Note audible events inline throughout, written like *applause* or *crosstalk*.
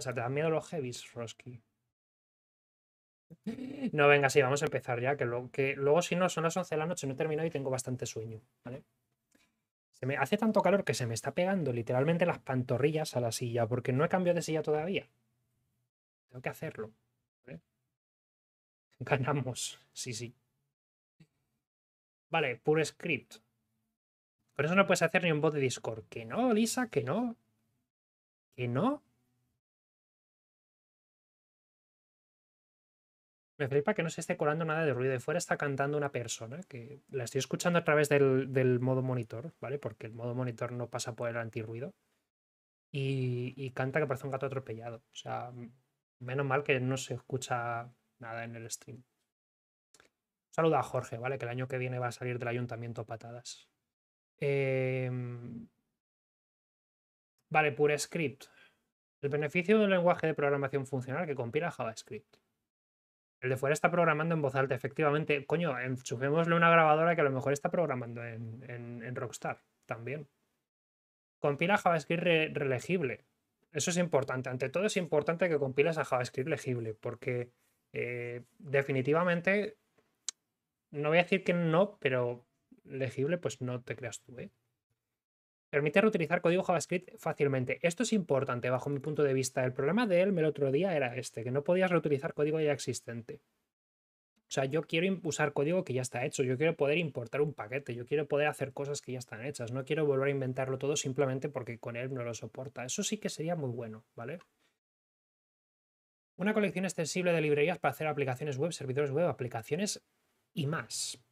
O sea, te dan miedo los heavies, Roski. *laughs* No, venga, sí, vamos a empezar ya, que luego, que si no son las 11 de la noche, no he terminado y tengo bastante sueño, ¿vale? Se me hace tanto calor que se me está pegando literalmente las pantorrillas a la silla, porque no he cambiado de silla todavía. Tengo que hacerlo. *laughs* Ganamos, sí, sí. Vale, puro script. Por eso no puedes hacer ni un bot de Discord. Que no, Lisa, que no. Que no. Me flipa que no se esté colando nada de ruido. De fuera está cantando una persona que la estoy escuchando a través del, modo monitor, ¿vale? Porque el modo monitor no pasa por el antirruido. Y, y canta que parece un gato atropellado. O sea, menos mal que no se escucha nada en el stream. Saluda a Jorge, ¿vale? Que el año que viene va a salir del ayuntamiento patadas. Em, vale, Vale, script. El beneficio de un lenguaje de programación funcional que compila JavaScript. El de fuera está programando en voz alta, efectivamente. Coño, enchufémosle una grabadora que a lo mejor está programando en, Rockstar también. Compila JavaScript relegible. Eso es importante. Ante todo es importante que compiles a JavaScript legible, porque eh, definitivamente, no voy a decir que no, pero legible, pues no te creas tú, ¿eh? permite reutilizar código JavaScript fácilmente. Esto es importante bajo mi punto de vista. El problema de él el otro día era este, que no podías reutilizar código ya existente. O sea, yo quiero usar código que ya está hecho, yo quiero poder importar un paquete, yo quiero poder hacer cosas que ya están hechas, no quiero volver a inventarlo todo simplemente porque con él no lo soporta. Eso sí que sería muy bueno, ¿vale? Una colección extensible de librerías para hacer aplicaciones web, servidores web, aplicaciones y más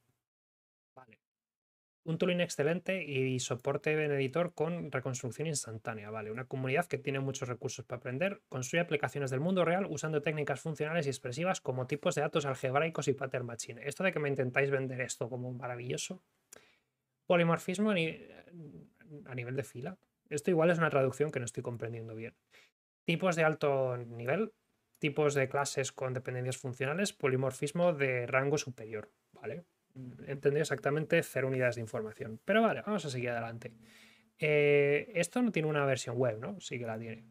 un tooling excelente y soporte en editor con reconstrucción instantánea, ¿vale? Una comunidad que tiene muchos recursos para aprender, construye aplicaciones del mundo real usando técnicas funcionales y expresivas como tipos de datos algebraicos y pattern machine. Esto de que me intentáis vender esto como maravilloso. Polimorfismo a nivel de fila. Esto igual es una traducción que no estoy comprendiendo bien. Tipos de alto nivel, tipos de clases con dependencias funcionales, polimorfismo de rango superior, ¿vale? entender exactamente cero unidades de información. Pero vale, vamos a seguir adelante. Eh, esto no tiene una versión web, ¿no? Sí que la tiene.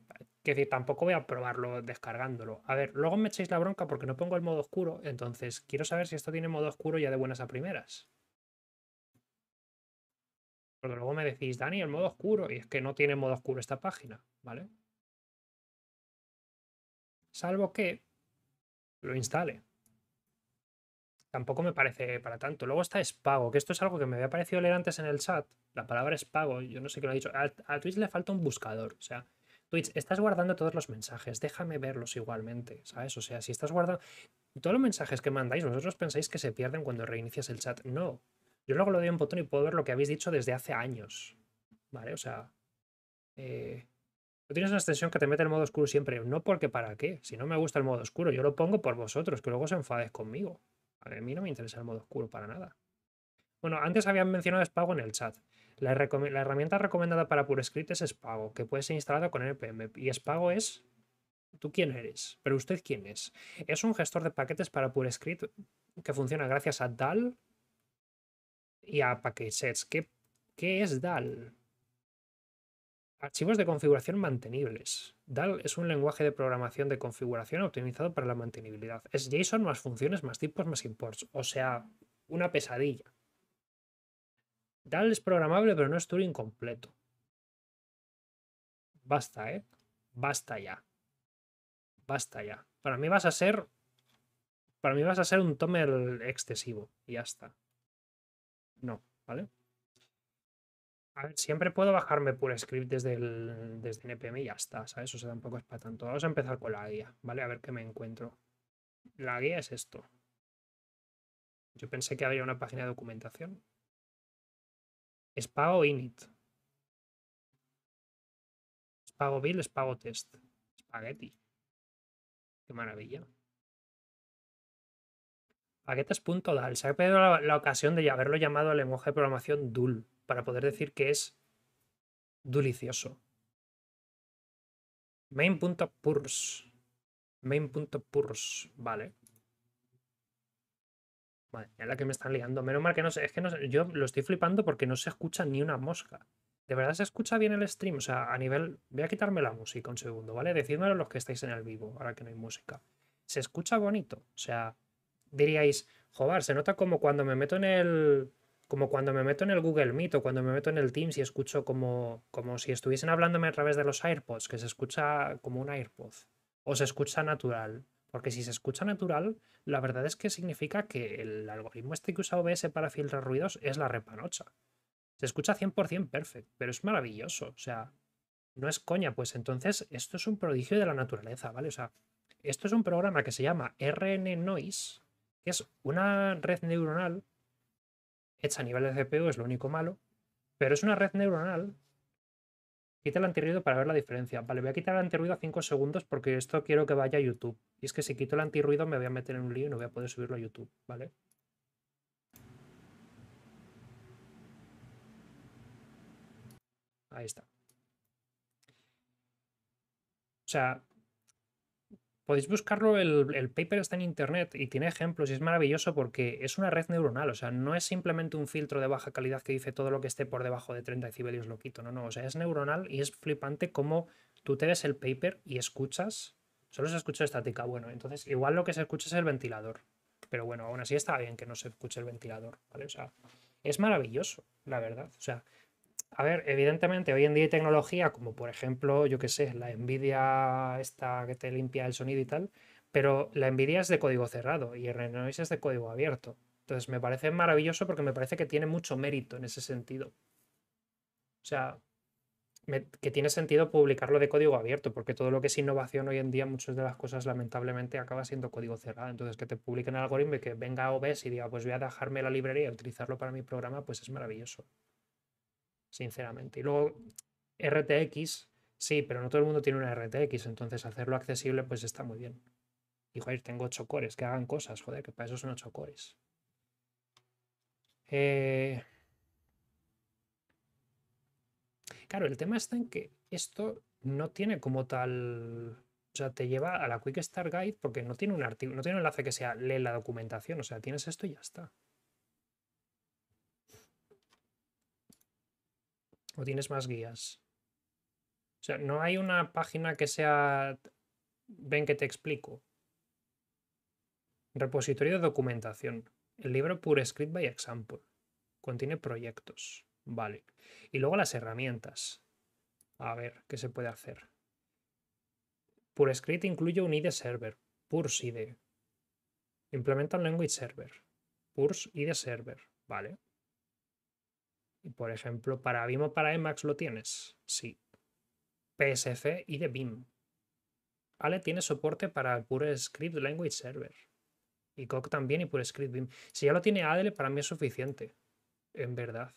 decir, tampoco voy a probarlo descargándolo. A ver, luego me echéis la bronca porque no pongo el modo oscuro, entonces quiero saber si esto tiene modo oscuro ya de buenas a primeras. Porque luego me decís, Dani, el modo oscuro, y es que no tiene modo oscuro esta página, ¿vale? Salvo que lo instale tampoco me parece para tanto. Luego está espago, que esto es algo que me había parecido leer antes en el chat. La palabra espago, yo no sé qué lo ha dicho. A, Twitch le falta un buscador. O sea, Twitch, estás guardando todos los mensajes, déjame verlos igualmente, ¿sabes? O sea, si estás guardando. Todos los mensajes que mandáis, vosotros pensáis que se pierden cuando reinicias el chat. No. Yo luego lo doy un botón y puedo ver lo que habéis dicho desde hace años. ¿Vale? O sea. Eh, tienes una extensión que te mete el modo oscuro siempre. No porque para qué. Si no me gusta el modo oscuro, yo lo pongo por vosotros, que luego os enfades conmigo. A mí no me interesa el modo oscuro para nada. Bueno, antes habían mencionado Spago en el chat. La, herramienta recomendada para PureScript es Spago, que puede ser instalada con npm. Y Spago es... ¿Tú quién eres? ¿Pero usted quién es? Es un gestor de paquetes para PureScript que funciona gracias a DAL y a package ¿Qué es DAL? Archivos de configuración mantenibles. DAL es un lenguaje de programación de configuración optimizado para la mantenibilidad. Es JSON más funciones más tipos más imports. O sea, una pesadilla. DAL es programable pero no es Turing completo. Basta, ¿eh? Basta ya. Basta ya. Para mí vas a ser... Para mí vas a ser un tomel excesivo. Y ya está. No, ¿vale? siempre puedo bajarme por script desde, NPM y ya está, ¿sabes? O sea, tampoco es para tanto. Vamos a empezar con la guía, ¿vale? A ver qué me encuentro. La guía es esto. Yo pensé que habría una página de documentación. Spago init. Spago build, spago test. Spaghetti. Qué maravilla. dal Se ha perdido la, ocasión de haberlo llamado al lenguaje de programación DUL para poder decir que es delicioso. Main.purs. Main.purs. Vale. Vale, la que me están liando. Menos mal que no sé. Es que no yo lo estoy flipando porque no se escucha ni una mosca. De verdad se escucha bien el stream. O sea, a nivel. Voy a quitarme la música un segundo, ¿vale? Decídmelo los que estáis en el vivo, ahora que no hay música. Se escucha bonito. O sea, diríais, joder, se nota como cuando me meto en el como cuando me meto en el Google Meet o cuando me meto en el Teams y escucho como, como si estuviesen hablándome a través de los AirPods, que se escucha como un AirPod, o se escucha natural. Porque si se escucha natural, la verdad es que significa que el algoritmo este que usa OBS para filtrar ruidos es la repanocha. Se escucha 100% perfecto, pero es maravilloso. O sea, no es coña. Pues entonces, esto es un prodigio de la naturaleza, ¿vale? O sea, esto es un programa que se llama RN Noise, que es una red neuronal hecha a nivel de CPU, es lo único malo, pero es una red neuronal. Quita el antirruido para ver la diferencia. Vale, voy a quitar el antirruido a 5 segundos porque esto quiero que vaya a YouTube. Y es que si quito el antirruido me voy a meter en un lío y no voy a poder subirlo a YouTube, ¿vale? Ahí está. O sea, Podéis buscarlo, el, paper está en internet y tiene ejemplos y es maravilloso porque es una red neuronal, o sea, no es simplemente un filtro de baja calidad que dice todo lo que esté por debajo de 30 decibelios lo quito, no, no, o sea, es neuronal y es flipante como tú te ves el paper y escuchas, solo se escucha estática, bueno, entonces igual lo que se escucha es el ventilador, pero bueno, aún así está bien que no se escuche el ventilador, ¿vale? O sea, es maravilloso, la verdad, o sea, a ver, evidentemente hoy en día hay tecnología como por ejemplo, yo qué sé, la Nvidia esta que te limpia el sonido y tal, pero la Nvidia es de código cerrado y Renoise es de código abierto. Entonces me parece maravilloso porque me parece que tiene mucho mérito en ese sentido. O sea, que tiene sentido publicarlo de código abierto, porque todo lo que es innovación hoy en día, muchas de las cosas lamentablemente acaba siendo código cerrado. Entonces, que te publiquen el algoritmo y que venga OBS y diga, pues voy a dejarme la librería y utilizarlo para mi programa, pues es maravilloso sinceramente. Y luego, RTX, sí, pero no todo el mundo tiene una RTX, entonces hacerlo accesible pues está muy bien. Y joder, tengo ocho cores, que hagan cosas, joder, que para eso son ocho cores. Eh, claro, el tema está en que esto no tiene como tal... O sea, te lleva a la Quick Start Guide porque no tiene un artículo, no tiene un enlace que sea lee la documentación, o sea, tienes esto y ya está. ¿O tienes más guías? O sea, no hay una página que sea... Ven que te explico. Repositorio de documentación. El libro PureScript Script by Example. Contiene proyectos. Vale. Y luego las herramientas. A ver, ¿qué se puede hacer? PureScript incluye un IDE server, PursIDE. Implementa un language server, Purs ID server, ¿vale? por ejemplo, para BIM o para Emacs lo tienes. Sí. PSF y de BIM. Ale tiene soporte para script Language Server. Y Coq también y script Vim Si ya lo tiene ADL, para mí es suficiente. En verdad.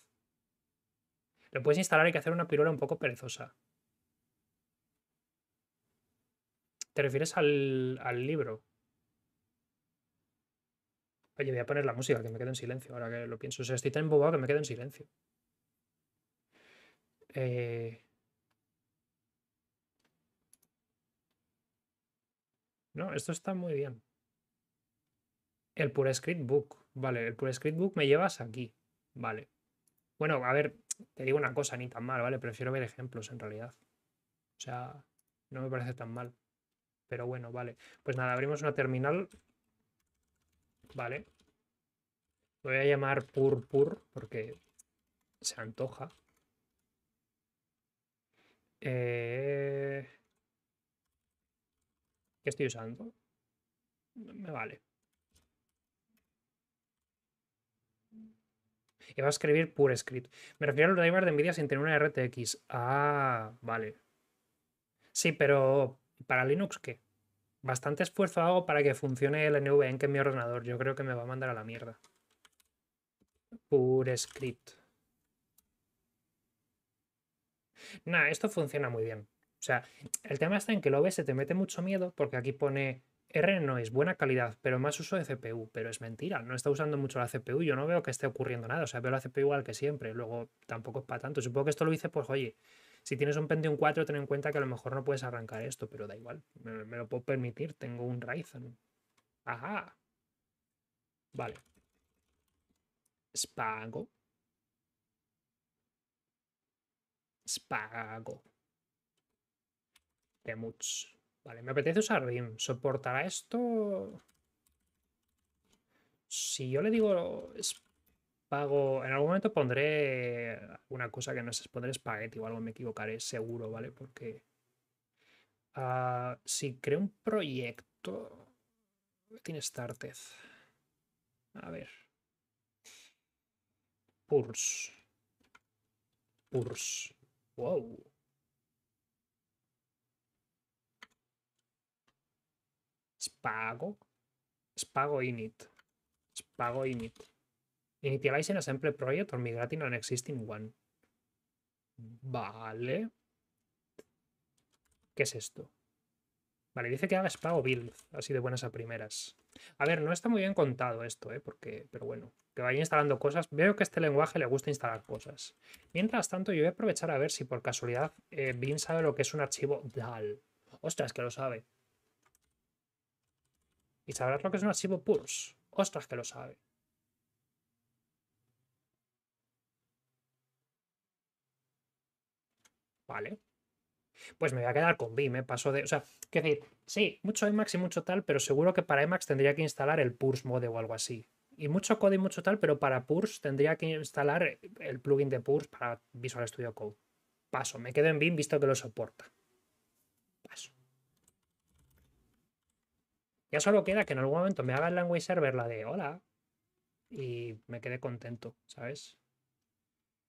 Lo puedes instalar, hay que hacer una pirula un poco perezosa. ¿Te refieres al, libro? Oye, voy a poner la música, que me quede en silencio. Ahora que lo pienso. estoy tan embobado que me quedo en silencio. Eh, no, esto está muy bien. El Pure Script Book. Vale, el Pure Script Book me llevas aquí. Vale. Bueno, a ver, te digo una cosa, ni tan mal, ¿vale? Prefiero ver ejemplos en realidad. O sea, no me parece tan mal. Pero bueno, vale. Pues nada, abrimos una terminal. Vale. Lo voy a llamar purpur porque se antoja. Eh, ¿Qué estoy usando? Me vale. Y va a escribir pure script. Me refiero al driver de NVIDIA sin tener una RTX. Ah, vale. Sí, pero ¿para Linux qué? Bastante esfuerzo hago para que funcione el NVENC en mi ordenador. Yo creo que me va a mandar a la mierda. Pure script. Nada, esto funciona muy bien. O sea, el tema está en que el se te mete mucho miedo porque aquí pone R no es buena calidad, pero más uso de CPU. Pero es mentira, no está usando mucho la CPU. Yo no veo que esté ocurriendo nada. O sea, veo la CPU igual que siempre. Luego tampoco es para tanto. Supongo que esto lo hice, pues oye, si tienes un Pentium 4, ten en cuenta que a lo mejor no puedes arrancar esto, pero da igual. Me, me lo puedo permitir. Tengo un Ryzen. Ajá. Vale. Spago. Spago. Temuts. Vale, me apetece usar RIM. ¿Soportará esto? Si yo le digo pago, en algún momento pondré una cosa que no sé, pondré espagueti o algo, me equivocaré seguro, ¿vale? Porque ah, si creo un proyecto... Tiene Startez. A ver. Purs. Purs. Wow. Spago. Spago init. Spago init. Initializing a sample project or migrating an existing one. Vale. ¿Qué es esto? Vale, dice que spa o build, así de buenas a primeras. A ver, no está muy bien contado esto, ¿eh? Porque, pero bueno, que vaya instalando cosas. Veo que a este lenguaje le gusta instalar cosas. Mientras tanto, yo voy a aprovechar a ver si por casualidad eh, Bin sabe lo que es un archivo DAL. Ostras, que lo sabe. ¿Y sabrás lo que es un archivo PURS? Ostras, que lo sabe. Vale pues me voy a quedar con Vim, ¿eh? paso de. O sea, quiero decir, sí, mucho Emacs y mucho tal, pero seguro que para Emacs tendría que instalar el PURS Mode o algo así. Y mucho code y mucho tal, pero para PURS tendría que instalar el plugin de PURS para Visual Studio Code. Paso, me quedo en Vim visto que lo soporta. Paso. Ya solo queda que en algún momento me haga el language server la de hola y me quede contento, ¿sabes?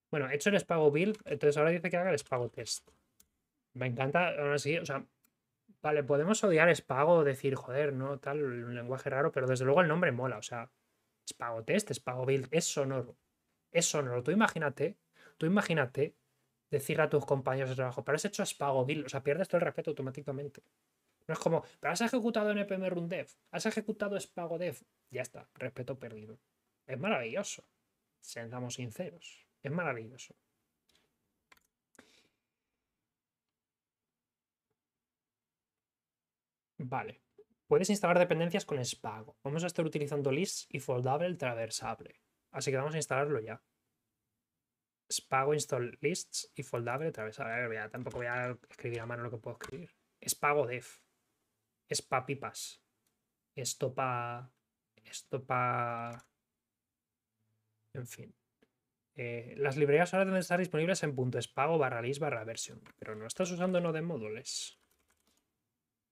Bueno, he hecho el pago build, entonces ahora dice que haga el pago test me encanta, aún así, o sea, vale, podemos odiar Spago, decir, joder, no, tal, un lenguaje raro, pero desde luego el nombre mola, o sea, Spago Test, Spago Build, es sonoro, es sonoro. Tú imagínate, tú imagínate decir a tus compañeros de trabajo, pero has hecho Spago o sea, pierdes todo el respeto automáticamente. No es como, pero has ejecutado NPM Run Dev, has ejecutado Spago Dev, ya está, respeto perdido. Es maravilloso, seamos sinceros, es maravilloso. Vale. Puedes instalar dependencias con Spago. Vamos a estar utilizando list y foldable traversable. Así que vamos a instalarlo ya. Spago install lists y foldable traversable. A ver, ya, tampoco voy a escribir a mano lo que puedo escribir. Spago def. Esto pipas. Estopa. Estopa. En fin. Eh, las librerías ahora deben estar disponibles en .spago barra list barra version. Pero no estás usando node de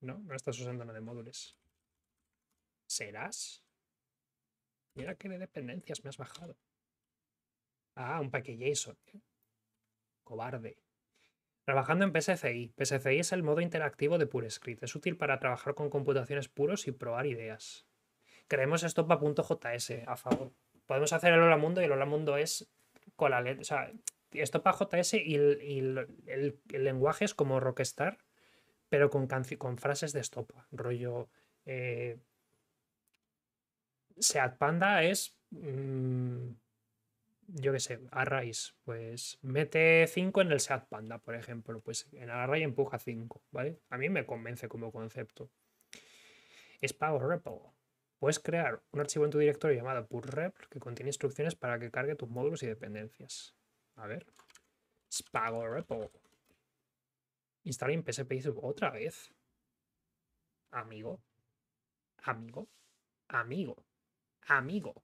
no, no estás usando nada de módulos. ¿Serás? Mira qué dependencias me has bajado. Ah, un paquete JSON. ¿eh? Cobarde. Trabajando en PSCI. PSCI es el modo interactivo de PureScript. Es útil para trabajar con computaciones puros y probar ideas. Creemos esto js a favor. Podemos hacer el hola mundo y el hola mundo es con la letra. O sea, esto y, el, y el lenguaje es como Rockstar pero con, con frases de estopa, rollo... Eh, Panda es... Mm, yo qué sé, arrays, pues mete 5 en el Seat Panda, por ejemplo, pues en array empuja 5, ¿vale? A mí me convence como concepto. Es repo Puedes crear un archivo en tu directorio llamado PURREP que contiene instrucciones para que cargue tus módulos y dependencias. A ver. repo Instalar en PSP otra vez. Amigo. Amigo. Amigo. Amigo.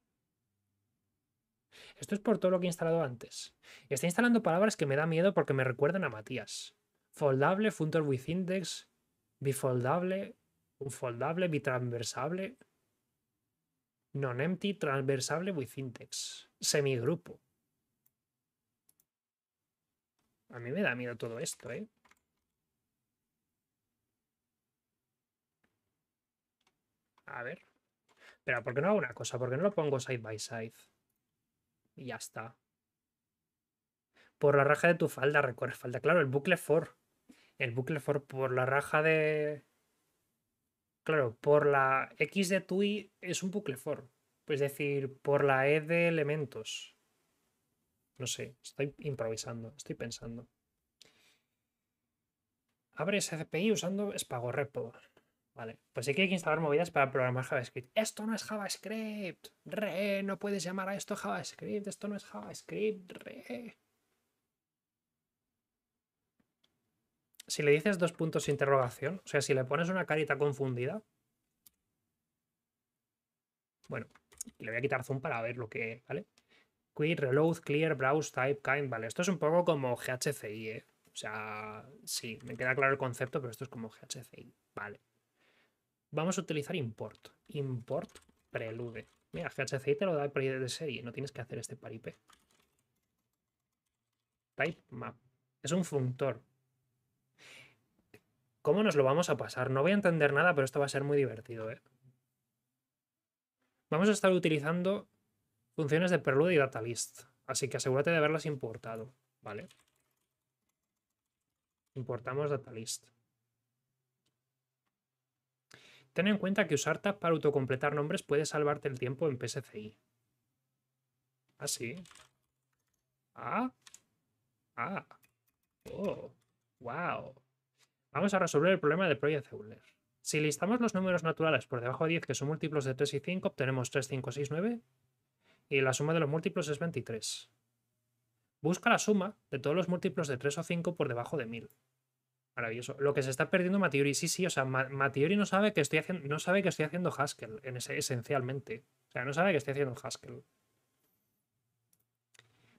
Esto es por todo lo que he instalado antes. Está instalando palabras que me da miedo porque me recuerdan a Matías. Foldable, functor, with index, bifoldable, unfoldable, bitransversable, nonempty, transversable with index, semigrupo. A mí me da miedo todo esto, ¿eh? a ver. Pero, ¿por qué no hago una cosa? ¿Por qué no lo pongo side by side? Y ya está. Por la raja de tu falda, recorre falda. Claro, el bucle for. El bucle for por la raja de... Claro, por la X de tu Y es un bucle for. Es decir, por la E de elementos. No sé, estoy improvisando, estoy pensando. Abre CPI usando Spago Vale, pues sí que hay que instalar movidas para programar JavaScript. Esto no es JavaScript, re, no puedes llamar a esto JavaScript, esto no es JavaScript, re. Si le dices dos puntos interrogación, o sea, si le pones una carita confundida. Bueno, le voy a quitar zoom para ver lo que ¿vale? Quit, reload, clear, browse, type, kind, vale. Esto es un poco como GHCI, ¿eh? O sea, sí, me queda claro el concepto, pero esto es como GHCI, vale. Vamos a utilizar import. Import prelude. Mira, GHCI te lo da de serie, no tienes que hacer este paripe. Type map. Es un functor. ¿Cómo nos lo vamos a pasar? No voy a entender nada, pero esto va a ser muy divertido, ¿eh? Vamos a estar utilizando funciones de Prelude y data list, así que asegúrate de haberlas importado, ¿vale? Importamos DataList. Ten en cuenta que usar tab para autocompletar nombres puede salvarte el tiempo en PSCI. Así. Ah, sí? ah. Ah. Oh. Wow. Vamos a resolver el problema de Project Euler. Si listamos los números naturales por debajo de 10, que son múltiplos de 3 y 5, obtenemos 3, 5, 6, 9. Y la suma de los múltiplos es 23. Busca la suma de todos los múltiplos de 3 o 5 por debajo de 1000. Maravilloso. Lo que se está perdiendo Matiori, sí, sí, o sea, Matiori no sabe que estoy haciendo, no sabe que estoy haciendo Haskell, en ese, esencialmente. O sea, no sabe que estoy haciendo Haskell.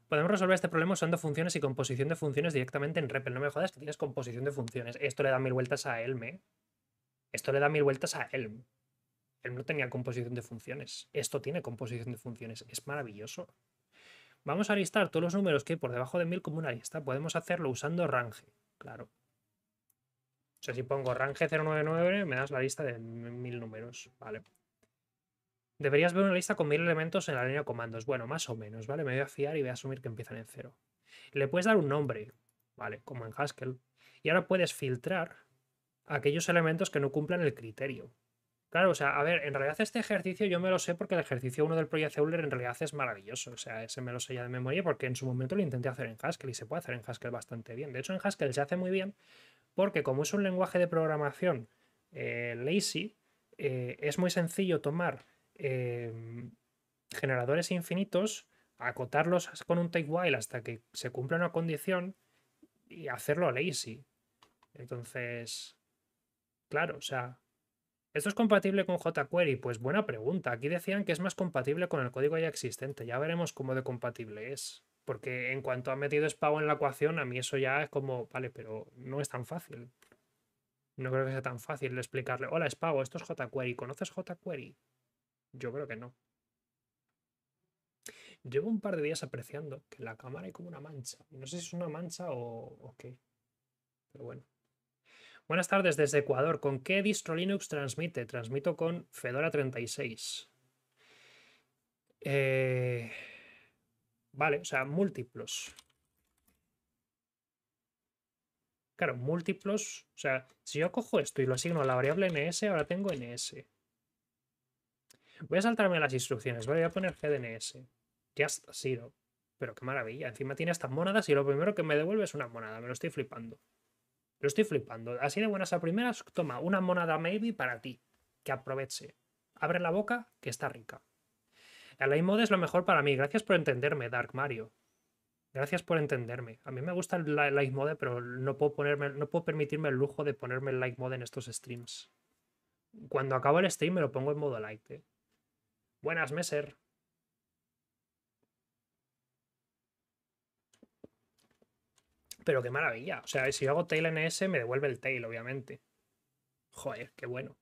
Podemos resolver este problema usando funciones y composición de funciones directamente en REPL. No me jodas que tienes composición de funciones. Esto le da mil vueltas a Elm, ¿eh? Esto le da mil vueltas a Elm. Elm no tenía composición de funciones. Esto tiene composición de funciones. Es maravilloso. Vamos a listar todos los números que hay por debajo de mil como una lista. Podemos hacerlo usando range, claro. O sea, si pongo range 099, me das la lista de mil números, ¿vale? Deberías ver una lista con mil elementos en la línea de comandos. Bueno, más o menos, ¿vale? Me voy a fiar y voy a asumir que empiezan en cero. Le puedes dar un nombre, ¿vale? Como en Haskell. Y ahora puedes filtrar aquellos elementos que no cumplan el criterio. Claro, o sea, a ver, en realidad este ejercicio yo me lo sé porque el ejercicio 1 del proyecto Euler en realidad es maravilloso. O sea, ese me lo sé ya de memoria porque en su momento lo intenté hacer en Haskell y se puede hacer en Haskell bastante bien. De hecho, en Haskell se hace muy bien porque como es un lenguaje de programación eh, lazy, eh, es muy sencillo tomar eh, generadores infinitos, acotarlos con un take while hasta que se cumpla una condición y hacerlo lazy. Entonces, claro, o sea, ¿esto es compatible con jQuery? Pues buena pregunta. Aquí decían que es más compatible con el código ya existente. Ya veremos cómo de compatible es. Porque en cuanto ha metido Spago en la ecuación, a mí eso ya es como, vale, pero no es tan fácil. No creo que sea tan fácil explicarle, hola Spago, esto es jQuery, ¿conoces jQuery? Yo creo que no. Llevo un par de días apreciando que la cámara hay como una mancha. No sé si es una mancha o, o qué. Pero bueno. Buenas tardes desde Ecuador. ¿Con qué distro Linux transmite? Transmito con Fedora 36. Eh... Vale, o sea, múltiplos. Claro, múltiplos. O sea, si yo cojo esto y lo asigno a la variable ns, ahora tengo ns. Voy a saltarme las instrucciones, voy a poner gdns. Ya está, Siro. Pero qué maravilla. Encima tiene estas monadas y lo primero que me devuelve es una monada. Me lo estoy flipando. Lo estoy flipando. Así de buenas a primeras, toma una monada maybe para ti. Que aproveche. Abre la boca, que está rica. El light mode es lo mejor para mí. Gracias por entenderme, Dark Mario. Gracias por entenderme. A mí me gusta el light mode, pero no puedo, ponerme, no puedo permitirme el lujo de ponerme el light mode en estos streams. Cuando acabo el stream me lo pongo en modo light. ¿eh? Buenas, Meser. Pero qué maravilla. O sea, si yo hago tail NS me devuelve el tail, obviamente. Joder, qué bueno.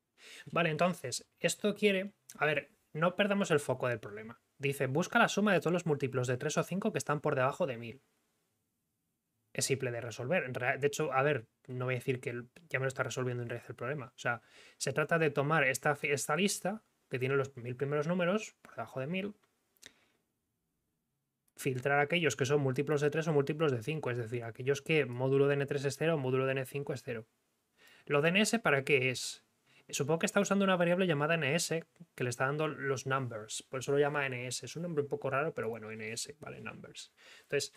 Vale, entonces, esto quiere... A ver, no perdamos el foco del problema. Dice, busca la suma de todos los múltiplos de 3 o 5 que están por debajo de 1000. Es simple de resolver. De hecho, a ver, no voy a decir que ya me lo está resolviendo en realidad el problema. O sea, se trata de tomar esta, esta lista que tiene los 1000 primeros números por debajo de 1000, filtrar aquellos que son múltiplos de 3 o múltiplos de 5, es decir, aquellos que módulo de N3 es 0, módulo de N5 es 0. ¿Lo DNS para qué es? Supongo que está usando una variable llamada ns que le está dando los numbers, por eso lo llama ns. Es un nombre un poco raro, pero bueno, ns, vale, numbers. Entonces,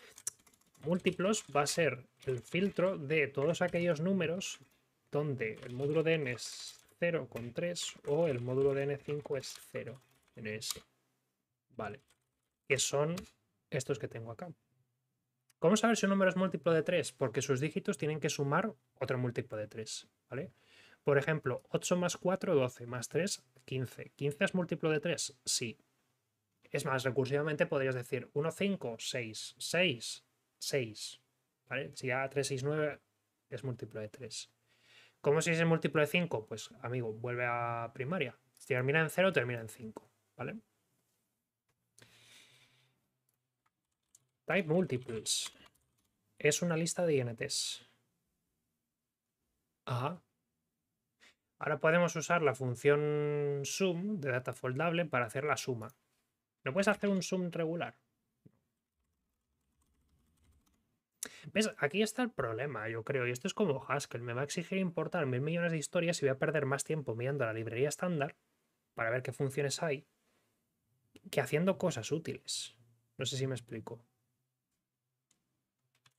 múltiplos va a ser el filtro de todos aquellos números donde el módulo de n es 0,3 o el módulo de n5 es 0, ns. Vale, que son estos que tengo acá. ¿Cómo saber si un número es múltiplo de 3? Porque sus dígitos tienen que sumar otro múltiplo de 3, ¿vale? Por ejemplo, 8 más 4, 12, más 3, 15. ¿15 es múltiplo de 3? Sí. Es más, recursivamente podrías decir 1, 5, 6, 6, 6. Si ya 3, 6, 9 es múltiplo de 3. ¿Cómo si es múltiplo de 5? Pues, amigo, vuelve a primaria. Si termina en 0, termina en 5. ¿Vale? Type multiples. Es una lista de INTs. Ajá. Ahora podemos usar la función sum de data foldable para hacer la suma. ¿No puedes hacer un sum regular? ¿Ves? Aquí está el problema, yo creo, y esto es como Haskell, me va a exigir importar mil millones de historias y voy a perder más tiempo mirando la librería estándar para ver qué funciones hay que haciendo cosas útiles. No sé si me explico.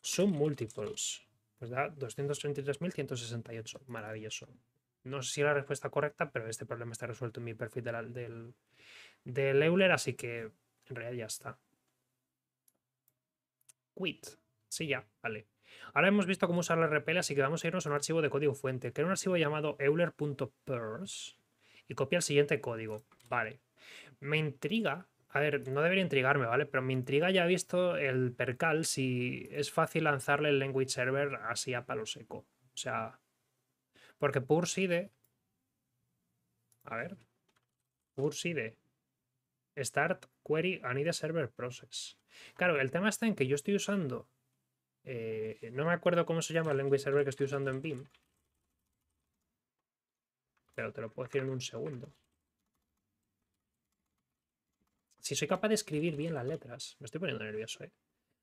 Sum multiples. Pues da 233.168. Maravilloso. No sé si es la respuesta correcta, pero este problema está resuelto en mi perfil del, Euler, así que en realidad ya está. Quit. Sí, ya, vale. Ahora hemos visto cómo usar la RPL, así que vamos a irnos a un archivo de código fuente, que un archivo llamado euler.pers y copia el siguiente código. Vale. Me intriga, a ver, no debería intrigarme, ¿vale? Pero me intriga ya he visto el percal si es fácil lanzarle el language server así a palo seco. O sea, porque Purside. A ver. Purside. Start query anida server process. Claro, el tema está en que yo estoy usando. Eh, no me acuerdo cómo se llama el language server que estoy usando en BIM. Pero te lo puedo decir en un segundo. Si soy capaz de escribir bien las letras, me estoy poniendo nervioso, ¿eh?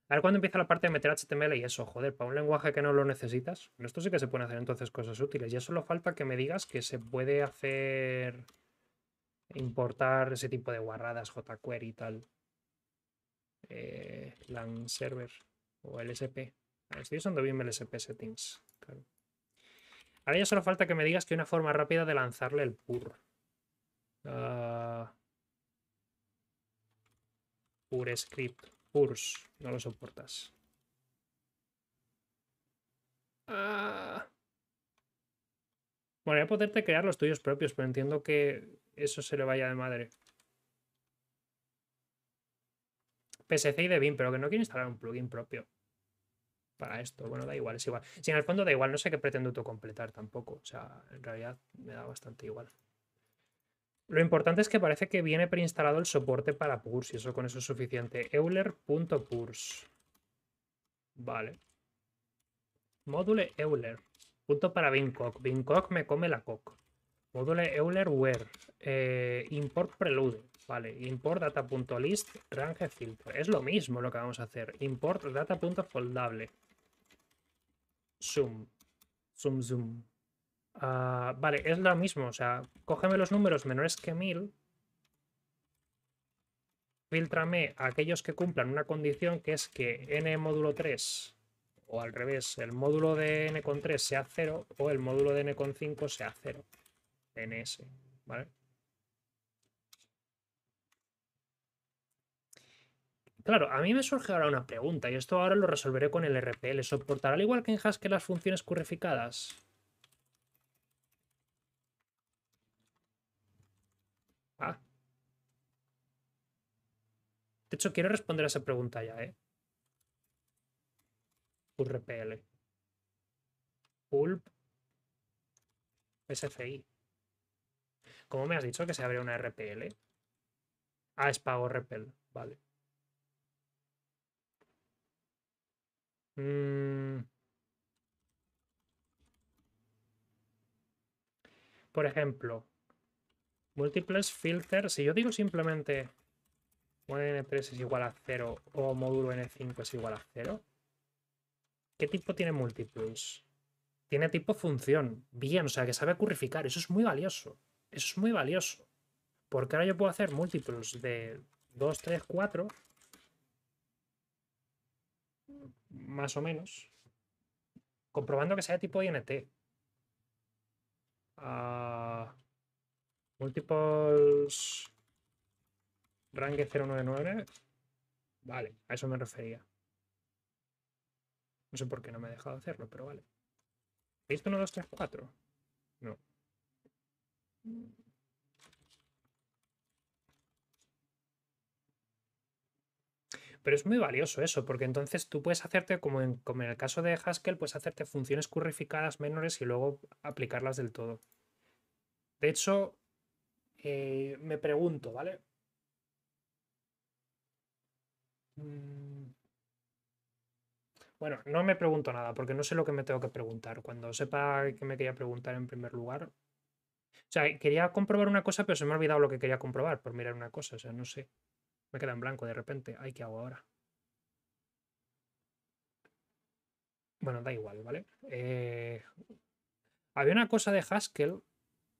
A ver cuándo empieza la parte de meter HTML y eso, joder, para un lenguaje que no lo necesitas. esto sí que se pueden hacer entonces cosas útiles. Ya solo falta que me digas que se puede hacer importar ese tipo de guarradas, jQuery y tal. Eh, LAN server o LSP. estoy usando bien LSP settings. Ahora ya solo falta que me digas que hay una forma rápida de lanzarle el pur. Ah, pur script no lo soportas. Ah. Bueno, voy a poderte crear los tuyos propios, pero entiendo que eso se le vaya de madre. PSC y Debian, pero que no quiere instalar un plugin propio para esto. Bueno, da igual, es igual. Si en el fondo da igual, no sé qué pretendo completar tampoco. O sea, en realidad me da bastante igual. Lo importante es que parece que viene preinstalado el soporte para PURS y eso con eso es suficiente. Euler.PURS. Vale. Módule Euler. Punto para Bincock. Bincock me come la coc. Module Euler where. Eh, import prelude. Vale. Import data.list range filter. Es lo mismo lo que vamos a hacer. Import data.foldable. Zoom. Zoom zoom. Ah, vale, es lo mismo. O sea, cógeme los números menores que 1000. Filtrame aquellos que cumplan una condición que es que n módulo 3, o al revés, el módulo de n con 3 sea 0 o el módulo de n con 5 sea 0. ns, ¿vale? Claro, a mí me surge ahora una pregunta y esto ahora lo resolveré con el RPL. ¿Soportará al igual que en Haskell las funciones currificadas? De hecho, quiero responder a esa pregunta ya, ¿eh? RPL. Pulp. SFI. ¿Cómo me has dicho que se abre una RPL? Ah, es pago Vale. Mm. Por ejemplo, múltiples filters. Si yo digo simplemente un N3 es igual a 0 o módulo N5 es igual a 0. ¿Qué tipo tiene múltiples? Tiene tipo función. Bien, o sea, que sabe currificar. Eso es muy valioso. Eso es muy valioso. Porque ahora yo puedo hacer múltiples de 2, 3, 4. Más o menos. Comprobando que sea tipo INT. Ah, múltiples Rangue 099. Vale, a eso me refería. No sé por qué no me ha dejado hacerlo, pero vale. visto 1, 2, 3, 4? No. Pero es muy valioso eso, porque entonces tú puedes hacerte, como en, como en el caso de Haskell, puedes hacerte funciones currificadas menores y luego aplicarlas del todo. De hecho, eh, me pregunto, ¿vale? Mm. Bueno, no me pregunto nada, porque no sé lo que me tengo que preguntar. Cuando sepa que me quería preguntar en primer lugar. O sea, quería comprobar una cosa, pero se me ha olvidado lo que quería comprobar por mirar una cosa. O sea, no sé. Me queda en blanco de repente. Ay, ¿qué hago ahora? Bueno, da igual, ¿vale? Eh, había una cosa de Haskell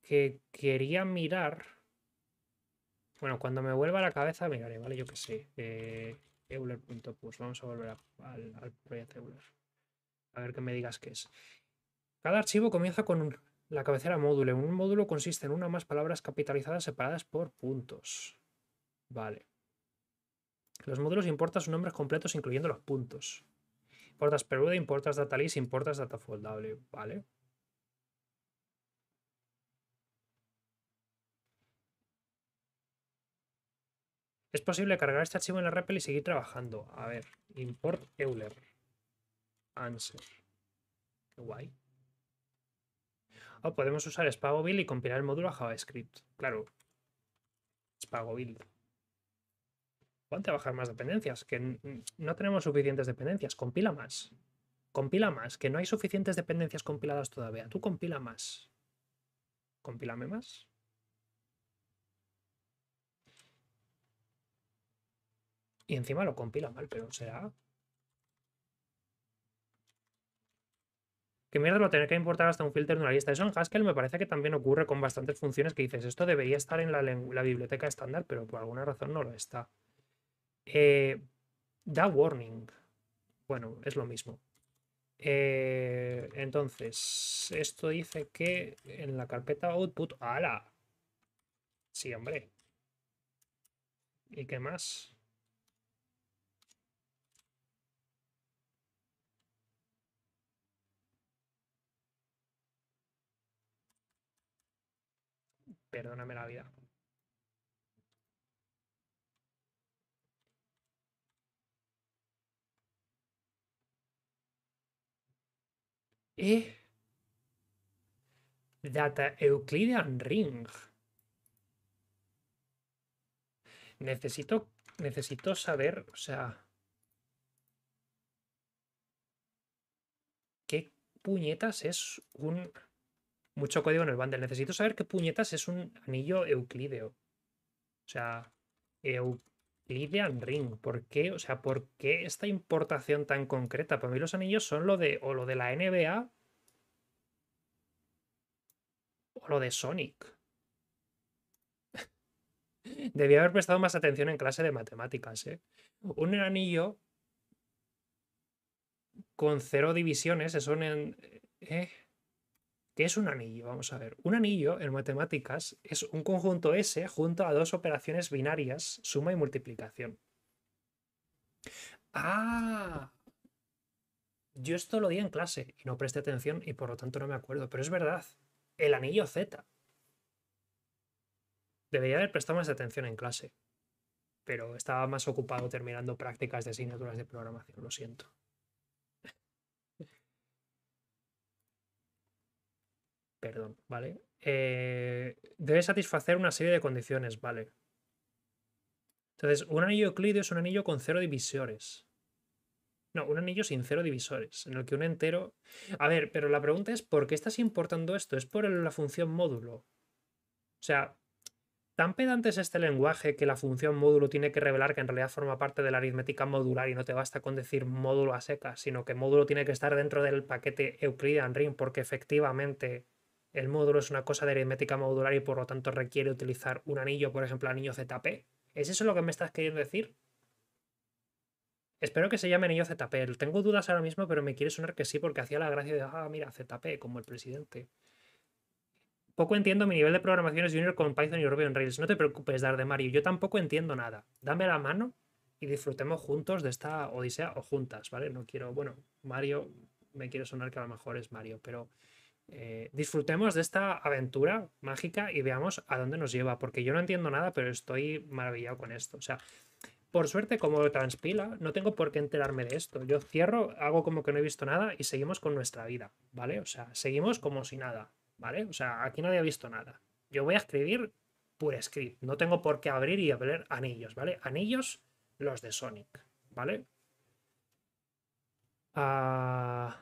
que quería mirar. Bueno, cuando me vuelva la cabeza miraré, ¿vale? Yo qué sé. Eh, pues Vamos a volver al, proyecto Euler. A ver que me digas qué es. Cada archivo comienza con la cabecera módulo. Un módulo consiste en una o más palabras capitalizadas separadas por puntos. Vale. Los módulos importan sus nombres completos incluyendo los puntos. Importas Peruda, importas datalist, importas datafoldable. foldable. Vale. Es posible cargar este archivo en la REPL y seguir trabajando. A ver, import Euler. Answer. Qué guay. O oh, podemos usar Build y compilar el módulo a JavaScript. Claro. build. Ponte a bajar más dependencias, que no tenemos suficientes dependencias. Compila más. Compila más, que no hay suficientes dependencias compiladas todavía. Tú compila más. Compílame más. Y encima lo compila mal, pero será. ¿Qué mierda lo tener que importar hasta un filter de una lista? Eso en Haskell me parece que también ocurre con bastantes funciones que dices, esto debería estar en la, biblioteca estándar, pero por alguna razón no lo está. Eh, da warning. Bueno, es lo mismo. Eh, entonces, esto dice que en la carpeta output. ¡Hala! Sí, hombre. ¿Y qué más? Perdóname la vida. ¿Eh? Data Euclidean Ring. Necesito, necesito saber, o sea... ¿Qué puñetas es un mucho código en el bundle. Necesito saber qué puñetas es un anillo euclideo. O sea, Euclidean Ring. ¿Por qué? O sea, ¿por qué esta importación tan concreta? Para mí los anillos son lo de o lo de la NBA o lo de Sonic. *laughs* Debía haber prestado más atención en clase de matemáticas, ¿eh? Un anillo con cero divisiones es un... En... ¿Eh? ¿Qué es un anillo? Vamos a ver. Un anillo en matemáticas es un conjunto S junto a dos operaciones binarias, suma y multiplicación. Ah, yo esto lo di en clase y no presté atención y por lo tanto no me acuerdo, pero es verdad. El anillo Z. Debería haber prestado más atención en clase, pero estaba más ocupado terminando prácticas de asignaturas de programación, lo siento. perdón, ¿vale? Eh, debe satisfacer una serie de condiciones, ¿vale? Entonces, un anillo euclídeo es un anillo con cero divisores. No, un anillo sin cero divisores, en el que un entero... A ver, pero la pregunta es, ¿por qué estás importando esto? ¿Es por la función módulo? O sea, tan pedante es este lenguaje que la función módulo tiene que revelar que en realidad forma parte de la aritmética modular y no te basta con decir módulo a seca, sino que módulo tiene que estar dentro del paquete Euclidean Ring porque efectivamente el módulo es una cosa de aritmética modular y por lo tanto requiere utilizar un anillo, por ejemplo, anillo ZP. ¿Es eso lo que me estás queriendo decir? Espero que se llame anillo ZP. Tengo dudas ahora mismo, pero me quiere sonar que sí, porque hacía la gracia de, ah, mira, ZP, como el presidente. Poco entiendo mi nivel de programación es junior con Python y Ruby on Rails. No te preocupes, Dar de Mario, yo tampoco entiendo nada. Dame la mano y disfrutemos juntos de esta odisea o juntas, ¿vale? No quiero, bueno, Mario, me quiere sonar que a lo mejor es Mario, pero eh, disfrutemos de esta aventura mágica y veamos a dónde nos lleva, porque yo no entiendo nada, pero estoy maravillado con esto. O sea, por suerte, como transpila, no tengo por qué enterarme de esto. Yo cierro, hago como que no he visto nada y seguimos con nuestra vida, ¿vale? O sea, seguimos como si nada, ¿vale? O sea, aquí nadie ha visto nada. Yo voy a escribir pure script, no tengo por qué abrir y abrir anillos, ¿vale? Anillos los de Sonic, ¿vale? Ah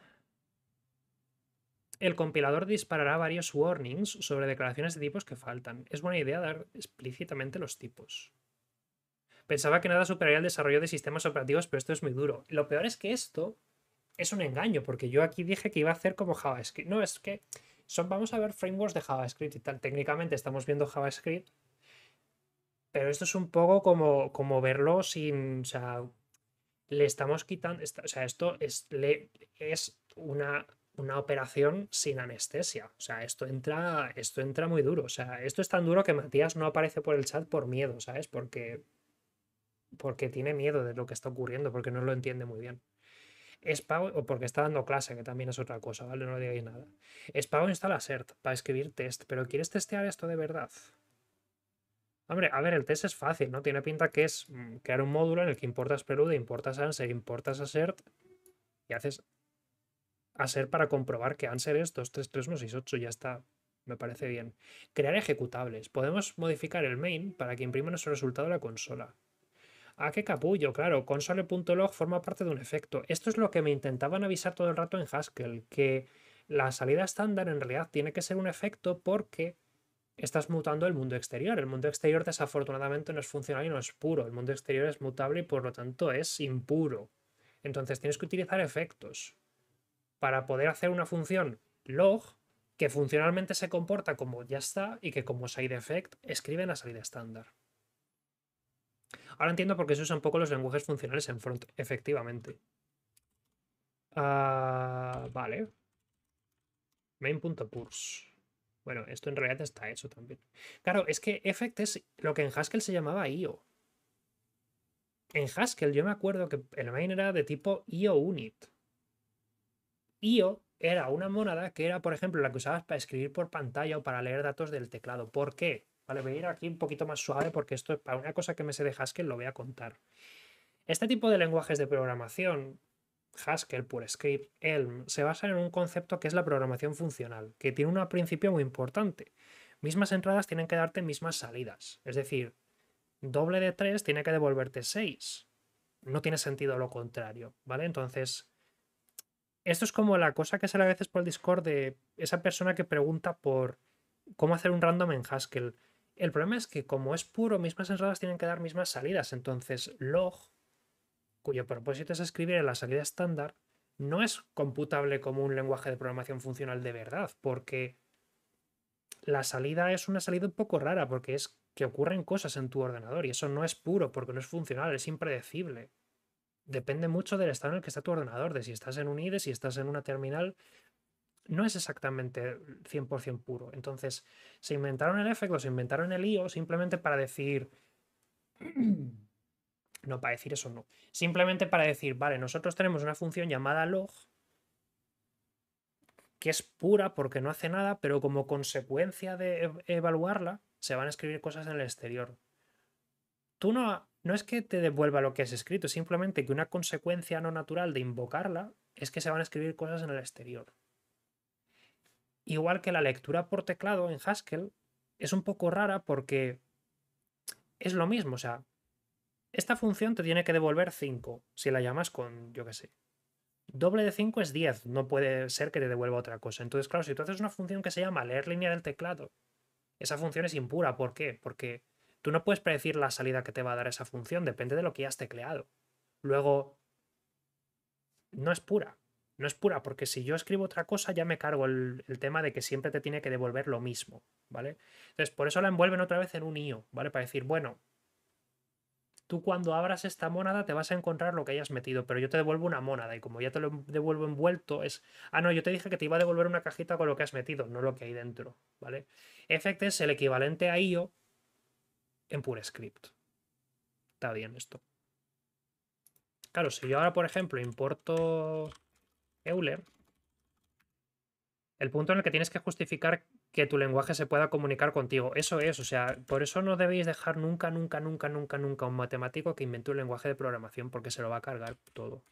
el compilador disparará varios warnings sobre declaraciones de tipos que faltan. Es buena idea dar explícitamente los tipos. Pensaba que nada superaría el desarrollo de sistemas operativos, pero esto es muy duro. Lo peor es que esto es un engaño, porque yo aquí dije que iba a hacer como JavaScript. No, es que son, vamos a ver frameworks de JavaScript y tal. Técnicamente estamos viendo JavaScript, pero esto es un poco como, como verlo sin. O sea, le estamos quitando. o sea, esto es, le, es una una operación sin anestesia. O sea, esto entra, esto entra muy duro. O sea, esto es tan duro que Matías no aparece por el chat por miedo, ¿sabes? Porque, porque tiene miedo de lo que está ocurriendo, porque no lo entiende muy bien. Es pago, o porque está dando clase, que también es otra cosa, ¿vale? No le digáis nada. Es pago instala CERT para escribir test, pero ¿quieres testear esto de verdad? Hombre, a ver, el test es fácil, ¿no? Tiene pinta que es mm, crear un módulo en el que importas Prelude, importas Answer, importas Assert y haces a ser para comprobar que answer es 233168, ya está. Me parece bien. Crear ejecutables. Podemos modificar el main para que imprima nuestro resultado a la consola. Ah, qué capullo, claro, console.log forma parte de un efecto. Esto es lo que me intentaban avisar todo el rato en Haskell, que la salida estándar en realidad tiene que ser un efecto porque estás mutando el mundo exterior. El mundo exterior desafortunadamente no es funcional y no es puro. El mundo exterior es mutable y por lo tanto es impuro. Entonces tienes que utilizar efectos para poder hacer una función log que funcionalmente se comporta como ya está y que como side effect escribe la salida estándar. Ahora entiendo por qué se usan poco los lenguajes funcionales en front, efectivamente. Ah, vale. Main.purs. Bueno, esto en realidad está hecho también. Claro, es que effect es lo que en Haskell se llamaba IO. En Haskell yo me acuerdo que el main era de tipo IO unit. IO era una monada que era, por ejemplo, la que usabas para escribir por pantalla o para leer datos del teclado. ¿Por qué? Vale, voy a ir aquí un poquito más suave porque esto es para una cosa que me sé de Haskell, lo voy a contar. Este tipo de lenguajes de programación, Haskell, PureScript, Elm, se basan en un concepto que es la programación funcional, que tiene un principio muy importante. Mismas entradas tienen que darte mismas salidas. Es decir, doble de 3 tiene que devolverte 6. No tiene sentido lo contrario, ¿vale? Entonces, esto es como la cosa que sale a veces por el Discord de esa persona que pregunta por cómo hacer un random en Haskell. El problema es que como es puro, mismas entradas tienen que dar mismas salidas. Entonces, log, cuyo propósito es escribir en la salida estándar, no es computable como un lenguaje de programación funcional de verdad, porque la salida es una salida un poco rara, porque es que ocurren cosas en tu ordenador y eso no es puro, porque no es funcional, es impredecible depende mucho del estado en el que está tu ordenador, de si estás en un IDE, si estás en una terminal. No es exactamente 100% puro. Entonces, se inventaron el efecto, se inventaron el IO simplemente para decir. *clears throat* No, para decir eso no. Simplemente para decir, vale, nosotros tenemos una función llamada log que es pura porque no hace nada, pero como consecuencia de evaluarla, se van a escribir cosas en el exterior. Tú no, no es que te devuelva lo que has escrito, simplemente que una consecuencia no natural de invocarla es que se van a escribir cosas en el exterior. Igual que la lectura por teclado en Haskell es un poco rara porque es lo mismo, o sea, esta función te tiene que devolver 5 si la llamas con, yo qué sé. Doble de 5 es 10, no puede ser que te devuelva otra cosa. Entonces, claro, si tú haces una función que se llama leer línea del teclado, esa función es impura. ¿Por qué? Porque Tú no puedes predecir la salida que te va a dar esa función, depende de lo que ya has tecleado. Luego, no es pura. No es pura, porque si yo escribo otra cosa ya me cargo el, tema de que siempre te tiene que devolver lo mismo, ¿vale? Entonces, por eso la envuelven otra vez en un IO, ¿vale? Para decir, bueno, tú cuando abras esta mónada te vas a encontrar lo que hayas metido, pero yo te devuelvo una mónada y como ya te lo devuelvo envuelto es, ah, no, yo te dije que te iba a devolver una cajita con lo que has metido, no lo que hay dentro, ¿vale? Effect es el equivalente a IO, en script Está bien esto. Claro, si yo ahora, por ejemplo, importo Euler, el punto en el que tienes que justificar que tu lenguaje se pueda comunicar contigo. Eso es, o sea, por eso no debéis dejar nunca, nunca, nunca, nunca, nunca un matemático que invente un lenguaje de programación porque se lo va a cargar todo.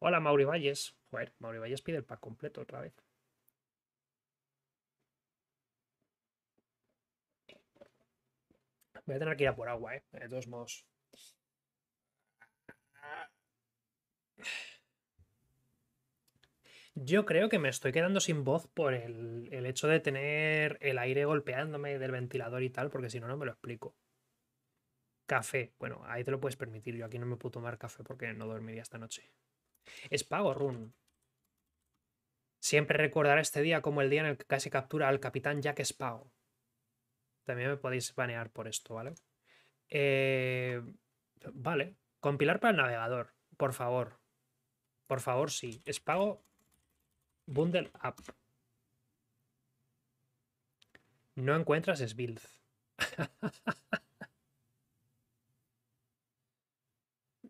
Hola, Mauri Valles. Joder, Mauri Valles pide el pack completo otra vez. Voy a tener que ir a por agua, ¿eh? De todos modos. Yo creo que me estoy quedando sin voz por el, hecho de tener el aire golpeándome del ventilador y tal, porque si no, no me lo explico. Café, bueno, ahí te lo puedes permitir. Yo aquí no me puedo tomar café porque no dormiría esta noche. Es Run. Siempre recordaré este día como el día en el que casi captura al capitán Jack Spago. También me podéis banear por esto, ¿vale? Eh, vale. Compilar para el navegador, por favor. Por favor, sí. Es pago Bundle App. No encuentras esbuild *laughs*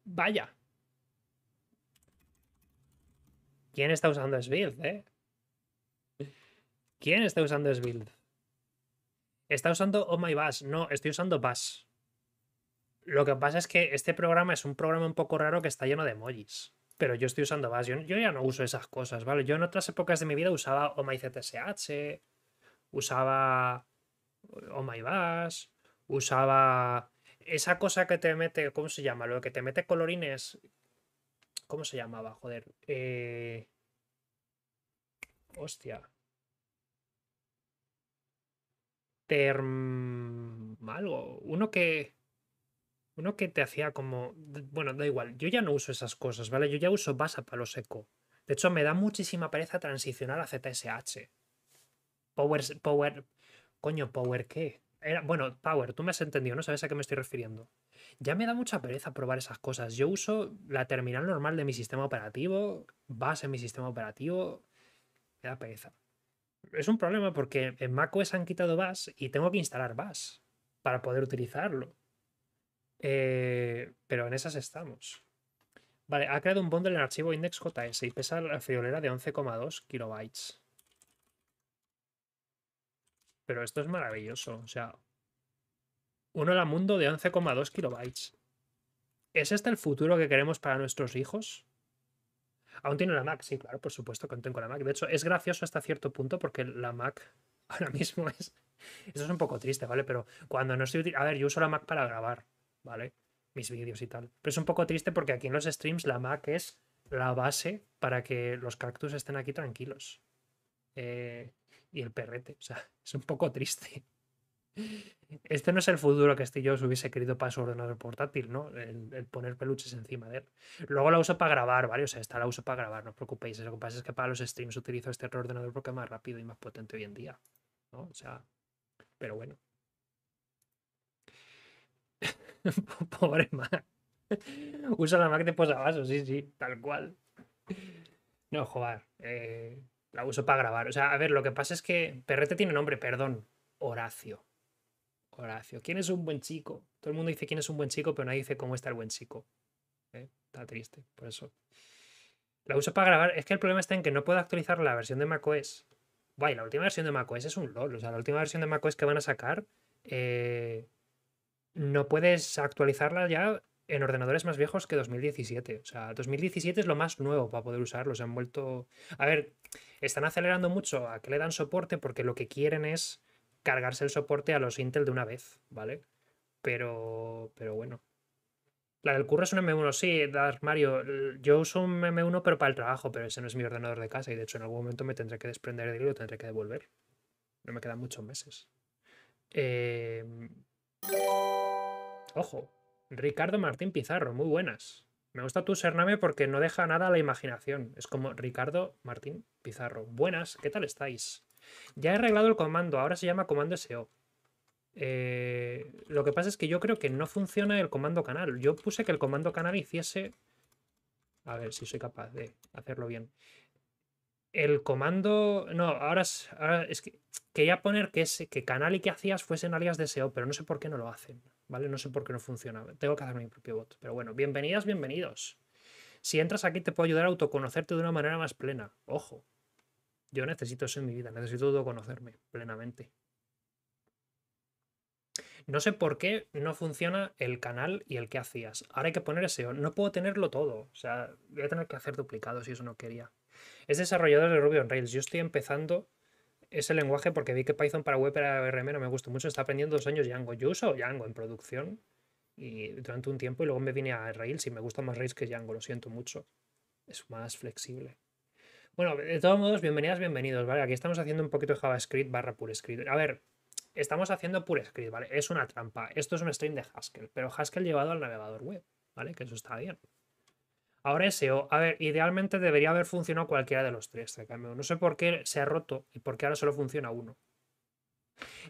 Vaya. ¿Quién está usando Sbuild, eh? ¿Quién está usando Sbuild? está usando Oh My Bash. No, estoy usando Bash. Lo que pasa es que este programa es un programa un poco raro que está lleno de emojis. Pero yo estoy usando Bash. Yo, ya no uso esas cosas, ¿vale? Yo en otras épocas de mi vida usaba Oh My ZSH, usaba Oh My Bash, usaba esa cosa que te mete, ¿cómo se llama? Lo que te mete colorines. ¿Cómo se llamaba? Joder. Eh, hostia. Term... algo. Uno que. Uno que te hacía como. Bueno, da igual. Yo ya no uso esas cosas, ¿vale? Yo ya uso basa para lo seco. De hecho, me da muchísima pereza transicionar a ZSH. Power. Power. Coño, Power qué. Era, bueno, Power, tú me has entendido, ¿no? Sabes a qué me estoy refiriendo. Ya me da mucha pereza probar esas cosas. Yo uso la terminal normal de mi sistema operativo, base en mi sistema operativo. Me da pereza es un problema porque en macOS han quitado Bash y tengo que instalar Bash para poder utilizarlo. Eh, pero en esas estamos. Vale, ha creado un bundle en el archivo index.js y pesa la friolera de 11,2 kilobytes. Pero esto es maravilloso, o sea, uno hola mundo de 11,2 kilobytes. ¿Es este el futuro que queremos para nuestros hijos? Aún tiene la Mac, sí, claro, por supuesto que tengo la Mac. De hecho, es gracioso hasta cierto punto porque la Mac *laughs* ahora mismo es. Eso es un poco triste, ¿vale? Pero cuando no estoy. A ver, yo uso la Mac para grabar, ¿vale? Mis vídeos y tal. Pero es un poco triste porque aquí en los streams la Mac es la base para que los cactus estén aquí tranquilos. Eh, y el perrete, o sea, *laughs* es un poco triste este no es el futuro que este os hubiese querido para su ordenador portátil, ¿no? El, poner peluches encima de él. Luego la uso para grabar, ¿vale? O sea, esta la uso para grabar, no os preocupéis. Lo que pasa es que para los streams utilizo este ordenador porque es más rápido y más potente hoy en día, ¿no? O sea, pero bueno. *laughs* Pobre Mac. Usa la Mac de posavasos, sí, sí, tal cual. No, joder. Eh, la uso para grabar. O sea, a ver, lo que pasa es que. Perrete tiene nombre, perdón. Horacio. Horacio. ¿Quién es un buen chico? Todo el mundo dice quién es un buen chico, pero nadie dice cómo está el buen chico. ¿eh? Está triste, por eso. La uso para grabar. Es que el problema está en que no puedo actualizar la versión de macOS. Guay, la última versión de macOS es un LOL. O sea, la última versión de macOS que van a sacar. Eh, no puedes actualizarla ya en ordenadores más viejos que 2017. O sea, 2017 es lo más nuevo para poder usarlo. Se Han vuelto. A ver, están acelerando mucho a que le dan soporte porque lo que quieren es cargarse el soporte a los Intel de una vez, ¿vale? Pero, pero bueno. La del curro es un M1, sí, Dar Mario. Yo uso un M1 pero para el trabajo, pero ese no es mi ordenador de casa y de hecho en algún momento me tendré que desprender de él y lo tendré que devolver. No me quedan muchos meses. Em, ojo, Ricardo Martín Pizarro, muy buenas. Me gusta tu sername porque no deja nada a la imaginación. Es como Ricardo Martín Pizarro. Buenas, ¿qué tal estáis? Ya he arreglado el comando, ahora se llama comando SEO. Eh, lo que pasa es que yo creo que no funciona el comando canal. Yo puse que el comando canal hiciese... A ver si soy capaz de hacerlo bien. El comando... No, ahora es, que quería poner que, ese, que canal y que hacías fuesen alias de SEO, pero no sé por qué no lo hacen. ¿Vale? No sé por qué no funciona. Tengo que hacer mi propio bot. Pero bueno, bienvenidas, bienvenidos. Si entras aquí te puedo ayudar a autoconocerte de una manera más plena. Ojo. Yo necesito eso en mi vida, necesito conocerme plenamente. No sé por qué no funciona el canal y el que hacías. Ahora hay que poner ese. No puedo tenerlo todo. O sea, voy a tener que hacer duplicados y eso no quería. Es desarrollador de Ruby on Rails. Yo estoy empezando ese lenguaje porque vi que Python para web era RM no me gustó mucho. Está aprendiendo dos años Django. Yo uso Django en producción y durante un tiempo y luego me vine a Rails y me gusta más Rails que Django. Lo siento mucho. Es más flexible. Bueno, de todos modos, bienvenidas, bienvenidos, ¿vale? Aquí estamos haciendo un poquito de JavaScript barra PureScript. A ver, estamos haciendo PureScript, ¿vale? Es una trampa. Esto es un stream de Haskell, pero Haskell llevado al navegador web, ¿vale? Que eso está bien. Ahora SEO, a ver, idealmente debería haber funcionado cualquiera de los tres, No sé por qué se ha roto y por qué ahora solo funciona uno.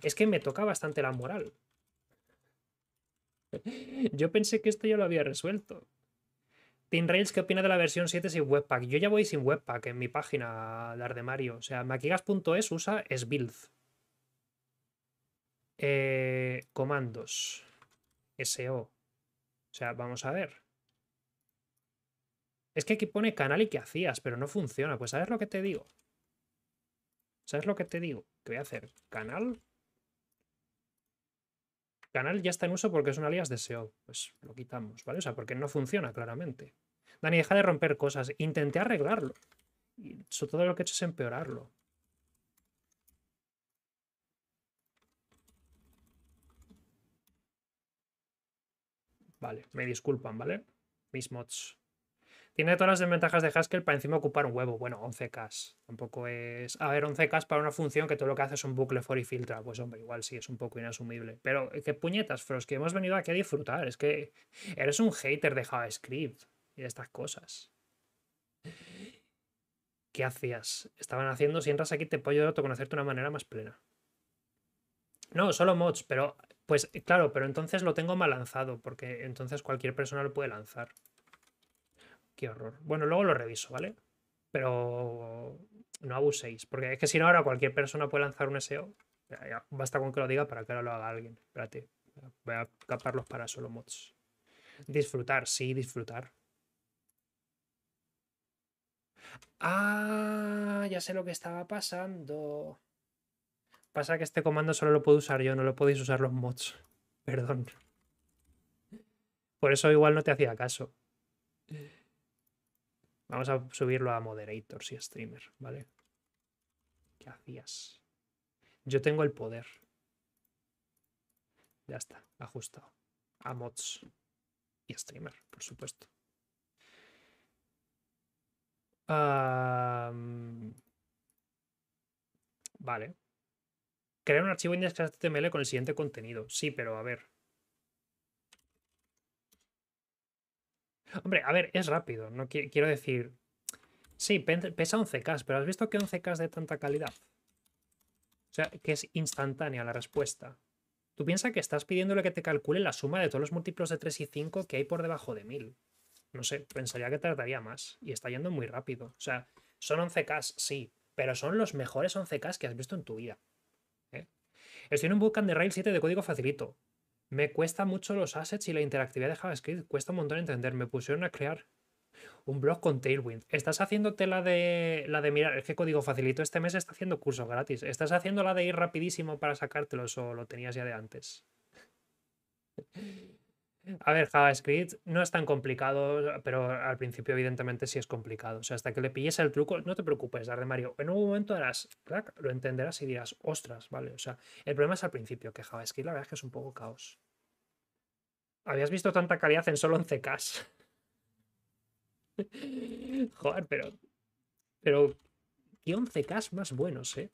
Es que me toca bastante la moral. *laughs* Yo pensé que esto ya lo había resuelto. Team Rails, ¿qué opina de la versión 7 sin Webpack? Yo ya voy sin Webpack en mi página de Ardemario. O sea, maquigas.es usa sbuild. Eh, comandos. SO. O sea, vamos a ver. Es que aquí pone canal y que hacías, pero no funciona. Pues ¿sabes lo que te digo? ¿Sabes lo que te digo? Que voy a hacer canal Canal ya está en uso porque es un alias de SEO. Pues lo quitamos, ¿vale? O sea, porque no funciona claramente. Dani, deja de romper cosas. Intenté arreglarlo. Y todo lo que he hecho es empeorarlo. Vale, me disculpan, ¿vale? Mis mods. Tiene todas las desventajas de Haskell para encima ocupar un huevo. Bueno, 11K. Tampoco es. A ver, 11K para una función que todo lo que hace es un bucle for y filtra. Pues hombre, igual sí, es un poco inasumible. Pero eh, qué puñetas, Fros, que hemos venido aquí a disfrutar. Es que eres un hater de JavaScript y de estas cosas. ¿Qué hacías? Estaban haciendo, si entras aquí te puedo ayudar a autoconocerte de una manera más plena. No, solo mods, pero. Pues claro, pero entonces lo tengo mal lanzado, porque entonces cualquier persona lo puede lanzar qué horror. Bueno, luego lo reviso, ¿vale? Pero no abuséis, porque es que si no, ahora cualquier persona puede lanzar un SEO. basta con que lo diga para que ahora lo haga alguien. Espérate, voy a caparlos para solo mods. Disfrutar, sí, disfrutar. Ah, ya sé lo que estaba pasando. Pasa que este comando solo lo puedo usar yo, no lo podéis usar los mods. Perdón. Por eso igual no te hacía caso. Vamos a subirlo a moderators y streamer, ¿vale? ¿Qué hacías? Yo tengo el poder. Ya está, ajustado. A mods y streamer, por supuesto. Vale. Crear un archivo index.html con el siguiente contenido. Sí, pero a ver. Hombre, a ver, es rápido. No quiero decir. Sí, pesa 11K, pero ¿has visto que 11K es de tanta calidad? O sea, que es instantánea la respuesta. Tú piensas que estás pidiéndole que te calcule la suma de todos los múltiplos de 3 y 5 que hay por debajo de 1000. No sé, pensaría que tardaría más. Y está yendo muy rápido. O sea, son 11K, sí, pero son los mejores 11K que has visto en tu vida. ¿eh? Estoy en un bootcamp de Rail 7 de código facilito. Me cuesta mucho los assets y la interactividad de JavaScript. Cuesta un montón entender. Me pusieron a crear un blog con Tailwind. Estás haciéndote la de la de mirar, es que código facilito este mes está haciendo cursos gratis. Estás haciendo la de ir rapidísimo para sacártelos o lo tenías ya de antes. A ver, JavaScript no es tan complicado, pero al principio evidentemente sí es complicado. O sea, hasta que le pilles el truco, no te preocupes, de Mario. En un momento harás, lo entenderás y dirás, ostras, vale. O sea, el problema es al principio, que JavaScript la verdad es que es un poco caos habías visto tanta calidad en solo 11K. *laughs* Joder, pero. Pero. ¿Qué 11K más buenos, eh?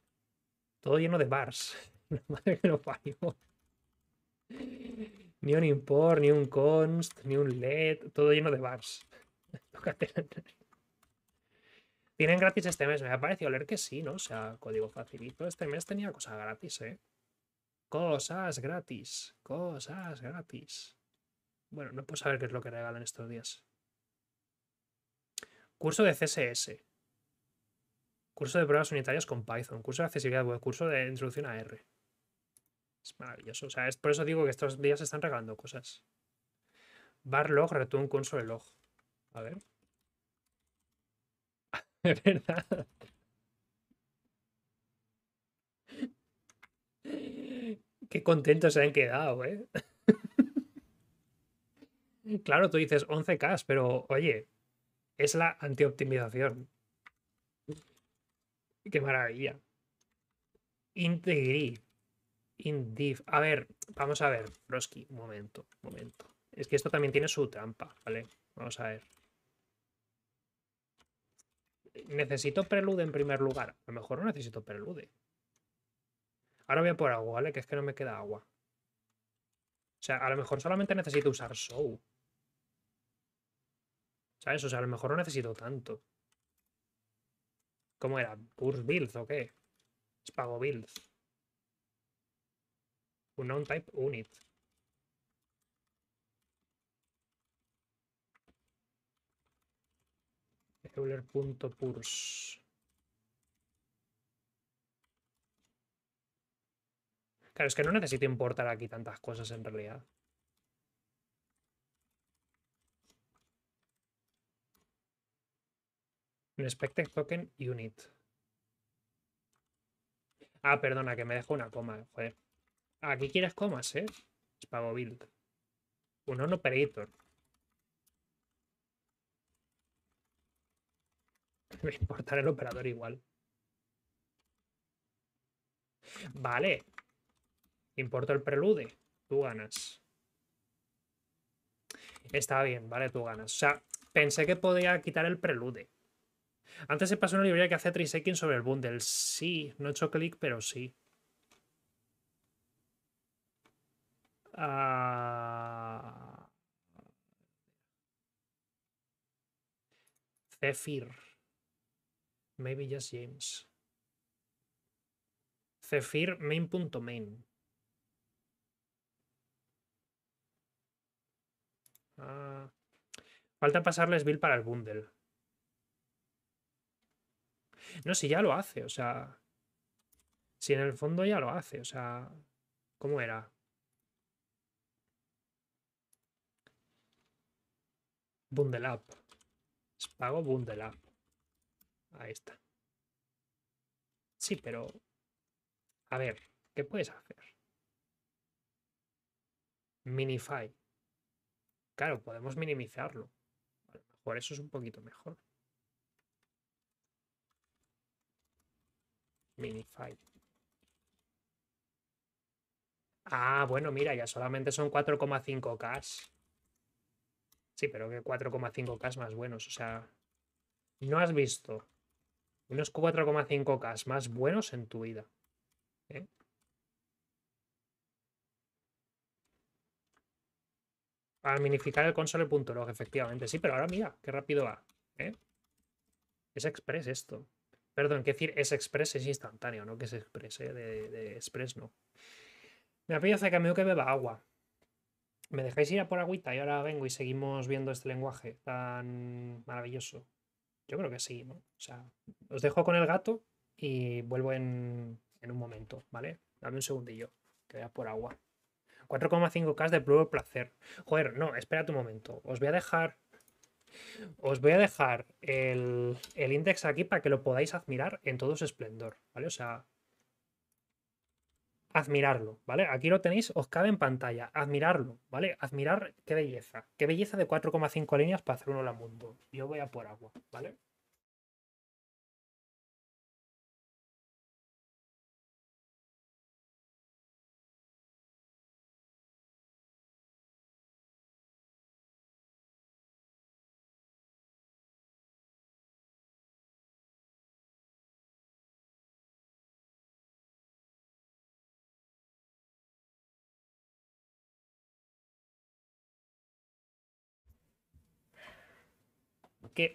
Todo lleno de bars. *laughs* La madre que lo parió. Ni un import, ni un const, ni un led. Todo lleno de bars. *laughs* Tienen gratis este mes. Me ha parecido leer que sí, ¿no? O sea, código facilito. Este mes tenía cosas gratis, eh. Cosas gratis. Cosas gratis. Bueno, no puedo saber qué es lo que regalan estos días. Curso de CSS. Curso de pruebas unitarias con Python. Curso de accesibilidad web. Curso de introducción a R. Es maravilloso. O sea, es por eso digo que estos días se están regalando cosas. Barlog, return console log. A ver. *laughs* de verdad. Qué contentos se han quedado, ¿eh? Mm, claro, tú dices 11K, pero oye, es la antioptimización. Qué maravilla. Integri. Indiv. A ver, vamos a ver, Roski, un momento, un momento. Es que esto también tiene su trampa, ¿vale? Vamos a ver. Necesito prelude en primer lugar. A lo mejor no necesito prelude. Ahora voy a por agua, ¿vale? Que es que no me queda agua. O sea, a lo mejor solamente necesito usar show. ¿Sabes? O sea, a lo mejor no necesito tanto. ¿Cómo era? Purse build o qué? pago builds. Un non-type unit. Euler.purs. Claro, es que no necesito importar aquí tantas cosas en realidad. Un Token Unit. Ah, perdona, que me dejo una coma, joder. Aquí quieres comas, ¿eh? Spago Build. Un On Operator. *laughs* Me importará el operador igual. Vale. Importo el prelude. Tú ganas. Está bien, vale, tú ganas. O sea, pensé que podía quitar el prelude. Antes se pasó una librería que hace Trisecking sobre el bundle. Sí, no he hecho clic, pero sí. Ah. Zephyr. Maybe just James. Zephyr main.main. Ah. Falta pasarles build para el bundle. No, si ya lo hace, o sea. Si en el fondo ya lo hace, o sea. ¿Cómo era? Bundle up. pago bundle up. Ahí está. Sí, pero. A ver, ¿qué puedes hacer? Minify. Claro, podemos minimizarlo. A lo mejor eso es un poquito mejor. Minify. Ah, bueno, mira, ya solamente son 4,5K. Sí, pero que 4,5K más buenos. O sea, no has visto unos 4,5K más buenos en tu vida. ¿Eh? Para minificar el console.log, efectivamente. Sí, pero ahora mira, qué rápido va. ¿eh? Es express esto. Perdón, que decir es express es instantáneo, no que es express, ¿eh? de, de, express no. Me ha pedido hace que beba agua. ¿Me dejáis ir a por agüita y ahora vengo y seguimos viendo este lenguaje tan maravilloso? Yo creo que sí, ¿no? O sea, os dejo con el gato y vuelvo en, un momento, ¿vale? Dame un segundillo, que voy a por agua. 4,5K de puro placer. Joder, no, espera un momento. Os voy a dejar os voy a dejar el, el index aquí para que lo podáis admirar en todo su esplendor, ¿vale? O sea, admirarlo, ¿vale? Aquí lo tenéis, os cabe en pantalla, admirarlo, ¿vale? Admirar qué belleza, qué belleza de 4,5 líneas para hacer un hola mundo. Yo voy a por agua, ¿vale?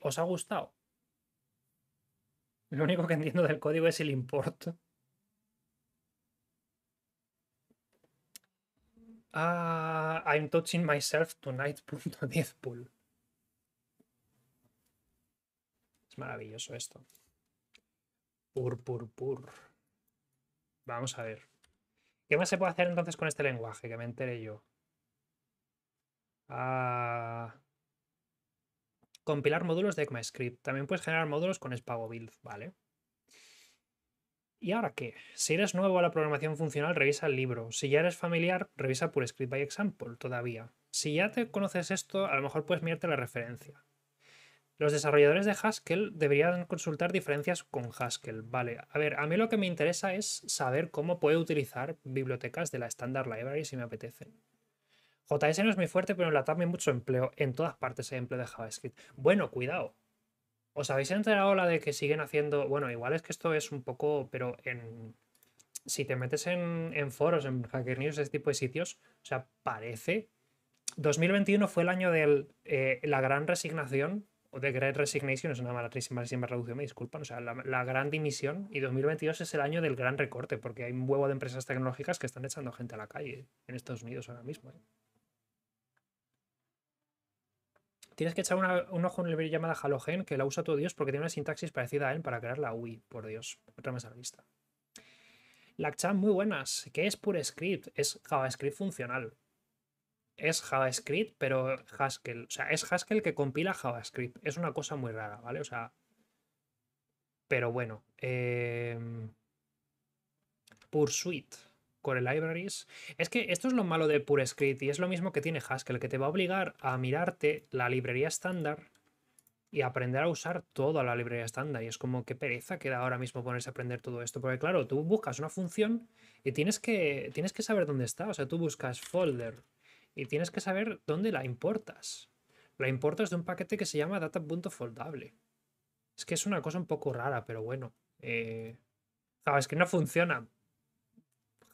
os ha gustado. Lo único que entiendo del código es el import. Ah, I'm touching myself tonight. pool Es maravilloso esto. Pur, pur, pur. Vamos a ver. ¿Qué más se puede hacer entonces con este lenguaje? Que me entere yo. Ah. Compilar módulos de ECMAScript. También puedes generar módulos con Spago Build, ¿vale? ¿Y ahora qué? Si eres nuevo a la programación funcional, revisa el libro. Si ya eres familiar, revisa PureScript by Example todavía. Si ya te conoces esto, a lo mejor puedes mirarte la referencia. Los desarrolladores de Haskell deberían consultar diferencias con Haskell. Vale, a ver, a mí lo que me interesa es saber cómo puedo utilizar bibliotecas de la Standard Library si me apetecen. JS no es muy fuerte, pero en la TAM hay mucho empleo. En todas partes hay empleo de JavaScript. Bueno, cuidado. ¿Os habéis enterado la de que siguen haciendo? Bueno, igual es que esto es un poco, pero en. Si te metes en, foros, en Hacker News, ese tipo de sitios, o sea, parece. 2021 fue el año de eh, la gran resignación, o de Great Resignation, es una siempre reducción, me disculpan, o sea, la, la gran dimisión, y 2022 es el año del gran recorte, porque hay un huevo de empresas tecnológicas que están echando gente a la calle en Estados Unidos ahora mismo. ¿eh? Tienes que echar un ojo en el librería llamada Halogen, que la usa todo Dios porque tiene una sintaxis parecida a él para crear la UI, por Dios. Otra más a la lista. muy buenas. ¿Qué es PureScript? Es JavaScript funcional. Es JavaScript, pero Haskell. O sea, es Haskell que compila JavaScript. Es una cosa muy rara, ¿vale? O sea. Pero bueno. Eh... Core Libraries. Es que esto es lo malo de PureScript y es lo mismo que tiene Haskell, que te va a obligar a mirarte la librería estándar y aprender a usar toda la librería estándar. Y es como que pereza queda ahora mismo ponerse a aprender todo esto. Porque claro, tú buscas una función y tienes que, tienes que saber dónde está. O sea, tú buscas folder y tienes que saber dónde la importas. La importas de un paquete que se llama data.foldable. Es que es una cosa un poco rara, pero bueno. Eh... es que no funciona.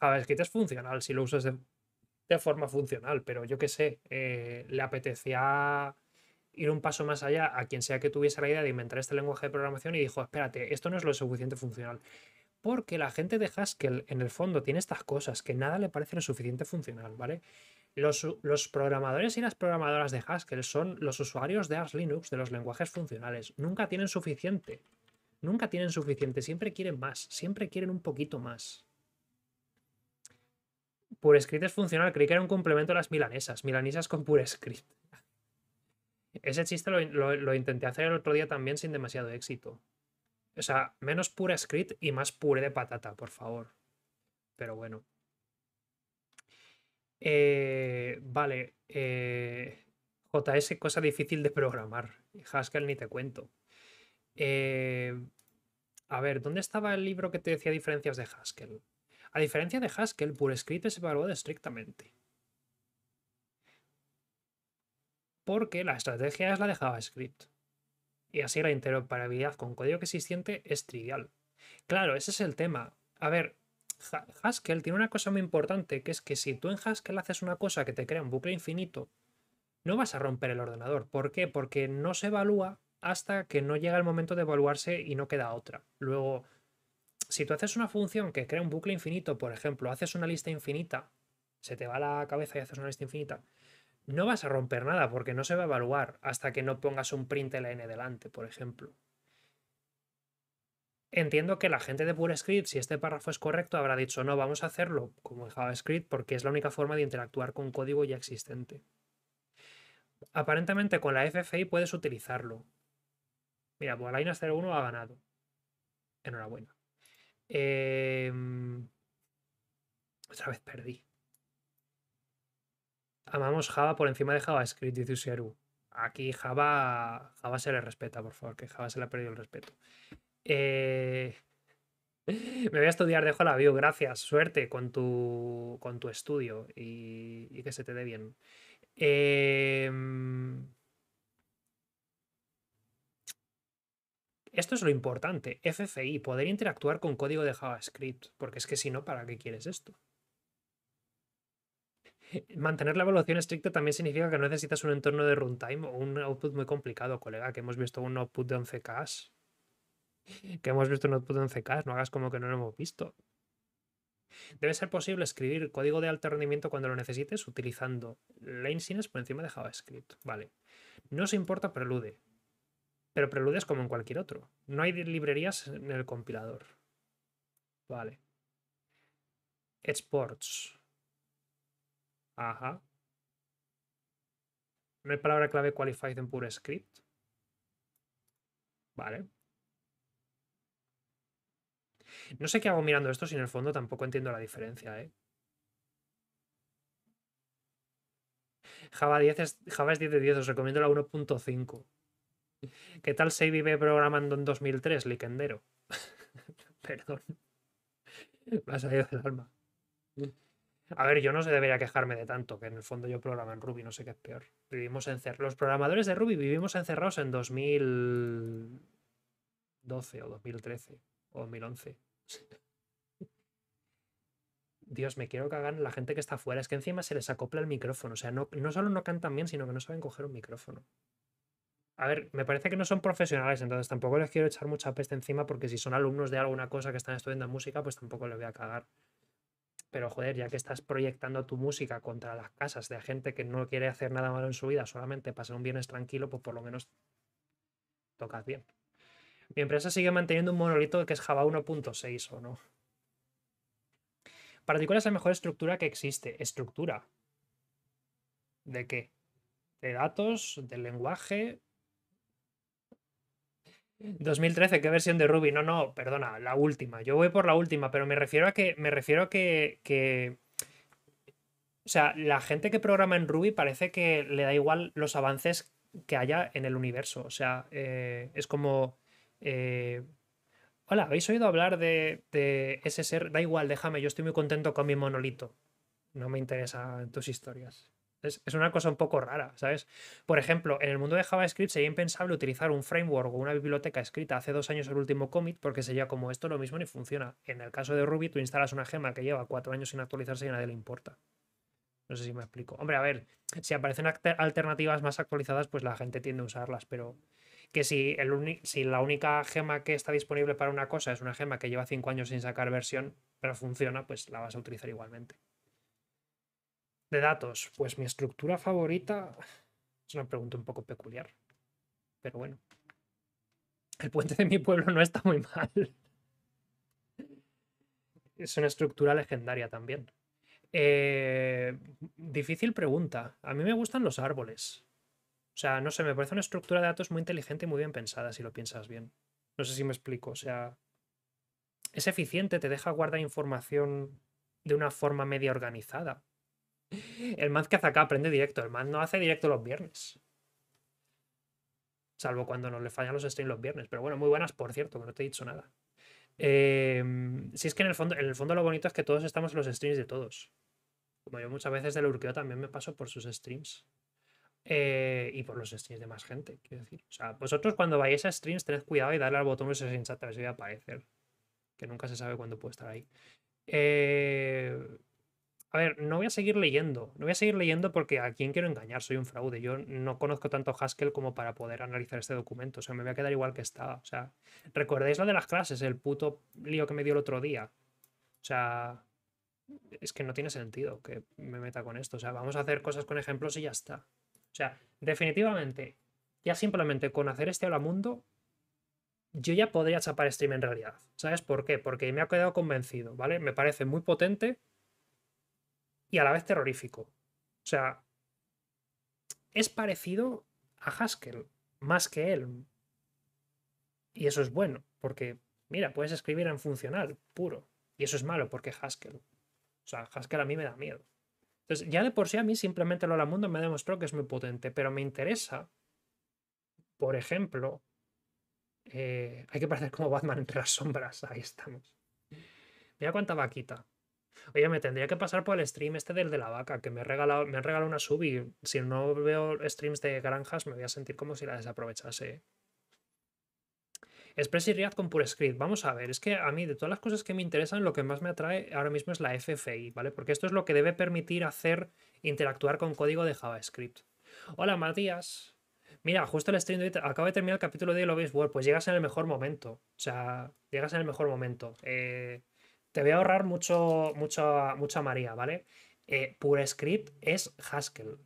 A ver, es funcional si lo usas de, forma funcional, pero yo qué sé, eh, le apetecía ir un paso más allá a quien sea que tuviese la idea de inventar este lenguaje de programación y dijo, espérate, esto no es lo suficiente funcional. Porque la gente de Haskell, en el fondo, tiene estas cosas que nada le parece lo suficiente funcional, ¿vale? Los, los, programadores y las programadoras de Haskell son los usuarios de Arch Linux de los lenguajes funcionales. Nunca tienen suficiente. Nunca tienen suficiente. Siempre quieren más. Siempre quieren un poquito más. PureScript es funcional, creí que era un complemento a las milanesas, milanesas con Script. *laughs* Ese chiste lo, intenté hacer el otro día también sin demasiado éxito. O sea, menos script y más puré de patata, por favor. Pero bueno. Eh, vale. Eh, JS, cosa difícil de programar. Haskell ni te cuento. Eh, a ver, ¿dónde estaba el libro que te decía diferencias de Haskell? A diferencia de Haskell, PureScript es evaluado estrictamente. Porque la estrategia es la de JavaScript. Y así la interoperabilidad con código que existente es trivial. Claro, ese es el tema. A ver, Haskell tiene una cosa muy importante, que es que si tú en Haskell haces una cosa que te crea un bucle infinito, no vas a romper el ordenador. ¿Por qué? Porque no se evalúa hasta que no llega el momento de evaluarse y no queda otra. Luego, si tú haces una función que crea un bucle infinito, por ejemplo, haces una lista infinita, se te va la cabeza y haces una lista infinita, no vas a romper nada porque no se va a evaluar hasta que no pongas un print println delante, por ejemplo. Entiendo que la gente de PureScript, si este párrafo es correcto, habrá dicho no, vamos a hacerlo como en JavaScript porque es la única forma de interactuar con código ya existente. Aparentemente con la FFI puedes utilizarlo. Mira, pues INA 01 ha ganado. Enhorabuena. Em, otra vez perdí. Amamos Java por encima de JavaScript, dice Aquí Java, Java se le respeta, por favor, que Java se le ha perdido el respeto. Eh, *laughs* me voy a estudiar, dejo la bio, gracias, suerte con tu, con tu estudio y, que se te dé bien. Eh, Esto es lo importante, FFI, poder interactuar con código de JavaScript, porque es que si no, ¿para qué quieres esto? Mantener la evaluación estricta también significa que no necesitas un entorno de runtime o un output muy complicado, colega, que hemos visto un output de 11K. Que hemos visto un output de 11K, no hagas como que no lo hemos visto. Debe ser posible escribir código de alto rendimiento cuando lo necesites utilizando lane por encima de JavaScript. Vale. No se importa Prelude. Pero preludes como en cualquier otro. No hay librerías en el compilador. Vale. Exports. Ajá. No hay palabra clave qualified en pure script. Vale. No sé qué hago mirando esto si en el fondo tampoco entiendo la diferencia, ¿eh? Java, 10 es, Java 10 de 10, os recomiendo la 1.5. ¿Qué tal se vive programando en 2003, Likendero? *laughs* Perdón. Me ha salido del alma. A ver, yo no se debería quejarme de tanto, que en el fondo yo programa en Ruby, no sé qué es peor. Vivimos Los programadores de Ruby vivimos encerrados en 2012 o 2013 o 2011. *laughs* Dios, me quiero cagar la gente que está afuera. Es que encima se les acopla el micrófono. O sea, no, no solo no cantan bien, sino que no saben coger un micrófono a ver, me parece que no son profesionales, entonces tampoco les quiero echar mucha peste encima porque si son alumnos de alguna cosa que están estudiando música, pues tampoco les voy a cagar. Pero joder, ya que estás proyectando tu música contra las casas de gente que no quiere hacer nada malo en su vida, solamente pasar un viernes tranquilo, pues por lo menos tocas bien. Mi empresa sigue manteniendo un monolito que es Java 1.6 o no. Para ¿cuál es la mejor estructura que existe. ¿Estructura? ¿De qué? ¿De datos? ¿Del lenguaje? 2013, ¿qué versión de Ruby? No, no, perdona, la última. Yo voy por la última, pero me refiero a que. Me refiero a que, O sea, la gente que programa en Ruby parece que le da igual los avances que haya en el universo. O sea, eh, es como. Eh, Hola, ¿habéis oído hablar de, de ser? Da igual, déjame, yo estoy muy contento con mi monolito. No me interesan tus historias. Es, una cosa un poco rara, ¿sabes? Por ejemplo, en el mundo de JavaScript sería impensable utilizar un framework o una biblioteca escrita hace dos años el último commit porque sería como esto lo mismo ni funciona. En el caso de Ruby, tú instalas una gema que lleva cuatro años sin actualizarse y a nadie le importa. No sé si me explico. Hombre, a ver, si aparecen alternativas más actualizadas, pues la gente tiende a usarlas, pero que si, el si la única gema que está disponible para una cosa es una gema que lleva cinco años sin sacar versión, pero funciona, pues la vas a utilizar igualmente. De datos, pues mi estructura favorita es una pregunta un poco peculiar, pero bueno. El puente de mi pueblo no está muy mal. Es una estructura legendaria también. Eh, difícil pregunta. A mí me gustan los árboles. O sea, no sé, me parece una estructura de datos muy inteligente y muy bien pensada, si lo piensas bien. No sé si me explico. O sea, es eficiente, te deja guardar información de una forma media organizada. El Mad que hace acá aprende directo. El Mad no hace directo los viernes. Salvo cuando nos le fallan los streams los viernes. Pero bueno, muy buenas, por cierto, que no te he dicho nada. Eh, si es que en el, fondo, en el fondo lo bonito es que todos estamos en los streams de todos. Como yo muchas veces del Urqueo también me paso por sus streams. Eh, y por los streams de más gente, quiero decir. O sea, vosotros cuando vayáis a streams tened cuidado y darle al botón ese sin chat a ver si voy a aparecer. Que nunca se sabe cuándo puede estar ahí. Eh, a ver, no voy a seguir leyendo. No voy a seguir leyendo porque a quién quiero engañar, soy un fraude. Yo no conozco tanto Haskell como para poder analizar este documento. O sea, me voy a quedar igual que estaba. O sea, ¿recordáis lo de las clases? El puto lío que me dio el otro día. O sea, es que no tiene sentido que me meta con esto. O sea, vamos a hacer cosas con ejemplos y ya está. O sea, definitivamente, ya simplemente con hacer este mundo yo ya podría chapar stream en realidad. ¿Sabes por qué? Porque me ha quedado convencido, ¿vale? Me parece muy potente y a la vez terrorífico. O sea, es parecido a Haskell, más que él. Y eso es bueno, porque, mira, puedes escribir en funcional, puro. Y eso es malo, porque Haskell. O sea, Haskell a mí me da miedo. Entonces, ya de por sí a mí simplemente lo Mundo me demostró que es muy potente, pero me interesa, por ejemplo, eh, hay que parecer como Batman entre las sombras, ahí estamos. Mira cuánta vaquita. Oye, me tendría que pasar por el stream este del de la vaca, que me, me han regalado una sub y si no veo streams de granjas me voy a sentir como si la desaprovechase. Express y React con PureScript. Vamos a ver, es que a mí de todas las cosas que me interesan, lo que más me atrae ahora mismo es la FFI, ¿vale? Porque esto es lo que debe permitir hacer interactuar con código de JavaScript. Hola, Matías. Mira, justo el stream de hoy, acabo de terminar el capítulo de Lo World, pues llegas en el mejor momento. O sea, llegas en el mejor momento. Eh, te voy a ahorrar mucho, mucho, mucha María, ¿vale? Eh, PureScript es Haskell.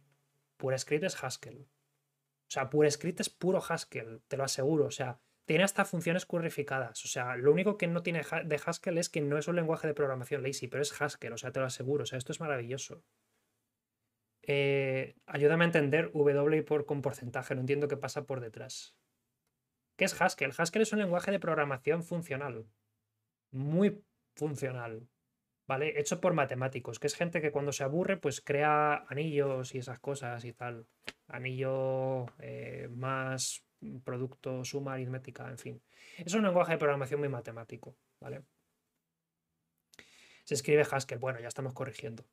PureScript es Haskell. O sea, PureScript es puro Haskell, te lo aseguro. O sea, tiene hasta funciones currificadas. O sea, lo único que no tiene de Haskell es que no es un lenguaje de programación lazy, pero es Haskell, o sea, te lo aseguro. O sea, esto es maravilloso. Eh, ayúdame a entender W por, con porcentaje, no entiendo qué pasa por detrás. ¿Qué es Haskell? Haskell es un lenguaje de programación funcional. Muy funcional, ¿vale? Hecho por matemáticos, que es gente que cuando se aburre, pues crea anillos y esas cosas y tal. Anillo eh, más mm, producto, suma aritmética, en fin. Es un lenguaje de programación muy matemático, ¿vale? Se escribe Haskell, bueno, ya estamos corrigiendo.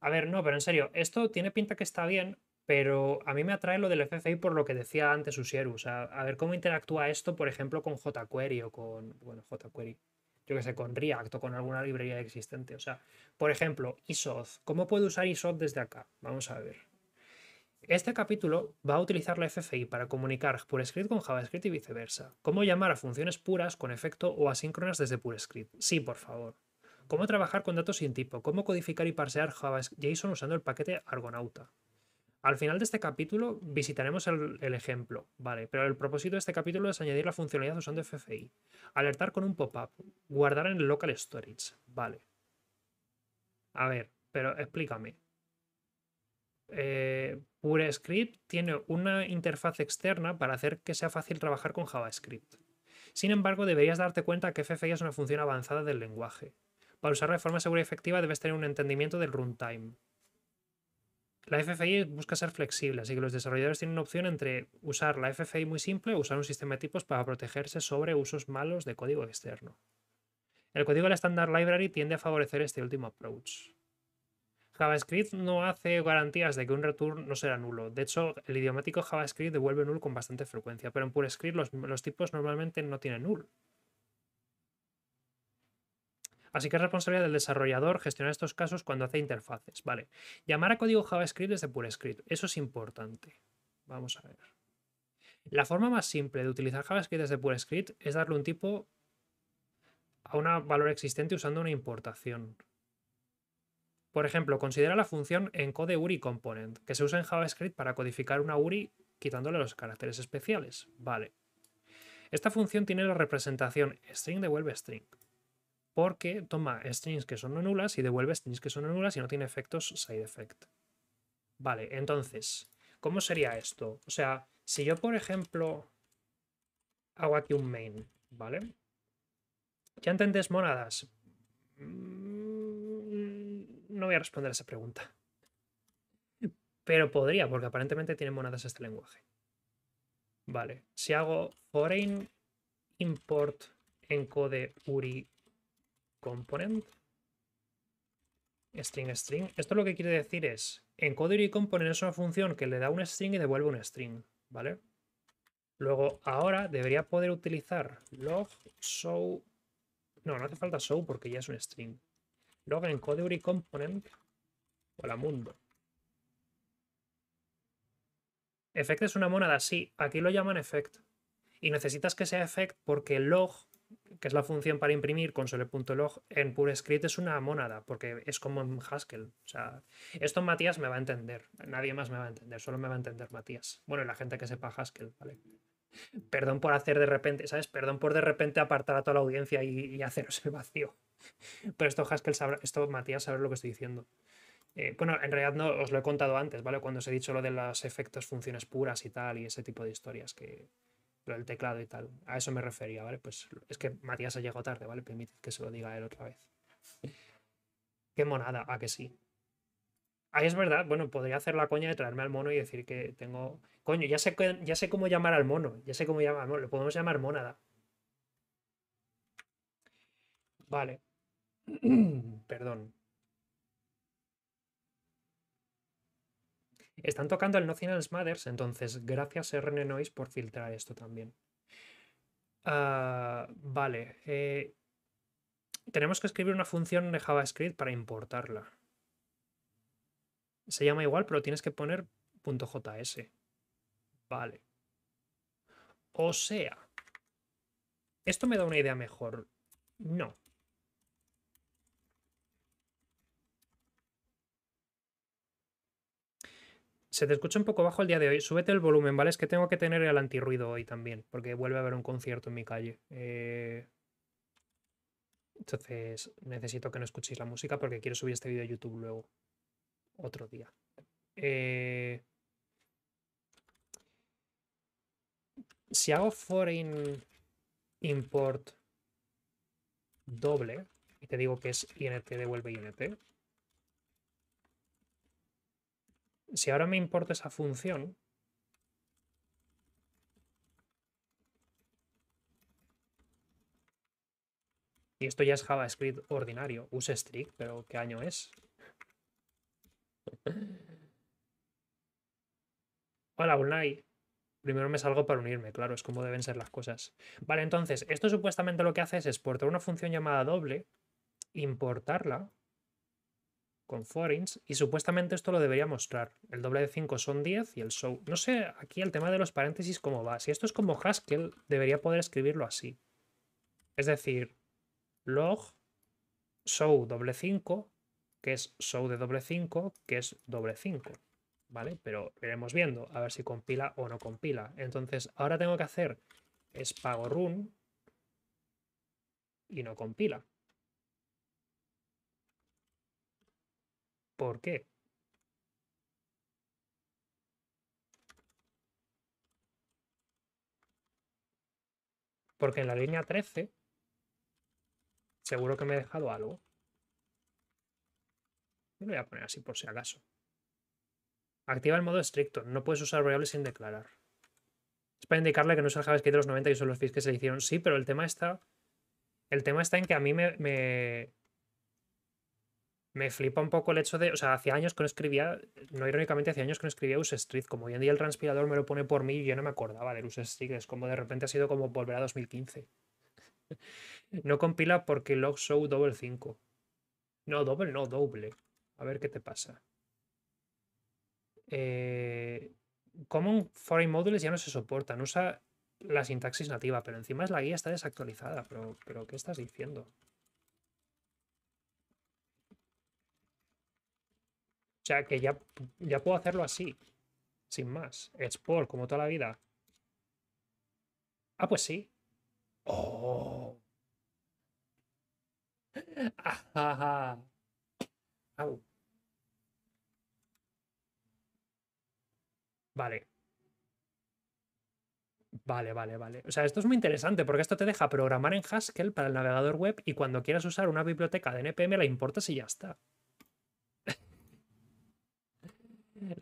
A ver, no, pero en serio, esto tiene pinta que está bien, pero a mí me atrae lo del FFI por lo que decía antes Usieru. O sea, a ver cómo interactúa esto, por ejemplo, con jQuery o con, bueno, jQuery, yo que sé, con React o con alguna librería existente. O sea, por ejemplo, ISOD. ¿Cómo puedo usar Isot desde acá? Vamos a ver. Este capítulo va a utilizar la FFI para comunicar PureScript con JavaScript y viceversa. ¿Cómo llamar a funciones puras con efecto o asíncronas desde PureScript? Sí, por favor. ¿Cómo trabajar con datos sin tipo? ¿Cómo codificar y parsear JSON usando el paquete Argonauta? Al final de este capítulo visitaremos el, ejemplo, ¿vale? Pero el propósito de este capítulo es añadir la funcionalidad usando FFI. Alertar con un pop-up. Guardar en el local storage, ¿vale? A ver, pero explícame. Eh, PureScript tiene una interfaz externa para hacer que sea fácil trabajar con JavaScript. Sin embargo, deberías darte cuenta que FFI es una función avanzada del lenguaje. Para usarla de forma segura y efectiva debes tener un entendimiento del runtime, la FFI busca ser flexible, así que los desarrolladores tienen una opción entre usar la FFI muy simple o usar un sistema de tipos para protegerse sobre usos malos de código externo. El código de la Standard Library tiende a favorecer este último approach. JavaScript no hace garantías de que un return no será nulo. De hecho, el idiomático JavaScript devuelve null con bastante frecuencia, pero en PureScript los, los tipos normalmente no tienen null. Así que es responsabilidad del desarrollador gestionar estos casos cuando hace interfaces. Vale. Llamar a código JavaScript desde PureScript. Eso es importante. Vamos a ver. La forma más simple de utilizar JavaScript desde PureScript es darle un tipo a un valor existente usando una importación. Por ejemplo, considera la función encode que se usa en JavaScript para codificar una URI quitándole los caracteres especiales. Vale. Esta función tiene la representación string devuelve string porque toma strings que son no nulas y devuelve strings que son no nulas y no tiene efectos side effect. Vale, entonces, ¿cómo sería esto? O sea, si yo, por ejemplo, hago aquí un main, ¿vale? ¿Ya entendés monadas? Mm, no voy a responder a esa pregunta. Pero podría, porque aparentemente tiene monadas este lenguaje. Vale, si hago foreign import encode uri component string string. Esto lo que quiere decir es, encoder y component es una función que le da un string y devuelve un string, ¿vale? Luego, ahora debería poder utilizar log show... No, no hace falta show porque ya es un string. Log encoder y component. Hola mundo. Effect es una monada, sí. Aquí lo llaman effect. Y necesitas que sea effect porque log que es la función para imprimir console.log en script es una monada porque es como en Haskell. O sea, esto Matías me va a entender, nadie más me va a entender, solo me va a entender Matías. Bueno, la gente que sepa Haskell, ¿vale? Perdón por hacer de repente, ¿sabes? Perdón por de repente apartar a toda la audiencia y, haceros el vacío. Pero esto Haskell sabrá, esto Matías sabrá lo que estoy diciendo. Eh, bueno, en realidad no os lo he contado antes, ¿vale? Cuando os he dicho lo de los efectos, funciones puras y tal, y ese tipo de historias que, el teclado y tal. A eso me refería, ¿vale? Pues es que Matías ha llegado tarde, ¿vale? Permitid que se lo diga él otra vez. Qué monada, a que sí. Ahí es verdad, bueno, podría hacer la coña de traerme al mono y decir que tengo. Coño, ya sé, ya sé cómo llamar al mono, ya sé cómo llamar lo podemos llamar monada. Vale. *clears throat* Perdón. Están tocando el no Else mothers entonces gracias RN Noise por filtrar esto también. Ah, vale. Eh, tenemos que escribir una función de JavaScript para importarla. Se llama igual, pero tienes que poner .js. Vale. O sea, esto me da una idea mejor. No. Se te escucha un poco bajo el día de hoy. Súbete el volumen, ¿vale? Es que tengo que tener el antirruido hoy también, porque vuelve a haber un concierto en mi calle. Eh, entonces, necesito que no escuchéis la música porque quiero subir este vídeo a YouTube luego. Otro día. Eh, si hago foreign import doble, y te digo que es INT, devuelve INT, si ahora me importa esa función, y esto ya es JavaScript ordinario, use strict, pero ¿qué año es? *laughs* Hola, Unai. Primero me salgo para unirme, claro, es como deben ser las cosas. Vale, entonces, esto supuestamente lo que hace es exportar una función llamada doble, importarla, con forins, y supuestamente esto lo debería mostrar. El doble de 5 son 10 y el show. No sé aquí el tema de los paréntesis cómo va. Si esto es como Haskell, debería poder escribirlo así. Es decir, log show doble 5, que es show de doble 5, que es doble 5. ¿Vale? Pero iremos viendo a ver si compila o no compila. Entonces, ahora tengo que hacer pago run y no compila. ¿Por qué? Porque en la línea 13 seguro que me he dejado algo. lo voy a poner así por si acaso. Activa el modo estricto. No puedes usar variables sin declarar. Es para indicarle que no es el JavaScript de los 90 y son los fees que se hicieron. Sí, pero el tema está... El tema está en que a mí me, me flipa un poco el hecho de, o sea, hace años que no escribía, no irónicamente, hace años que no escribía Usestreet. Street, como hoy en día el transpirador me lo pone por mí y yo no me acordaba de Usestreet. es como de repente ha sido como volver a 2015. *laughs* no compila porque Log Show Double 5. No, doble, no, doble. A ver qué te pasa. Eh, Common Foreign Modules ya no se soportan, usa la sintaxis nativa, pero encima es la guía está desactualizada, pero, pero ¿qué estás diciendo? O sea, que ya, ya puedo hacerlo así, sin más. Export, como toda la vida. Ah, pues sí. ¡Oh! Au. Vale. Vale, vale, vale. O sea, esto es muy interesante porque esto te deja programar en Haskell para el navegador web y cuando quieras usar una biblioteca de NPM la importas y ya está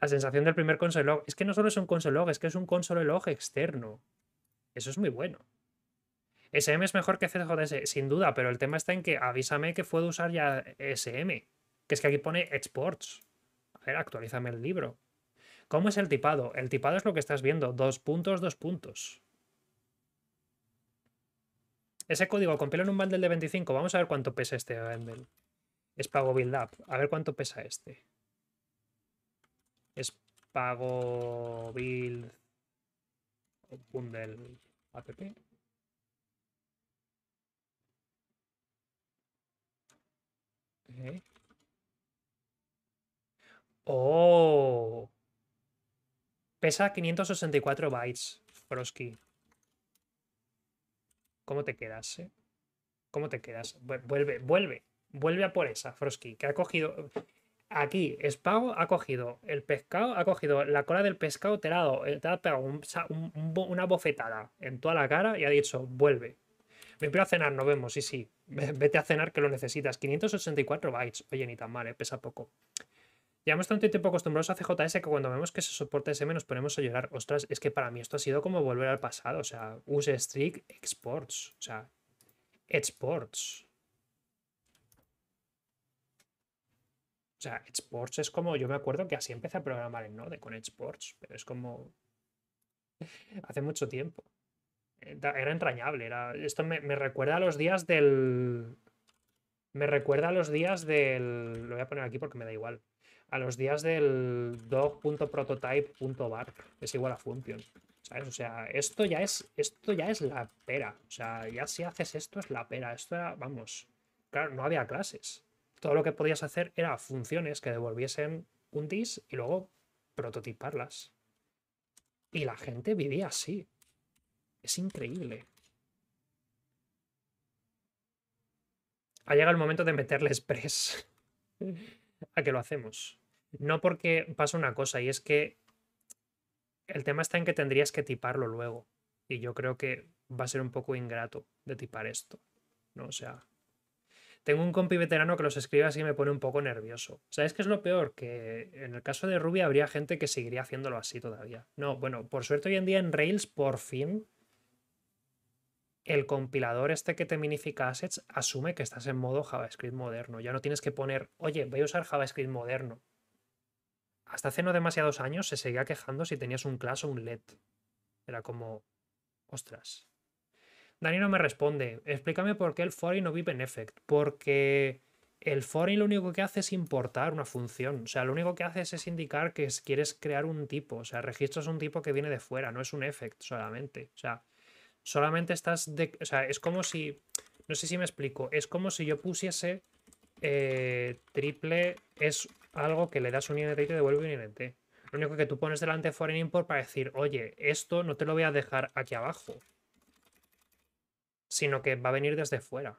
la sensación del primer console log es que no solo es un console log, es que es un console log externo. Eso es muy bueno. SM es mejor que CJS, sin duda, pero el tema está en que avísame que puedo usar ya SM, que es que aquí pone exports. A ver, actualízame el libro. ¿Cómo es el tipado? El tipado es lo que estás viendo, dos puntos, dos puntos. Ese código compila en un bundle de 25, vamos a ver cuánto pesa este bundle. Es pago build up, a ver cuánto pesa este es pago build bundle app oh pesa 564 bytes Frosky ¿cómo te quedas? Eh? ¿cómo te quedas? Vuelve, vuelve vuelve a por esa Frosky que ha cogido Aquí, Spago ha cogido el pescado, ha cogido la cola del pescado, eh, te, ha, dado, pegado una bofetada en toda la cara y ha dicho, vuelve. Me empiezo a cenar, nos vemos, sí, sí. Vete a cenar que lo necesitas. 584 bytes. Oye, ni tan mal, eh, pesa poco. Llevamos tanto tiempo acostumbrados a CJS que cuando vemos que se soporta SM nos ponemos a llorar. Ostras, es que para mí esto ha sido como volver al pasado. O sea, use strict exports. O sea, exports. sea, Sports es como, yo me acuerdo que así empecé a programar en Node con Sports, pero es como hace mucho tiempo. Era entrañable, era... esto me, recuerda a los días del... Me recuerda a los días del... Lo voy a poner aquí porque me da igual. A los días del dog.prototype.bar, es igual a Function. ¿Sabes? O sea, esto ya es, esto ya es la pera. O sea, ya si haces esto es la pera. Esto era, vamos, claro, no había clases todo lo que podías hacer era funciones que devolviesen un dis y luego prototiparlas. Y la gente vivía así. Es increíble. Ha llegado el momento de meterle express. *laughs* a que lo hacemos. No porque pasa una cosa, y es que el tema está en que tendrías que tiparlo luego. Y yo creo que va a ser un poco ingrato de tipar esto. ¿no? O sea, tengo un compi veterano que los escribe así y me pone un poco nervioso. ¿Sabes qué es lo peor? Que en el caso de Ruby habría gente que seguiría haciéndolo así todavía. No, bueno, por suerte hoy en día en Rails, por fin, el compilador este que te minifica assets asume que estás en modo JavaScript moderno. Ya no tienes que poner, oye, voy a usar JavaScript moderno. Hasta hace no demasiados años se seguía quejando si tenías un class o un let. Era como, ostras, Dani no me responde. Explícame por qué el foreign no vive en effect. Porque el foreign lo único que hace es importar una función. O sea, lo único que haces es indicar que quieres crear un tipo. O sea, registras un tipo que viene de fuera, no es un effect solamente. O sea, solamente estás. De... O sea, es como si. No sé si me explico. Es como si yo pusiese. Eh, triple es algo que le das un INT y te devuelve un INT. Lo único que tú pones delante foreign import para decir, oye, esto no te lo voy a dejar aquí abajo sino que va a venir desde fuera.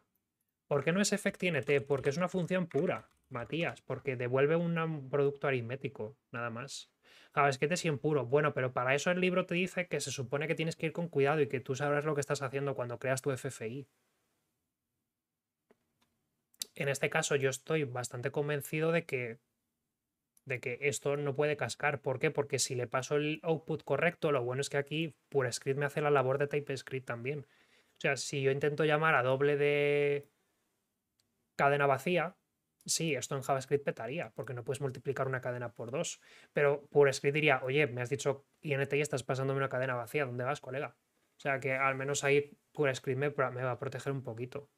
¿Por qué no es effect_int? Porque es una función pura, Matías, porque devuelve un producto aritmético, nada más. JavaScript es puro. Bueno, pero para eso el libro te dice que se supone que tienes que ir con cuidado y que tú sabrás lo que estás haciendo cuando creas tu FFI. En este caso yo estoy bastante convencido de que de que esto no puede cascar. ¿Por qué? Porque si le paso el output correcto, lo bueno es que aquí PureScript me hace la labor de TypeScript también. O sea, si yo intento llamar a doble de cadena vacía, sí, esto en JavaScript petaría, porque no puedes multiplicar una cadena por dos. Pero por script diría, oye, me has dicho INT y estás pasándome una cadena vacía, ¿dónde vas, colega? O sea que al menos ahí PureScript me, va a proteger un poquito.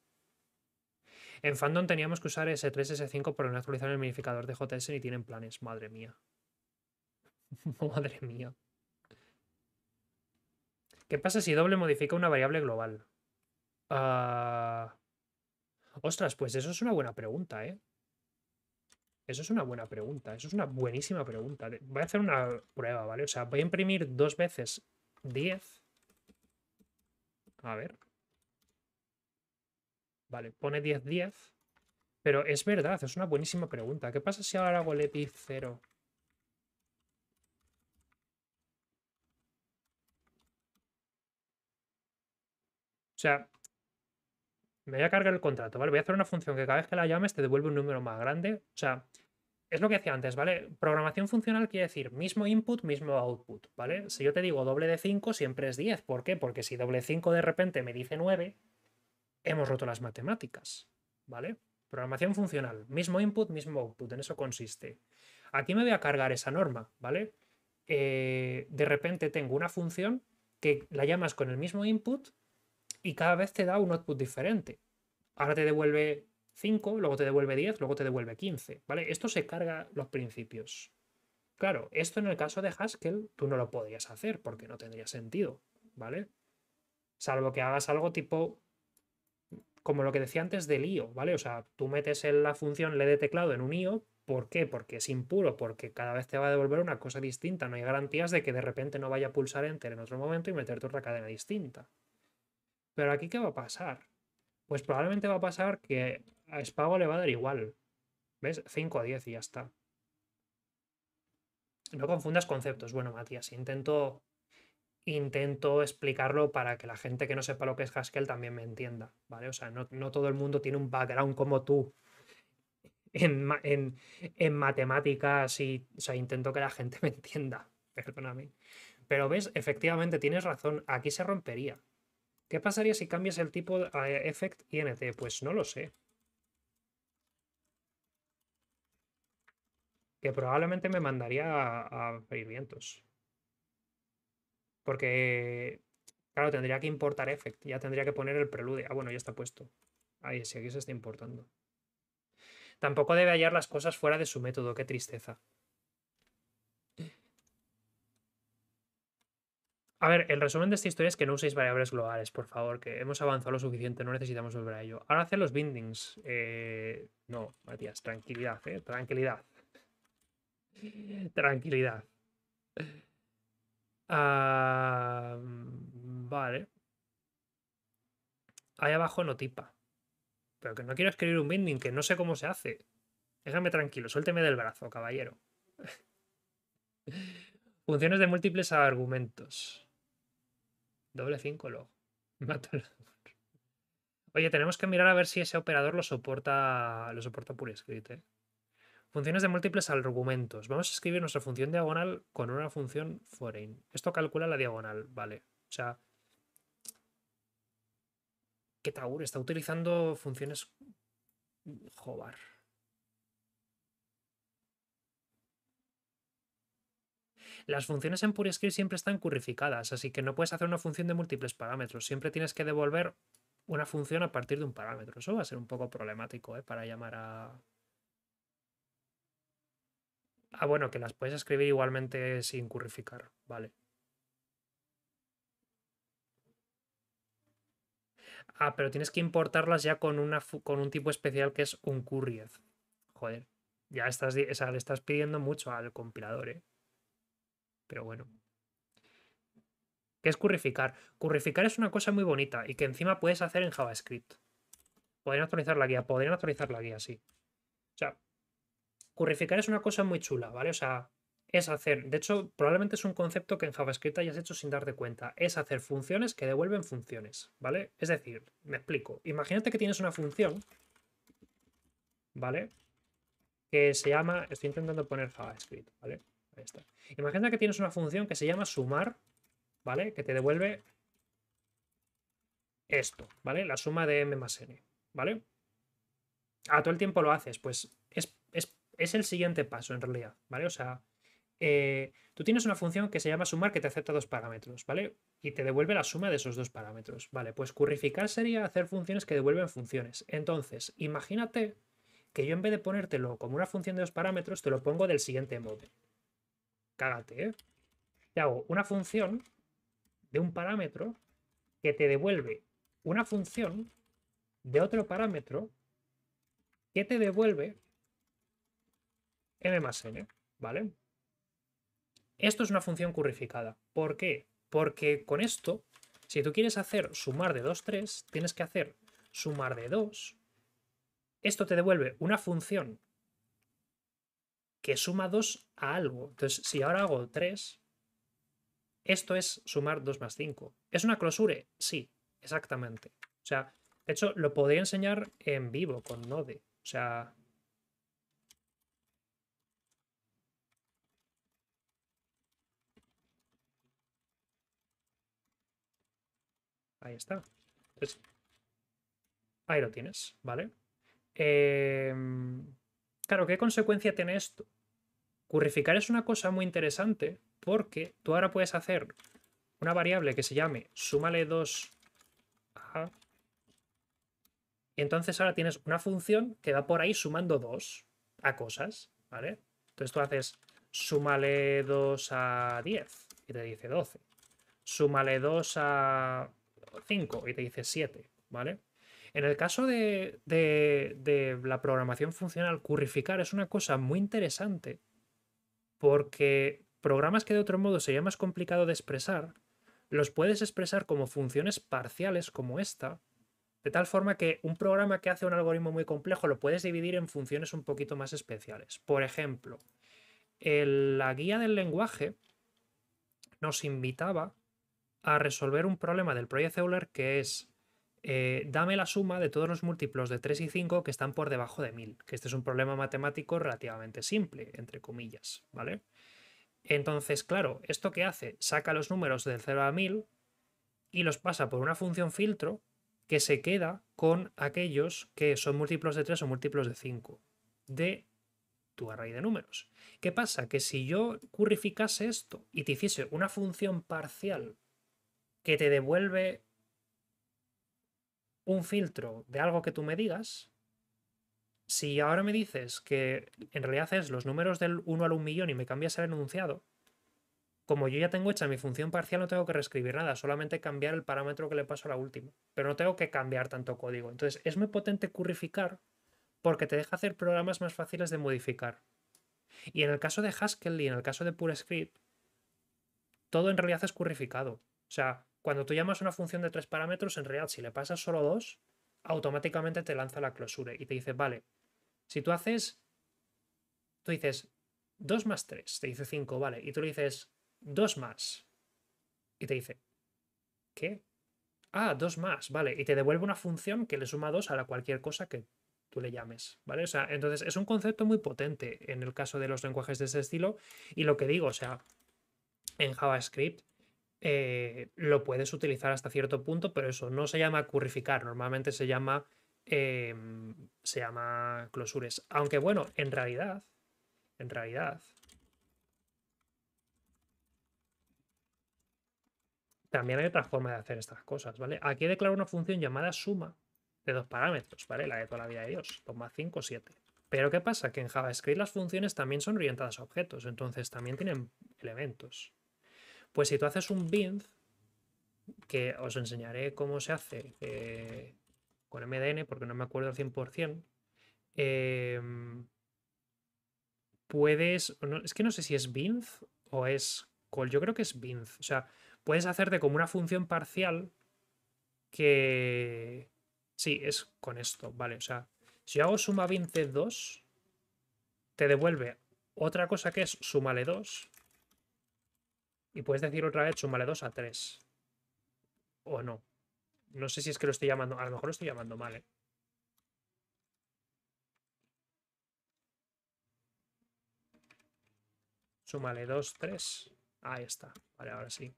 En Fandom teníamos que usar S3, S5, por no actualizar el minificador de JS y tienen planes. Madre mía. *laughs* Madre mía. ¿Qué pasa si doble modifica una variable global? Ah, ostras, pues eso es una buena pregunta, ¿eh? Eso es una buena pregunta, eso es una buenísima pregunta. Voy a hacer una prueba, ¿vale? O sea, voy a imprimir dos veces 10. A ver. Vale, pone 10, 10. Pero es verdad, es una buenísima pregunta. ¿Qué pasa si ahora hago el 0? O sea, me voy a cargar el contrato, ¿vale? Voy a hacer una función que cada vez que la llames te devuelve un número más grande. O sea, es lo que hacía antes, ¿vale? Programación funcional quiere decir mismo input, mismo output, ¿vale? Si yo te digo doble de 5, siempre es 10. ¿Por qué? Porque si doble 5 de repente me dice 9, hemos roto las matemáticas, ¿vale? Programación funcional, mismo input, mismo output, en eso consiste. Aquí me voy a cargar esa norma, ¿vale? Eh, de repente tengo una función que la llamas con el mismo input y cada vez te da un output diferente. Ahora te devuelve 5, luego te devuelve 10, luego te devuelve 15, ¿vale? Esto se carga los principios. Claro, esto en el caso de Haskell tú no lo podrías hacer porque no tendría sentido, ¿vale? Salvo que hagas algo tipo como lo que decía antes del IO, ¿vale? O sea, tú metes en la función LED de teclado en un IO, ¿por qué? Porque es impuro, porque cada vez te va a devolver una cosa distinta, no hay garantías de que de repente no vaya a pulsar enter en otro momento y meterte otra cadena distinta, pero aquí, ¿qué va a pasar? Pues probablemente va a pasar que a Spago le va a dar igual. ¿Ves? 5 a 10 y ya está. No confundas conceptos. Bueno, Matías, intento, intento explicarlo para que la gente que no sepa lo que es Haskell también me entienda. ¿Vale? O sea, no, todo el mundo tiene un background como tú en, en, matemáticas y, o sea, intento que la gente *laughs* me entienda, perdóname. Pero ves, efectivamente tienes razón, aquí se rompería. ¿Qué pasaría si cambias el tipo a Effect INT? Pues no lo sé. Que probablemente me mandaría a, pedir vientos. Porque, claro, tendría que importar Effect. Ya tendría que poner el prelude. Ah, bueno, ya está puesto. Ahí, si aquí se está importando. Tampoco debe hallar las cosas fuera de su método. Qué tristeza. A ver, el resumen de esta historia es que no uséis variables globales, por favor, que hemos avanzado lo suficiente, no necesitamos volver a ello. Ahora hacer los bindings. Eh, no, Matías, tranquilidad, eh, tranquilidad. *laughs* Tranquilidad. Ah, vale. Ahí abajo no tipa. Pero que no quiero escribir un binding, que no sé cómo se hace. Déjame tranquilo, suélteme del brazo, caballero. *laughs* Funciones de múltiples argumentos. Doble 5 Oye, tenemos que mirar a ver si ese operador lo soporta, lo soporta ¿eh? Funciones de múltiples argumentos. Vamos a escribir nuestra función diagonal con una función foreign. Esto calcula la diagonal, vale. O sea, qué Taur está utilizando funciones Jobar. Las funciones en PureScript siempre están currificadas, así que no puedes hacer una función de múltiples parámetros. Siempre tienes que devolver una función a partir de un parámetro. Eso va a ser un poco problemático ¿eh? para llamar a... Ah, bueno, que las puedes escribir igualmente sin currificar. Vale. Ah, pero tienes que importarlas ya con, una, con un tipo especial que es un curriez. Joder, ya estás, le estás pidiendo mucho al compilador, ¿eh? Pero bueno. ¿Qué es currificar? Currificar es una cosa muy bonita y que encima puedes hacer en JavaScript. Podrían actualizar la guía, podrían actualizar la guía, sí. O sea, currificar es una cosa muy chula, ¿vale? O sea, es hacer, de hecho, probablemente es un concepto que en JavaScript hayas hecho sin darte cuenta, es hacer funciones que devuelven funciones, ¿vale? Es decir, me explico, imagínate que tienes una función, ¿vale? Que se llama, estoy intentando poner JavaScript, ¿vale? Imagina que tienes una función que se llama sumar, ¿vale? Que te devuelve esto, ¿vale? La suma de m más n, ¿vale? a ah, todo el tiempo lo haces, pues es, el siguiente paso en realidad, ¿vale? O sea, eh, tú tienes una función que se llama sumar que te acepta dos parámetros, ¿vale? Y te devuelve la suma de esos dos parámetros, ¿vale? Pues currificar sería hacer funciones que devuelven funciones. Entonces, imagínate que yo en vez de ponértelo como una función de dos parámetros, te lo pongo del siguiente modo, cágate, ¿eh? Te hago una función de un parámetro que te devuelve una función de otro parámetro que te devuelve m más n, ¿vale? Esto es una función currificada. ¿Por qué? Porque con esto, si tú quieres hacer sumar de 2, 3, tienes que hacer sumar de 2. Esto te devuelve una función que suma 2 a algo. Entonces, si ahora hago 3, esto es sumar 2 más 5. ¿Es una closure? Sí, exactamente. O sea, de hecho, lo podría enseñar en vivo con Node. O sea... Ahí está. ahí lo tienes, ¿vale? Eh... Claro, ¿qué consecuencia tiene esto? Currificar es una cosa muy interesante porque tú ahora puedes hacer una variable que se llame súmale 2 a... Y entonces ahora tienes una función que va por ahí sumando 2 a cosas, ¿vale? Entonces tú haces súmale 2 a 10 y te dice 12. Súmale 2 a 5 y te dice 7, ¿vale? En el caso de, la programación funcional, currificar es una cosa muy interesante porque programas que de otro modo sería más complicado de expresar, los puedes expresar como funciones parciales como esta, de tal forma que un programa que hace un algoritmo muy complejo lo puedes dividir en funciones un poquito más especiales. Por ejemplo, la guía del lenguaje nos invitaba a resolver un problema del Project Euler que es eh, dame la suma de todos los múltiplos de 3 y 5 que están por debajo de 1000, que este es un problema matemático relativamente simple, entre comillas, ¿vale? Entonces, claro, ¿esto que hace? Saca los números del 0 a 1000 y los pasa por una función filtro que se queda con aquellos que son múltiplos de 3 o múltiplos de 5 de tu array de números. ¿Qué pasa? Que si yo currificase esto y te hiciese una función parcial que te devuelve un filtro de algo que tú me digas, si ahora me dices que en realidad es los números del 1 al 1 millón y me cambias el enunciado, como yo ya tengo hecha mi función parcial, no tengo que reescribir nada, solamente cambiar el parámetro que le paso a la última. Pero no tengo que cambiar tanto código. Entonces, es muy potente currificar porque te deja hacer programas más fáciles de modificar. Y en el caso de Haskell y en el caso de PureScript, todo en realidad es currificado. O sea, cuando tú llamas una función de tres parámetros, en realidad si le pasas solo dos, automáticamente te lanza la clausura y te dice, vale, si tú haces, tú dices dos más tres, te dice 5, vale, y tú le dices dos más, y te dice, ¿qué? Ah, dos más, vale, y te devuelve una función que le suma dos a cualquier cosa que tú le llames, ¿vale? O sea, entonces es un concepto muy potente en el caso de los lenguajes de ese estilo, y lo que digo, o sea, en JavaScript eh, lo puedes utilizar hasta cierto punto, pero eso no se llama currificar, normalmente se llama, em, se llama closures. Aunque bueno, en realidad, en realidad, también hay otra forma de hacer estas cosas, ¿vale? Aquí declaro una función llamada suma de dos parámetros, ¿vale? La de toda la vida de Dios, o 7. Pero ¿qué pasa? Que en JavaScript las funciones también son orientadas a objetos, entonces también tienen elementos. Pues si tú haces un bind, que os enseñaré cómo se hace con MDN, porque no me acuerdo al 100%, em, puedes, es que no sé si es bind o es call, yo creo que es bind, o sea, puedes hacerte como una función parcial que, sí, es con esto, vale, o sea, si yo hago suma bind de 2, te devuelve otra cosa que es suma 2, y puedes decir otra vez, sumale 2 a 3. O no. No sé si es que lo estoy llamando. A lo mejor lo estoy llamando mal, Sumale ¿eh? Súmale 2, 3. Ahí está. Vale, ahora sí.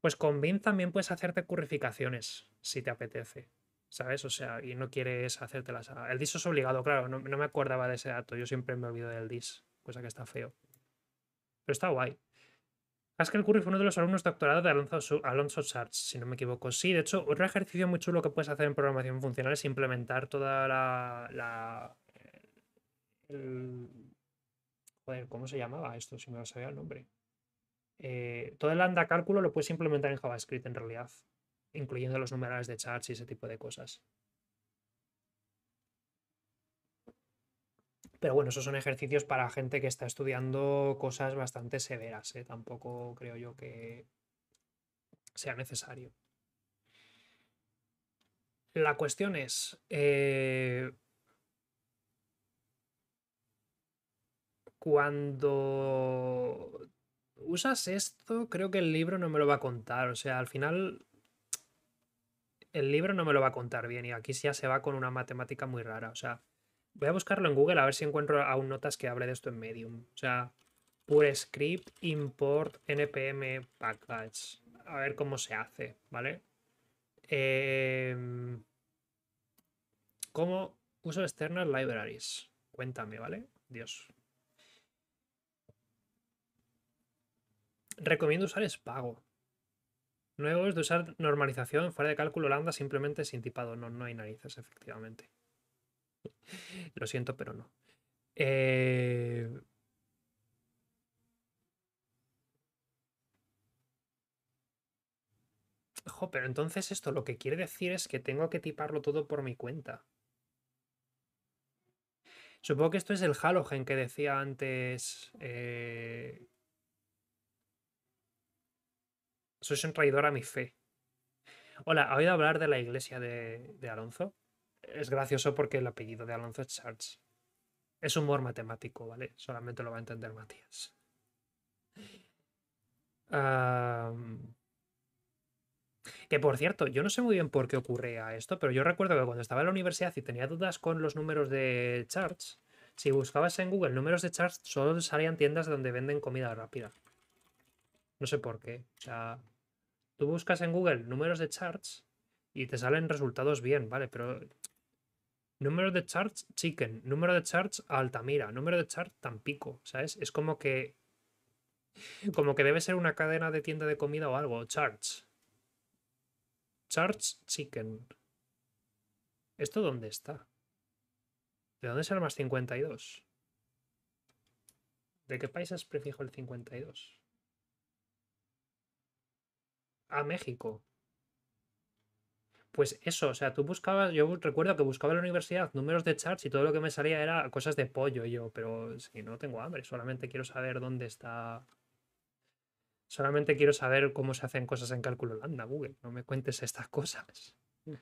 Pues con BIM también puedes hacerte currificaciones, si te apetece. ¿Sabes? O sea, y no quieres hacértelas. El dis es obligado, claro. No, no me acordaba de ese dato. Yo siempre me olvido del dis, cosa que está feo. Pero está guay. Pascal Curry fue uno de los alumnos doctorados de Alonso, Alonso Charts, si no me equivoco. Sí, de hecho, otro ejercicio muy chulo que puedes hacer en programación funcional es implementar toda la. joder, ¿cómo se llamaba esto? Si me lo sabía el nombre. Eh, todo el anda cálculo lo puedes implementar en JavaScript en realidad, incluyendo los numerales de charts y ese tipo de cosas. Pero bueno, esos son ejercicios para gente que está estudiando cosas bastante severas. ¿eh? Tampoco creo yo que sea necesario. La cuestión es... Eh, cuando usas esto, creo que el libro no me lo va a contar. O sea, al final... El libro no me lo va a contar bien y aquí ya se va con una matemática muy rara. O sea, Voy a buscarlo en Google a ver si encuentro aún notas que hable de esto en Medium. O sea, pure script import npm package. A ver cómo se hace, ¿vale? Em, ¿Cómo uso external libraries? Cuéntame, ¿vale? Dios. Recomiendo usar espago nuevos es de usar normalización fuera de cálculo lambda simplemente sin tipado. No, no hay narices, efectivamente. *laughs* Lo siento, pero no. Eh... pero entonces esto lo que quiere decir es que tengo que tiparlo todo por mi cuenta. Supongo que esto es el halogen que decía antes. Eh... Sois un traidor a mi fe. Hola, ¿ha oído hablar de la iglesia de, de Alonso? es gracioso porque el apellido de Alonso es Charles. Es humor matemático, ¿vale? Solamente lo va a entender Matías. Que por cierto, yo no sé muy bien por qué ocurría esto, pero yo recuerdo que cuando estaba en la universidad y tenía dudas con los números de Charts. si buscabas en Google números de charts, solo salían tiendas donde venden comida rápida. No sé por qué. O sea, tú buscas en Google números de charts y te salen resultados bien, ¿vale? Pero número de charts Chicken, número de charts Altamira, número de charts Tampico, ¿sabes? Es como que como que debe ser una cadena de tienda de comida o algo, charts. Charts Chicken. ¿Esto dónde está? ¿De dónde es el más 52? ¿De qué país es prefijo el 52? A México pues eso, o sea, tú buscabas, yo recuerdo que buscaba en la universidad números de charts y todo lo que me salía era cosas de pollo, y yo, pero si no tengo hambre, solamente quiero saber dónde está. Solamente quiero saber cómo se hacen cosas en cálculo lambda, Google, no me cuentes estas cosas. Mm.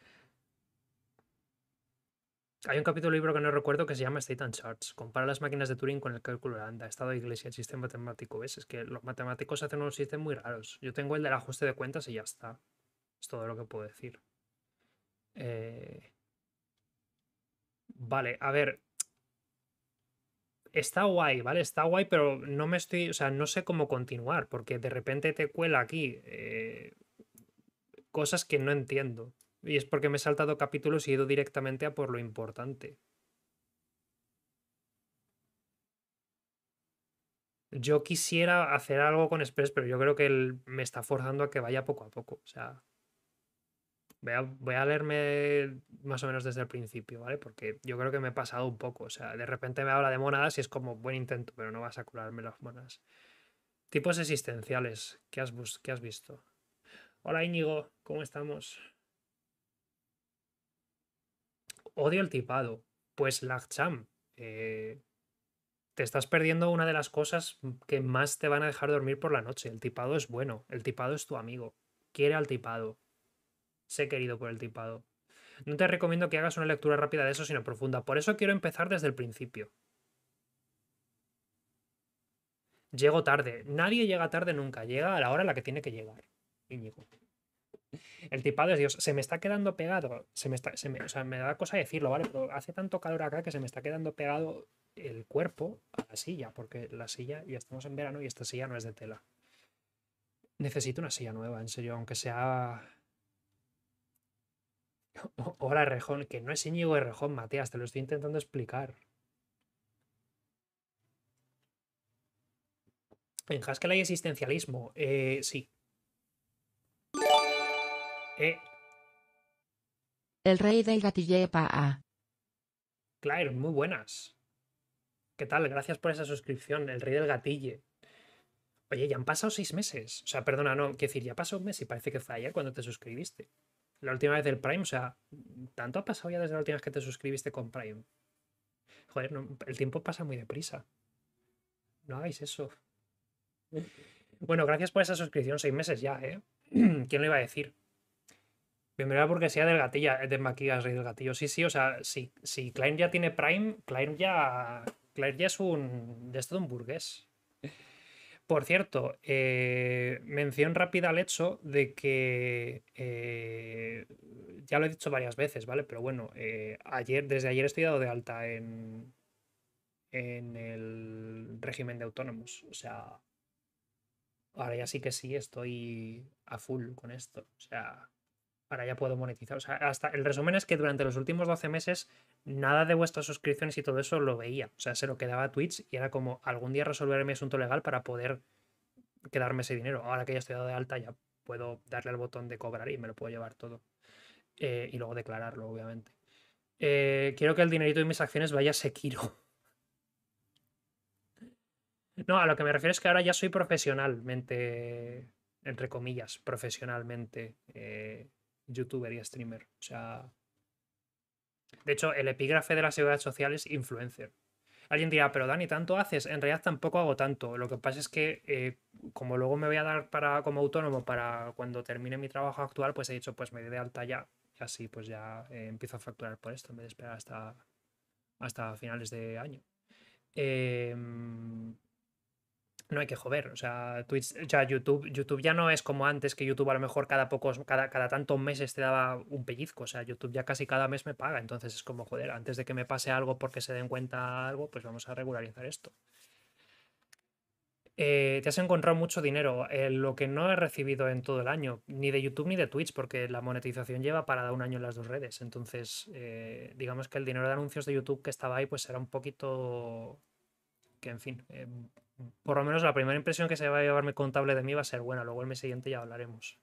Hay un capítulo del libro que no recuerdo que se llama State and Charts. Compara las máquinas de Turing con el cálculo lambda, estado de iglesia, el sistema matemático. ¿Ves? Es que los matemáticos hacen unos sistemas muy raros. Yo tengo el del ajuste de cuentas y ya está. Es todo lo que puedo decir. Eh, vale, a ver. Está guay, ¿vale? Está guay, pero no me estoy. O sea, no sé cómo continuar, porque de repente te cuela aquí eh, cosas que no entiendo. Y es porque me he saltado capítulos y he ido directamente a por lo importante. Yo quisiera hacer algo con Express, pero yo creo que él me está forzando a que vaya poco a poco. O sea, Voy a, leerme más o menos desde el principio, ¿vale? Porque yo creo que me he pasado un poco. O sea, de repente me habla de monadas y es como buen intento, pero no vas a curarme las monadas. Tipos existenciales, ¿qué has, has visto? Hola Íñigo, ¿cómo estamos? Odio el tipado. Pues Lagcham. Eh, te estás perdiendo una de las cosas que más te van a dejar dormir por la noche. El tipado es bueno, el tipado es tu amigo. Quiere al tipado Sé querido por el tipado. No te recomiendo que hagas una lectura rápida de eso, sino profunda. Por eso quiero empezar desde el principio. Llego tarde. Nadie llega tarde nunca. Llega a la hora en la que tiene que llegar. Íñigo. El tipado es Dios. Se me está quedando pegado. Se me, está, o sea, me da cosa decirlo, ¿vale? Pero hace tanto calor acá que se me está quedando pegado el cuerpo a la silla, porque la silla, ya estamos en verano y esta silla no es de tela. Necesito una silla nueva, en serio, aunque sea *laughs* Hola Rejón, que no es Íñigo Rejón, Mateas, te lo estoy intentando explicar. En Haskell hay existencialismo, eh, sí. Eh. El rey del gatillepa a Claro muy buenas. ¿Qué tal? Gracias por esa suscripción, el rey del gatille. Oye, ya han pasado seis meses. O sea, perdona, no, quiero decir, ya pasó un mes y parece que fue ayer cuando te suscribiste. La última vez del Prime, o sea, ¿tanto ha pasado ya desde la última vez que te suscribiste con Prime? Joder, el tiempo pasa muy deprisa. No hagáis eso. Bueno, gracias por esa suscripción, seis meses ya, ¿eh? *clears throat* ¿Quién lo iba a decir? Bienvenida porque sea del gatillo, eh, de maquillas, rey del gatillo. Sí, sí, o sea, si, Klein ya tiene Prime, Klein ya, Klein ya es un. ya es todo un burgués. Por cierto, eh, mención rápida al hecho de que, eh, ya lo he dicho varias veces, ¿vale? Pero bueno, eh, ayer, desde ayer estoy dado de alta en, en el régimen de autónomos. O sea, ahora ya sí que sí, estoy a full con esto. O sea, Ahora ya puedo monetizar. O sea, hasta el resumen es que durante los últimos 12 meses nada de vuestras suscripciones y todo eso lo veía. O sea, se lo quedaba a Twitch y era como algún día resolver mi asunto legal para poder quedarme ese dinero. Ahora que ya estoy dado de alta ya puedo darle al botón de cobrar y me lo puedo llevar todo. Eh, y luego declararlo, obviamente. Eh, quiero que el dinerito de mis acciones vaya a Sekiro. No, a lo que me refiero es que ahora ya soy profesionalmente, entre comillas, profesionalmente eh, youtuber y streamer. O sea. De hecho, el epígrafe de la seguridad social es influencer. Alguien dirá, pero Dani, ¿tanto haces? En realidad tampoco hago tanto. Lo que pasa es que, eh, como luego me voy a dar para como autónomo para cuando termine mi trabajo actual, pues he dicho, pues me doy de alta ya. Y así pues ya eh, empiezo a facturar por esto Me vez de esperar hasta, hasta finales de año. Eh, no hay que joder. O sea, Twitch, ya YouTube, YouTube ya no es como antes, que YouTube a lo mejor cada pocos, cada, cada tantos meses te daba un pellizco. O sea, YouTube ya casi cada mes me paga. Entonces es como, joder, antes de que me pase algo porque se den cuenta algo, pues vamos a regularizar esto. Eh, te has encontrado mucho dinero, en eh, lo que no he recibido en todo el año, ni de YouTube ni de Twitch, porque la monetización lleva parada un año en las dos redes. Entonces, eh, digamos que el dinero de anuncios de YouTube que estaba ahí, pues era un poquito que, en fin, em, por lo menos la primera impresión que se va a llevarme contable de mí va a ser buena, luego el mes siguiente ya hablaremos.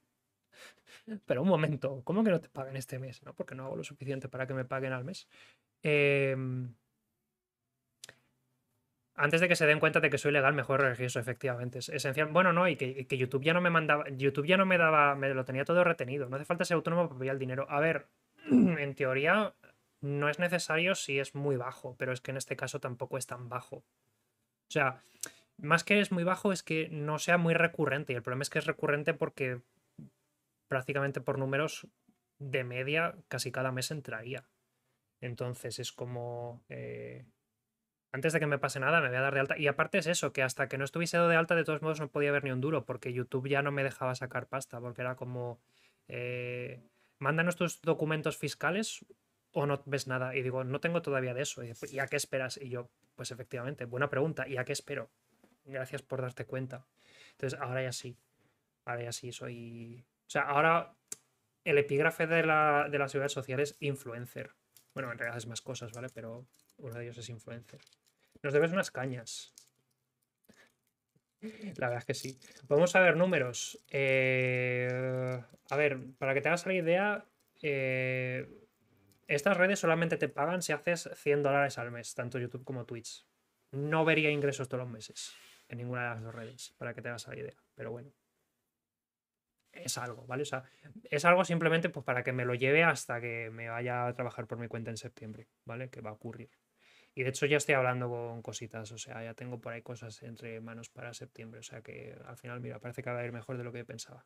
*laughs* Pero un momento, ¿cómo que no te paguen este mes? Porque no hago lo suficiente para que me paguen al mes. Em, antes de que se den cuenta de que soy legal, mejor registro, efectivamente. esencial. Bueno, no, y que, YouTube ya no me mandaba. YouTube ya no me daba. Me lo tenía todo retenido. No hace falta ser autónomo para pillar el dinero. A ver, *clears throat* en teoría no es necesario si es muy bajo, pero es que en este caso tampoco es tan bajo. O sea, más que es muy bajo es que no sea muy recurrente. Y el problema es que es recurrente porque prácticamente por números de media casi cada mes entraría. Entonces es como... Eh, antes de que me pase nada me voy a dar de alta. Y aparte es eso, que hasta que no estuviese dado de alta de todos modos no podía ver ni un duro porque YouTube ya no me dejaba sacar pasta porque era como... Eh, mándanos tus documentos fiscales o no ves nada. Y digo, no tengo todavía de eso. ¿Y pues, a qué esperas? Y yo, pues efectivamente, buena pregunta. ¿Y a qué espero? gracias por darte cuenta. Entonces, ahora ya sí. Ahora ya sí soy. O sea, ahora el epígrafe de la, de seguridad social es influencer. Bueno, en realidad es más cosas, ¿vale? Pero uno de ellos es influencer. Nos debes unas cañas. La verdad es que sí. Vamos a ver números. Eh, a ver, para que te hagas la idea, eh, estas redes solamente te pagan si haces 100 dólares al mes, tanto YouTube como Twitch. No vería ingresos todos los meses ninguna de las dos redes, para que te hagas la idea. Pero bueno, es algo, ¿vale? O sea, es algo simplemente pues, para que me lo lleve hasta que me vaya a trabajar por mi cuenta en septiembre, ¿vale? Que va a ocurrir. Y de hecho ya estoy hablando con cositas, o sea, ya tengo por ahí cosas entre manos para septiembre, o sea que al final, mira, parece que va a ir mejor de lo que pensaba.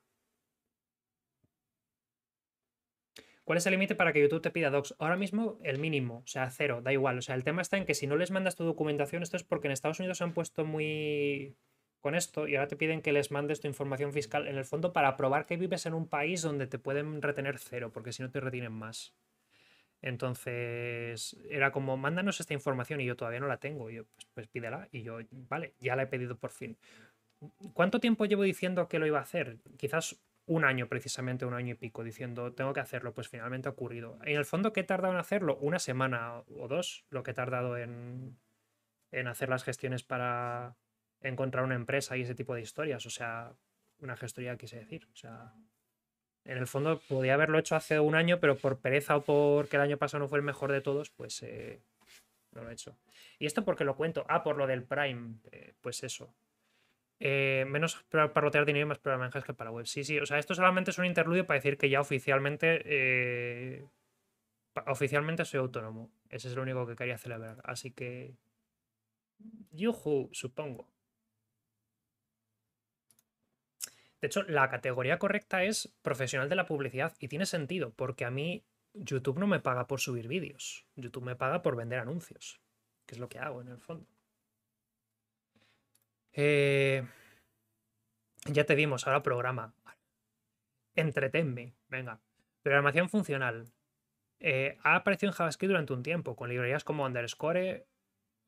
¿Cuál es el límite para que YouTube te pida docs? Ahora mismo el mínimo, o sea, cero, da igual. O sea, el tema está en que si no les mandas tu documentación, esto es porque en Estados Unidos se han puesto muy con esto y ahora te piden que les mandes tu información fiscal en el fondo para probar que vives en un país donde te pueden retener cero, porque si no te retienen más. Entonces era como, mándanos esta información y yo todavía no la tengo. yo, pues, pues pídela. Y yo, vale, ya la he pedido por fin. ¿Cuánto tiempo llevo diciendo que lo iba a hacer? Quizás un año precisamente, un año y pico, diciendo tengo que hacerlo, pues finalmente ha ocurrido. En el fondo, ¿qué he tardado en hacerlo? Una semana o dos, lo que he tardado en, en hacer las gestiones para encontrar una empresa y ese tipo de historias. O sea, una gestoría quise decir. O sea, en el fondo podía haberlo hecho hace un año, pero por pereza o porque el año pasado no fue el mejor de todos, pues eh, no lo he hecho. ¿Y esto porque lo cuento? Ah, por lo del Prime. Eh, pues eso. Eh, menos para rotear dinero y más para que para web. Sí, sí, o sea, esto solamente es un interludio para decir que ya oficialmente eh, oficialmente soy autónomo. Ese es lo único que quería celebrar. Así que. Yuhu, supongo. De hecho, la categoría correcta es profesional de la publicidad y tiene sentido, porque a mí YouTube no me paga por subir vídeos. YouTube me paga por vender anuncios, que es lo que hago en el fondo. Eh, ya te vimos, ahora programa. Entretenme, venga. Programación funcional. Eh, ha aparecido en JavaScript durante un tiempo, con librerías como underscore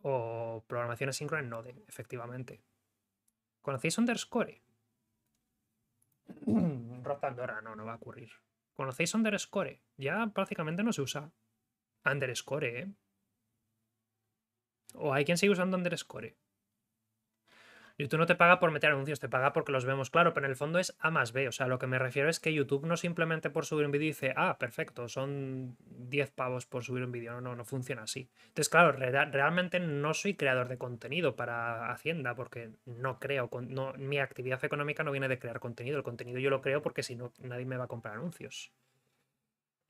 o programación asíncrona en Node, efectivamente. ¿Conocéis underscore? *clears throat* rotando no, no va a ocurrir. ¿Conocéis underscore? Ya prácticamente no se usa. Underscore, ¿eh? ¿O hay quien sigue usando underscore? YouTube no te paga por meter anuncios, te paga porque los vemos, claro, pero en el fondo es A más B. O sea, lo que me refiero es que YouTube no simplemente por subir un vídeo dice, ah, perfecto, son 10 pavos por subir un vídeo. No, no funciona así. Entonces, claro, realmente no soy creador de contenido para Hacienda porque no creo, no, mi actividad económica no viene de crear contenido. El contenido yo lo creo porque si no, nadie me va a comprar anuncios.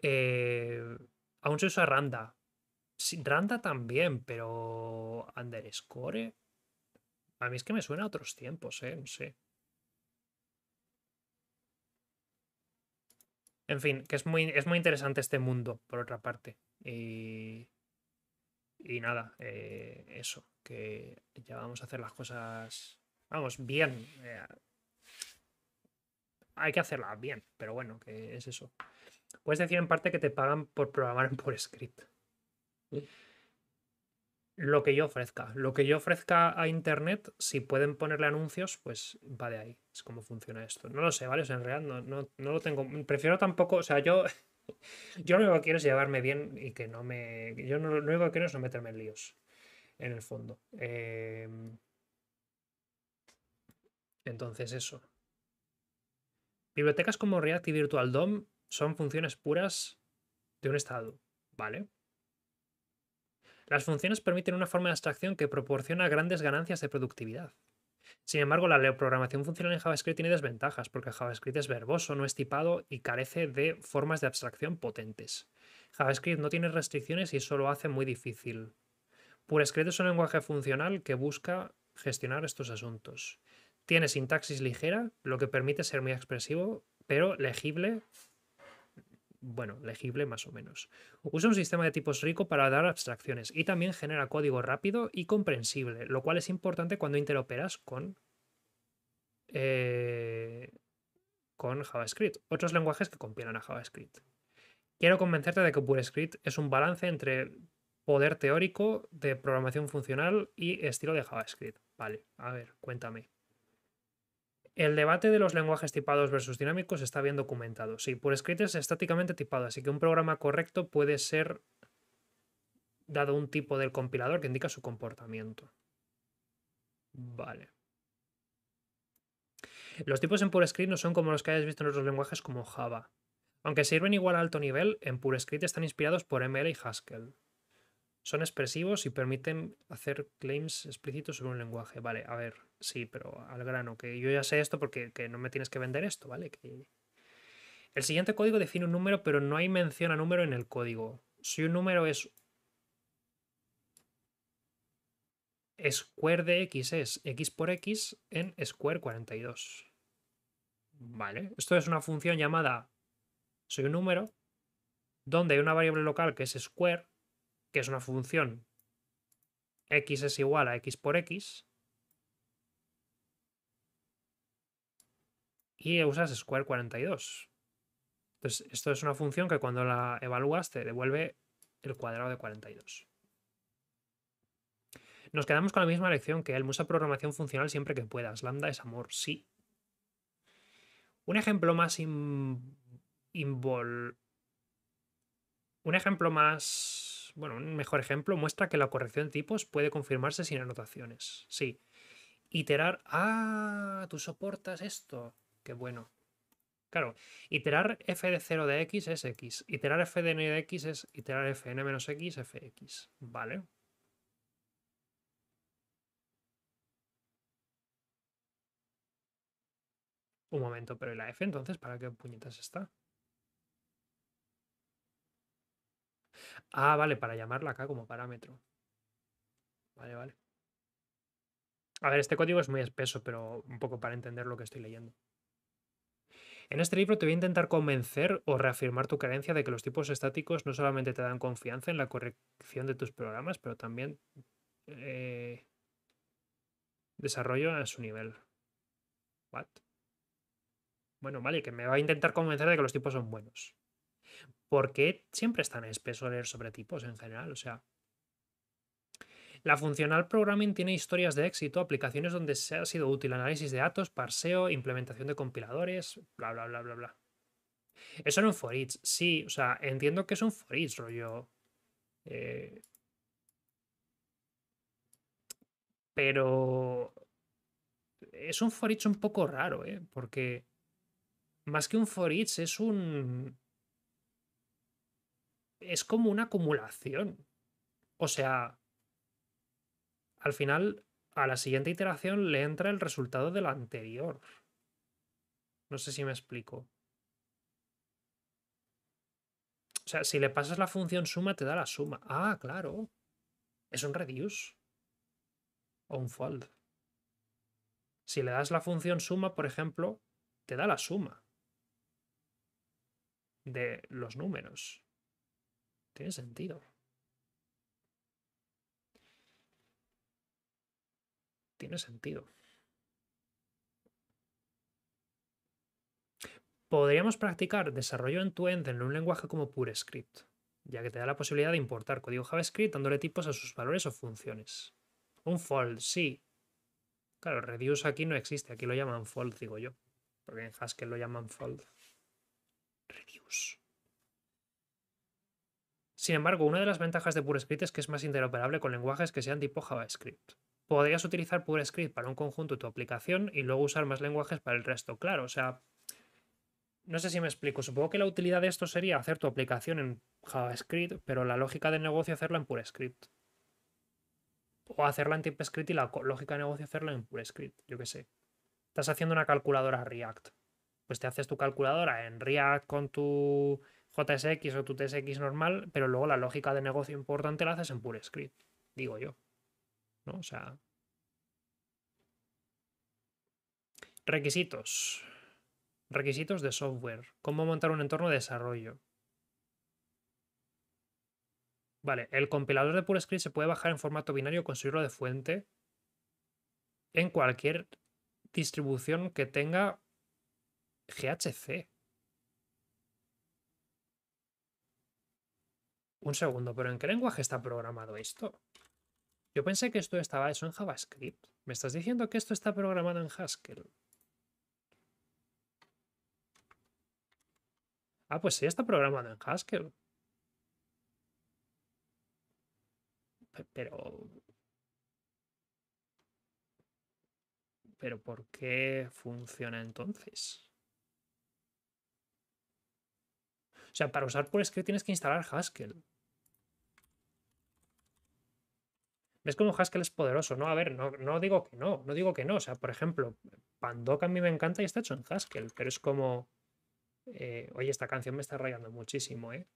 Eh, aún se usa Randa. Randa también, pero underscore a mí es que me suena a otros tiempos, ¿eh? No sé. En fin, que es muy, es muy interesante este mundo, por otra parte. Y, y nada, eh, eso, que ya vamos a hacer las cosas, vamos, bien. Eh, hay que hacerlas bien, pero bueno, que es eso. Puedes decir en parte que te pagan por programar por script lo que yo ofrezca. Lo que yo ofrezca a Internet, si pueden ponerle anuncios, pues va de ahí. Es como funciona esto. No lo sé, ¿vale? O en realidad no, no, lo tengo. Prefiero tampoco, o sea, yo... *laughs* Yo lo único que quiero es llevarme bien y que no me... Yo no, lo único que quiero es no meterme en líos, en el fondo. Em, entonces eso. Bibliotecas como React y Virtual DOM son funciones puras de un estado, ¿vale? Las funciones permiten una forma de abstracción que proporciona grandes ganancias de productividad. Sin embargo, la leoprogramación funcional en JavaScript tiene desventajas, porque JavaScript es verboso, no estipado tipado y carece de formas de abstracción potentes. JavaScript no tiene restricciones y eso lo hace muy difícil. PureScript es un lenguaje funcional que busca gestionar estos asuntos. Tiene sintaxis ligera, lo que permite ser muy expresivo, pero legible bueno, legible más o menos. Usa un sistema de tipos rico para dar abstracciones y también genera código rápido y comprensible, lo cual es importante cuando interoperas con, eh, con JavaScript, otros lenguajes que compilan a JavaScript. Quiero convencerte de que PureScript es un balance entre poder teórico de programación funcional y estilo de JavaScript. Vale, a ver, cuéntame. El debate de los lenguajes tipados versus dinámicos está bien documentado. Sí, Purescript es estáticamente tipado, así que un programa correcto puede ser dado un tipo del compilador que indica su comportamiento. Vale. Los tipos en PureScript no son como los que hayas visto en otros lenguajes como Java. Aunque sirven igual a alto nivel, en PureScript están inspirados por ML y Haskell. Son expresivos y permiten hacer claims explícitos sobre un lenguaje. Vale, a ver, sí, pero al grano, que yo ya sé esto porque no me tienes que vender esto, ¿vale? El siguiente código define un número, pero no hay mención a número en el código. Si un número es square de x es x por x en square 42. Vale, esto es una función llamada soy un número, donde hay una variable local que es square, que es una función x es igual a x por x, y usas square 42. Entonces, esto es una función que cuando la evalúas te devuelve el cuadrado de 42. Nos quedamos con la misma lección que el usa programación funcional siempre que puedas. Lambda es amor, sí. Un ejemplo más invol... Un ejemplo más pues, bueno, un mejor ejemplo, muestra que la corrección de tipos puede confirmarse sin anotaciones. Sí. Iterar, ah, tú soportas esto. Qué bueno. Claro, iterar f de 0 de x es x. Iterar f de n de x es iterar fn menos x, fx. Vale. Un momento, pero la f entonces para qué puñetas está? Ah, vale, para llamarla acá como parámetro. Vale, vale. A ver, este código es muy espeso, pero un poco para entender lo que estoy leyendo. En este libro te voy a intentar convencer o reafirmar tu creencia de que los tipos estáticos no solamente te dan confianza en la corrección de tus programas, pero también eh, desarrollo a su nivel. What? Bueno, vale, que me va a intentar convencer de que los tipos son buenos porque siempre están espeso leer sobre tipos en general, o sea. La funcional programming tiene historias de éxito, aplicaciones donde se ha sido útil análisis de datos, parseo, implementación de compiladores, bla, bla, bla, bla, bla. Eso era un for sí, o sea, entiendo que es un for each, rollo. Eh, pero es un for un poco raro, ¿eh? Porque más que un for es un es como una acumulación. O sea, al final, a la siguiente iteración le entra el resultado de la anterior. No sé si me explico. O sea, si le pasas la función suma, te da la suma. Ah, claro. Es un reduce. O un fold. Si le das la función suma, por ejemplo, te da la suma de los números. Tiene sentido. Tiene sentido. Podríamos practicar desarrollo en tu end en un lenguaje como PureScript, ya que te da la posibilidad de importar código JavaScript dándole tipos a sus valores o funciones. Un fold, sí. Claro, reduce aquí no existe, aquí lo llaman fold, digo yo, porque en Haskell lo llaman fold. Reduce. Sin embargo, una de las ventajas de PureScript es que es más interoperable con lenguajes que sean tipo JavaScript. Podrías utilizar PureScript para un conjunto de tu aplicación y luego usar más lenguajes para el resto, claro. O sea, no sé si me explico. Supongo que la utilidad de esto sería hacer tu aplicación en JavaScript, pero la lógica de negocio hacerla en PureScript. O hacerla en TypeScript y la lógica de negocio hacerla en PureScript, yo qué sé. Estás haciendo una calculadora React. Pues te haces tu calculadora en React con tu JSX o tu TSX normal, pero luego la lógica de negocio importante la haces en pure script, digo yo. ¿No? O sea. Requisitos. Requisitos de software. Cómo montar un entorno de desarrollo. Vale, el compilador de PureScript se puede bajar en formato binario o construirlo de fuente en cualquier distribución que tenga GHC. Un segundo, ¿pero en qué lenguaje está programado esto? Yo pensé que esto estaba eso en JavaScript. ¿Me estás diciendo que esto está programado en Haskell? Ah, pues sí, está programado en Haskell. Pero... Pero ¿por qué funciona entonces? O sea, para usar PureScript tienes que instalar Haskell. es como Haskell es poderoso, ¿no? A ver, no, no digo que no, no digo que no. O sea, por ejemplo, Pandoca a mí me encanta y está hecho en Haskell, pero es como. Eh, oye, esta canción me está rayando muchísimo, ¿eh?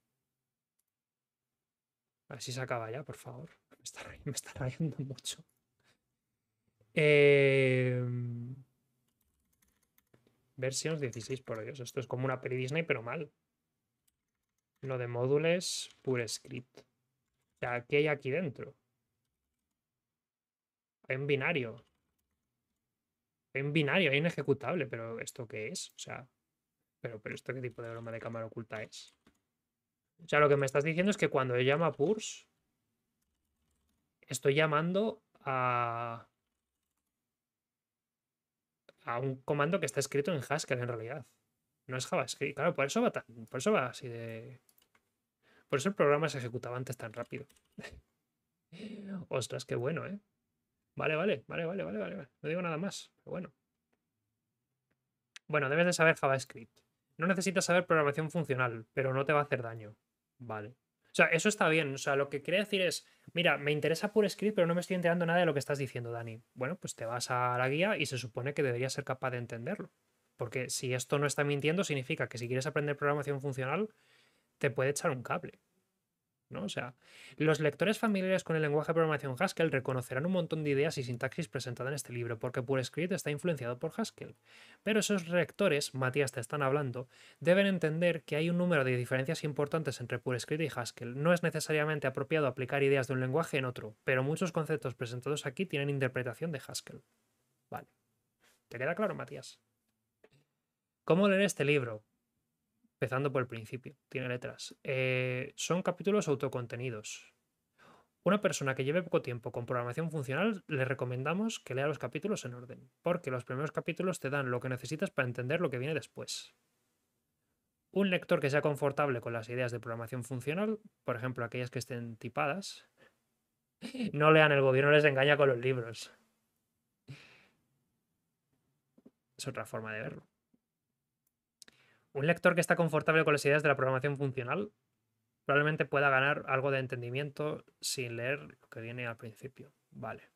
Así se acaba ya, por favor. *laughs* Me está, rayando mucho. Eh, em, 16, por Dios. Esto es como una peli Disney, pero mal. Lo de módules, pure script. O sea, ¿qué hay aquí dentro? en binario. En binario, hay ejecutable pero ¿esto qué es? O sea, pero, pero ¿esto qué tipo de broma de cámara oculta es? O sea, lo que me estás diciendo es que cuando yo llamo a Purs, estoy llamando a... a un comando que está escrito en Haskell en realidad. No es JavaScript. Claro, por eso va, por eso va así de... Por eso el programa se ejecutaba antes tan rápido. *laughs* Ostras, qué bueno, ¿eh? Vale, vale, vale, vale, vale, vale. No digo nada más, pero bueno. Bueno, debes de saber JavaScript. No necesitas saber programación funcional, pero no te va a hacer daño. Vale. O sea, eso está bien. O sea, lo que quería decir es, mira, me interesa script, pero no me estoy enterando nada de lo que estás diciendo, Dani. Bueno, pues te vas a la guía y se supone que deberías ser capaz de entenderlo. Porque si esto no está mintiendo, significa que si quieres aprender programación funcional, te puede echar un cable. O sea, los lectores familiares con el lenguaje de programación Haskell reconocerán un montón de ideas y sintaxis presentadas en este libro, porque PureScript está influenciado por Haskell. Pero esos lectores, Matías te están hablando, deben entender que hay un número de diferencias importantes entre PureScript y Haskell. No es necesariamente apropiado aplicar ideas de un lenguaje en otro, pero muchos conceptos presentados aquí tienen interpretación de Haskell. Vale. ¿Te queda claro, Matías? ¿Cómo leer este libro? empezando por el principio, tiene letras. Eh, son capítulos autocontenidos. Una persona que lleve poco tiempo con programación funcional le recomendamos que lea los capítulos en orden, porque los primeros capítulos te dan lo que necesitas para entender lo que viene después. Un lector que sea confortable con las ideas de programación funcional, por ejemplo aquellas que estén tipadas, *laughs* no lean el gobierno les engaña con los libros. Es otra forma de verlo un lector que está confortable con las ideas de la programación funcional probablemente pueda ganar algo de entendimiento sin leer lo que viene al principio. Vale.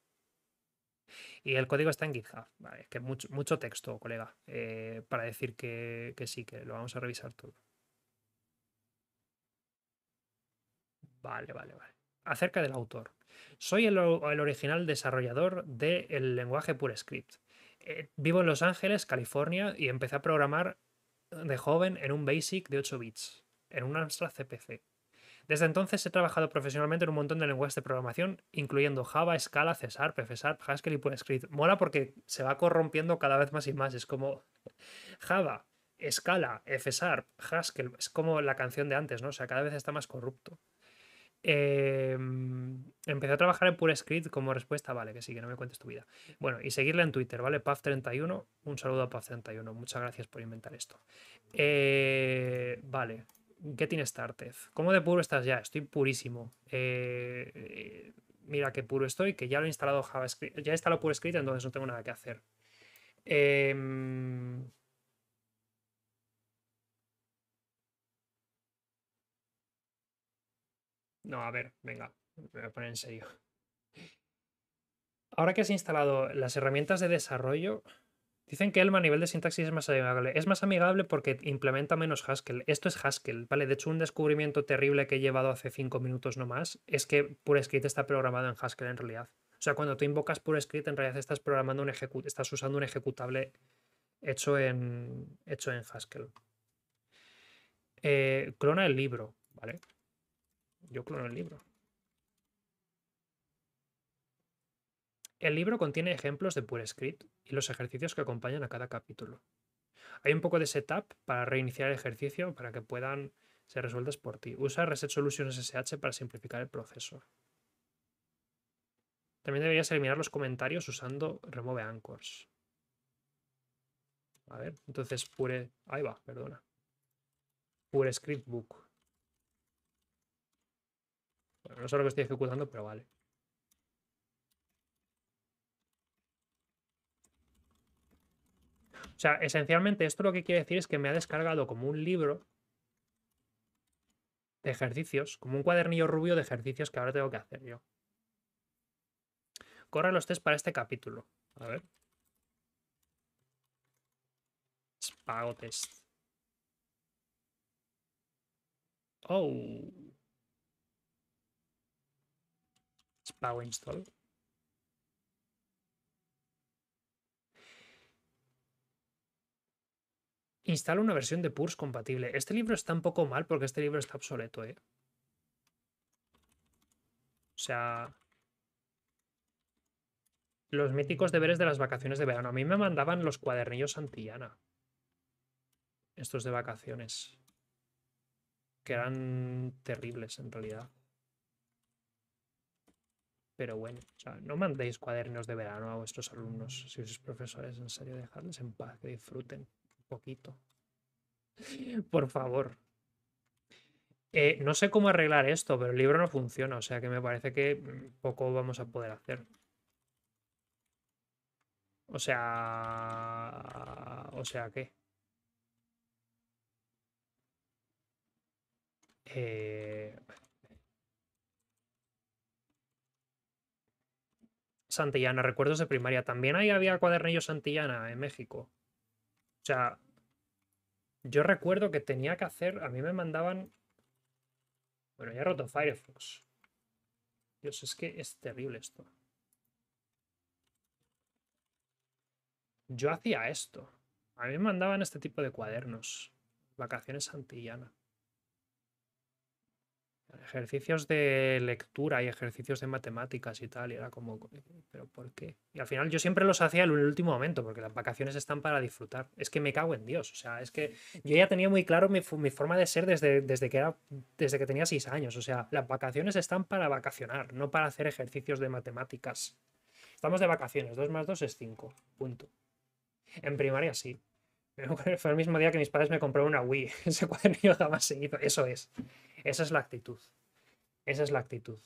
Y el código está en GitHub. Vale, es que mucho, mucho texto, colega, eh, para decir que, sí, que lo vamos a revisar todo. Vale, vale, vale. Acerca del autor. Soy el, original desarrollador del lenguaje PureScript. Eh, vivo en Los Ángeles, California, y empecé a programar de joven en un BASIC de 8 bits, en un Amstrad CPC. Desde entonces he trabajado profesionalmente en un montón de lenguajes de programación, incluyendo Java, Scala, C Sharp, F Haskell y PureScript. Mola porque se va corrompiendo cada vez más y más. Es como Java, Scala, F Sharp, Haskell. Es como la canción de antes, ¿no? O sea, cada vez está más corrupto. Em, empecé a trabajar en PureScript como respuesta, vale, que sí, que no me cuentes tu vida. Bueno, y seguirle en Twitter, ¿vale? Paf31, un saludo a Paf31, muchas gracias por inventar esto. Eh, vale, Getting Started. ¿Cómo de puro estás ya? Estoy purísimo. Eh, eh, mira qué puro estoy, que ya lo he instalado JavaScript, ya he instalado PureScript, entonces no tengo nada que hacer. Eh, No, a ver, venga, me voy a poner en serio. Ahora que has instalado las herramientas de desarrollo, dicen que Elma a nivel de sintaxis es más amigable. Es más amigable porque implementa menos Haskell. Esto es Haskell, ¿vale? De hecho, un descubrimiento terrible que he llevado hace cinco minutos nomás es que PureScript está programado en Haskell en realidad. O sea, cuando tú invocas PureScript, en realidad estás programando un estás usando un ejecutable hecho en, hecho en Haskell. Eh, clona el libro, ¿vale? Yo clono el libro. El libro contiene ejemplos de pure script y los ejercicios que acompañan a cada capítulo. Hay un poco de setup para reiniciar el ejercicio para que puedan ser resueltas por ti. Usa Reset Solutions sh para simplificar el proceso. También deberías eliminar los comentarios usando Remove Anchors. A ver, entonces pure... Ahí va, perdona. Pure Script Book no sé lo que estoy ejecutando, pero vale. O sea, esencialmente esto lo que quiere decir es que me ha descargado como un libro de ejercicios, como un cuadernillo rubio de ejercicios que ahora tengo que hacer yo. Corre los test para este capítulo. A ver. pago test. Oh. pago install. Instala una versión de PURS compatible. Este libro está un poco mal porque este libro está obsoleto, ¿eh? O sea, los míticos deberes de las vacaciones de verano. A mí me mandaban los cuadernillos Santillana. Estos de vacaciones. Que eran terribles en realidad. Pero bueno, no mandéis cuadernos de verano a vuestros alumnos, si sois profesores, en serio, dejadles en paz, que disfruten un poquito. *laughs* Por favor. Eh, no sé cómo arreglar esto, pero el libro no funciona, o sea que me parece que mm, poco vamos a poder hacer. O sea... O sea que... Eh, Santillana, recuerdos de primaria. También ahí había cuadernillos Santillana en México. O sea, yo recuerdo que tenía que hacer, a mí me mandaban... Bueno, ya he roto Firefox. Dios, es que es terrible esto. Yo hacía esto. A mí me mandaban este tipo de cuadernos. Vacaciones Santillana ejercicios de lectura y ejercicios de matemáticas y tal, y era como, ¿pero por qué? Y al final yo siempre los hacía en el último momento, porque las vacaciones están para disfrutar. Es que me cago en Dios, o sea, es que yo ya tenía muy claro mi, forma de ser desde, desde, que era, desde que tenía seis años, o sea, las vacaciones están para vacacionar, no para hacer ejercicios de matemáticas. Estamos de vacaciones, 2 más 2 es 5, punto. En primaria sí, *laughs* Fue el mismo día que mis padres me compraron una Wii. *laughs* Ese cuadernillo jamás se hizo. Eso es. Esa es la actitud. Esa es la actitud.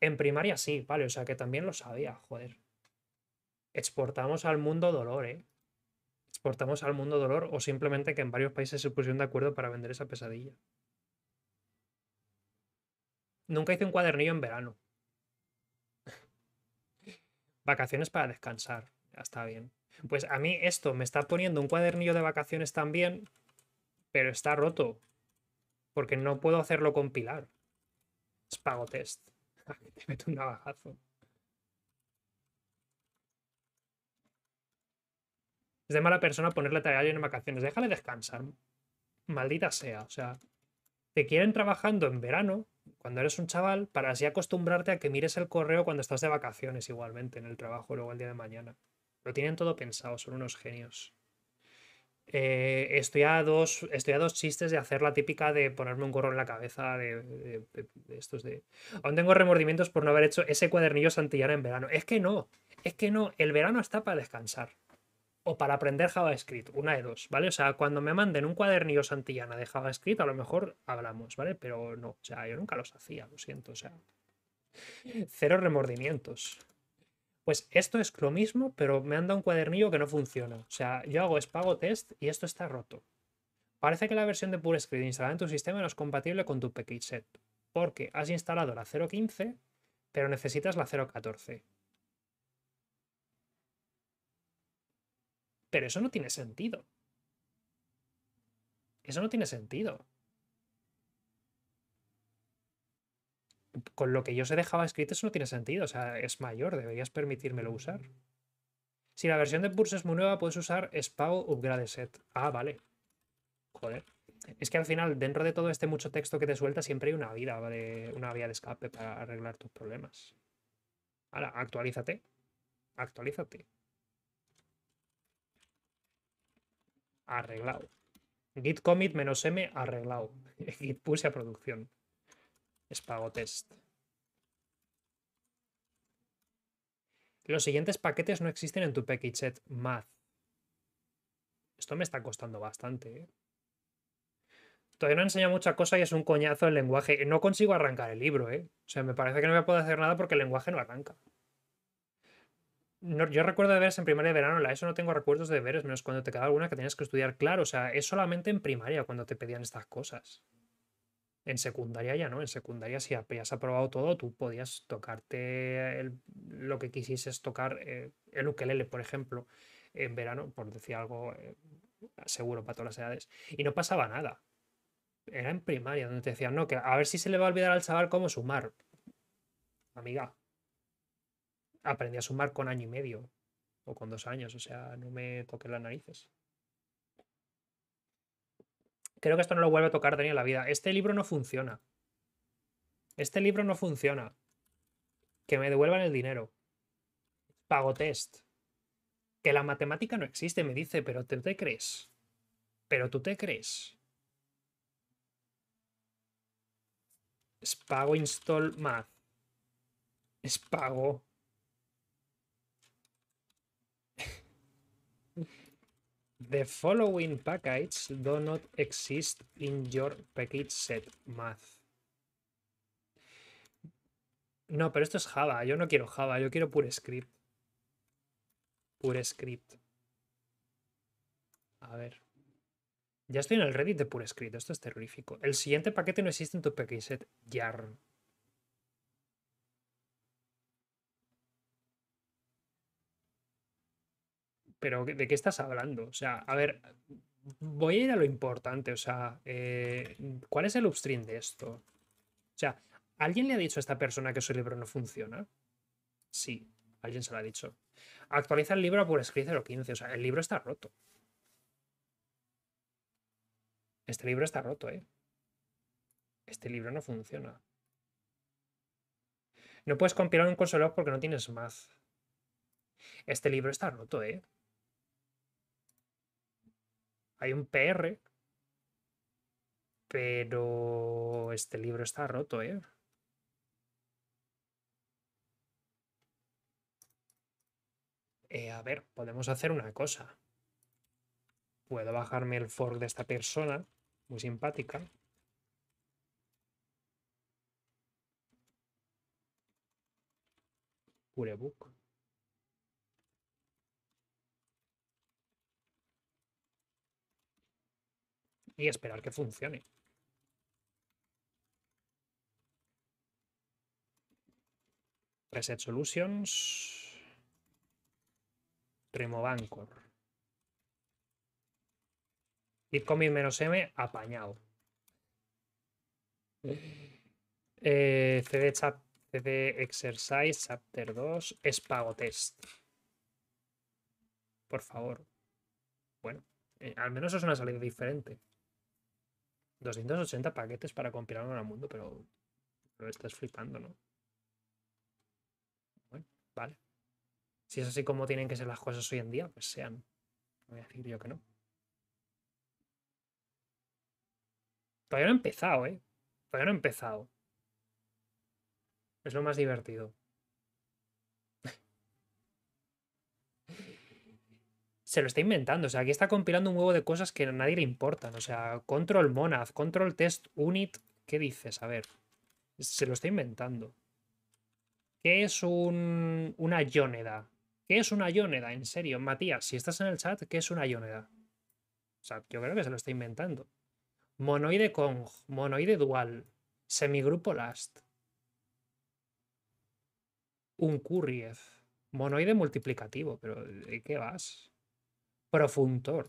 En primaria sí, vale, o sea que también lo sabía, joder. Exportamos al mundo dolor, ¿eh? Exportamos al mundo dolor o simplemente que en varios países se pusieron de acuerdo para vender esa pesadilla. Nunca hice un cuadernillo en verano. *laughs* Vacaciones para descansar, ya está bien. Pues a mí esto me está poniendo un cuadernillo de vacaciones también, pero está roto. Porque no puedo hacerlo compilar. Es pago test. te *laughs* meto un navajazo. Es de mala persona ponerle tarea en vacaciones. Déjale descansar. Maldita sea. O sea, te quieren trabajando en verano, cuando eres un chaval, para así acostumbrarte a que mires el correo cuando estás de vacaciones igualmente en el trabajo luego el día de mañana. Lo tienen todo pensado, son unos genios. Eh, estoy, a dos, chistes de hacer la típica de ponerme un gorro en la cabeza de estos de... Aún tengo remordimientos por no haber hecho ese cuadernillo Santillana en verano. Es que no, es que no, el verano está para descansar. O para aprender JavaScript, una de dos, ¿vale? O sea, cuando me manden un cuadernillo Santillana de JavaScript, a lo mejor hablamos, ¿vale? Pero no, o sea, yo nunca los hacía, lo siento, o sea. Cero remordimientos. Pues esto es lo mismo, pero me anda un cuadernillo que no funciona. O sea, yo hago espago test y esto está roto. Parece que la versión de PureScript instalada en tu sistema no es compatible con tu package set, porque has instalado la 0.15, pero necesitas la 0.14. Pero eso no tiene sentido. Eso no tiene sentido. con lo que yo se dejaba escrito eso no tiene sentido, o sea, es mayor, deberías permitírmelo usar. Si la versión de Pulse es muy nueva, puedes usar Spaw Upgrade Set. Ah, vale. Joder. Es que al final, dentro de todo este mucho texto que te suelta, siempre hay una vida, una vía de escape para arreglar tus problemas. Ahora, actualízate. Actualízate. Arreglado. Git commit menos M arreglado. *laughs* Git puse a producción es test. Los siguientes paquetes no existen en tu package set math. Esto me está costando bastante. ¿eh? Todavía no he enseñado mucha cosa y es un coñazo el lenguaje. No consigo arrancar el libro, ¿eh? O sea, me parece que no me puedo hacer nada porque el lenguaje no arranca. yo recuerdo deberes en primaria de verano, la ESO no tengo recuerdos de deberes, menos cuando te queda alguna que tenías que estudiar. Claro, o sea, es solamente en primaria cuando te pedían estas cosas. En secundaria ya no, en secundaria si habías aprobado todo, tú podías tocarte lo que quisieses tocar, eh, el ukelele, por ejemplo, en verano, por decir algo eh, seguro para todas las edades, y no pasaba nada. Era en primaria donde te decían, no, que a ver si se le va a olvidar al chaval cómo sumar. Amiga, aprendí a sumar con año y medio o con dos años, o sea, no me toqué las narices creo que esto no lo vuelve a tocar Dani en la vida. Este libro no funciona. Este libro no funciona. Que me devuelvan el dinero. Pago test. Que la matemática no existe, me dice, pero ¿tú te crees? ¿Pero tú te crees? Es pago install math. Es pago The following packages do not exist in your package set math. No, pero esto es Java. Yo no quiero Java, yo quiero pure script. Pure script. A ver. Ya estoy en el Reddit de pure script. Esto es terrorífico. El siguiente paquete no existe en tu package set. Yarn. pero ¿de qué estás hablando? O sea, a ver, voy a ir a lo importante, o sea, eh, ¿cuál es el upstream de esto? O sea, ¿alguien le ha dicho a esta persona que su libro no funciona? Sí, alguien se lo ha dicho. Actualiza el libro a o 0.15, o sea, el libro está roto. Este libro está roto, ¿eh? Este libro no funciona. No puedes compilar un consolador porque no tienes math. Este libro está roto, ¿eh? hay un PR, pero este libro está roto, ¿eh? ¿eh? a ver, podemos hacer una cosa. Puedo bajarme el fork de esta persona, muy simpática. Purebook. y esperar que funcione. Reset Solutions. Remove Anchor. menos M apañado. Eh, CD, Exercise Chapter 2 es pago test. Por favor. Bueno, eh, al menos es una salida diferente. 280 paquetes para compilarlo en el mundo, pero lo estás flipando, ¿no? Bueno, vale. Si es así como tienen que ser las cosas hoy en día, pues sean. voy a decir yo que no. Todavía no he empezado, ¿eh? Todavía no he empezado. Es lo más divertido. se lo está inventando. O sea, aquí está compilando un huevo de cosas que a nadie le importan. O sea, control monad, control test unit. ¿Qué dices? A ver, se lo está inventando. ¿Qué es un, una yoneda? ¿Qué es una yoneda? En serio, Matías, si estás en el chat, ¿qué es una yoneda? O sea, yo creo que se lo está inventando. Monoide con monoide dual, semigrupo last, un Curriev, monoide multiplicativo, pero qué vas? Profuntor.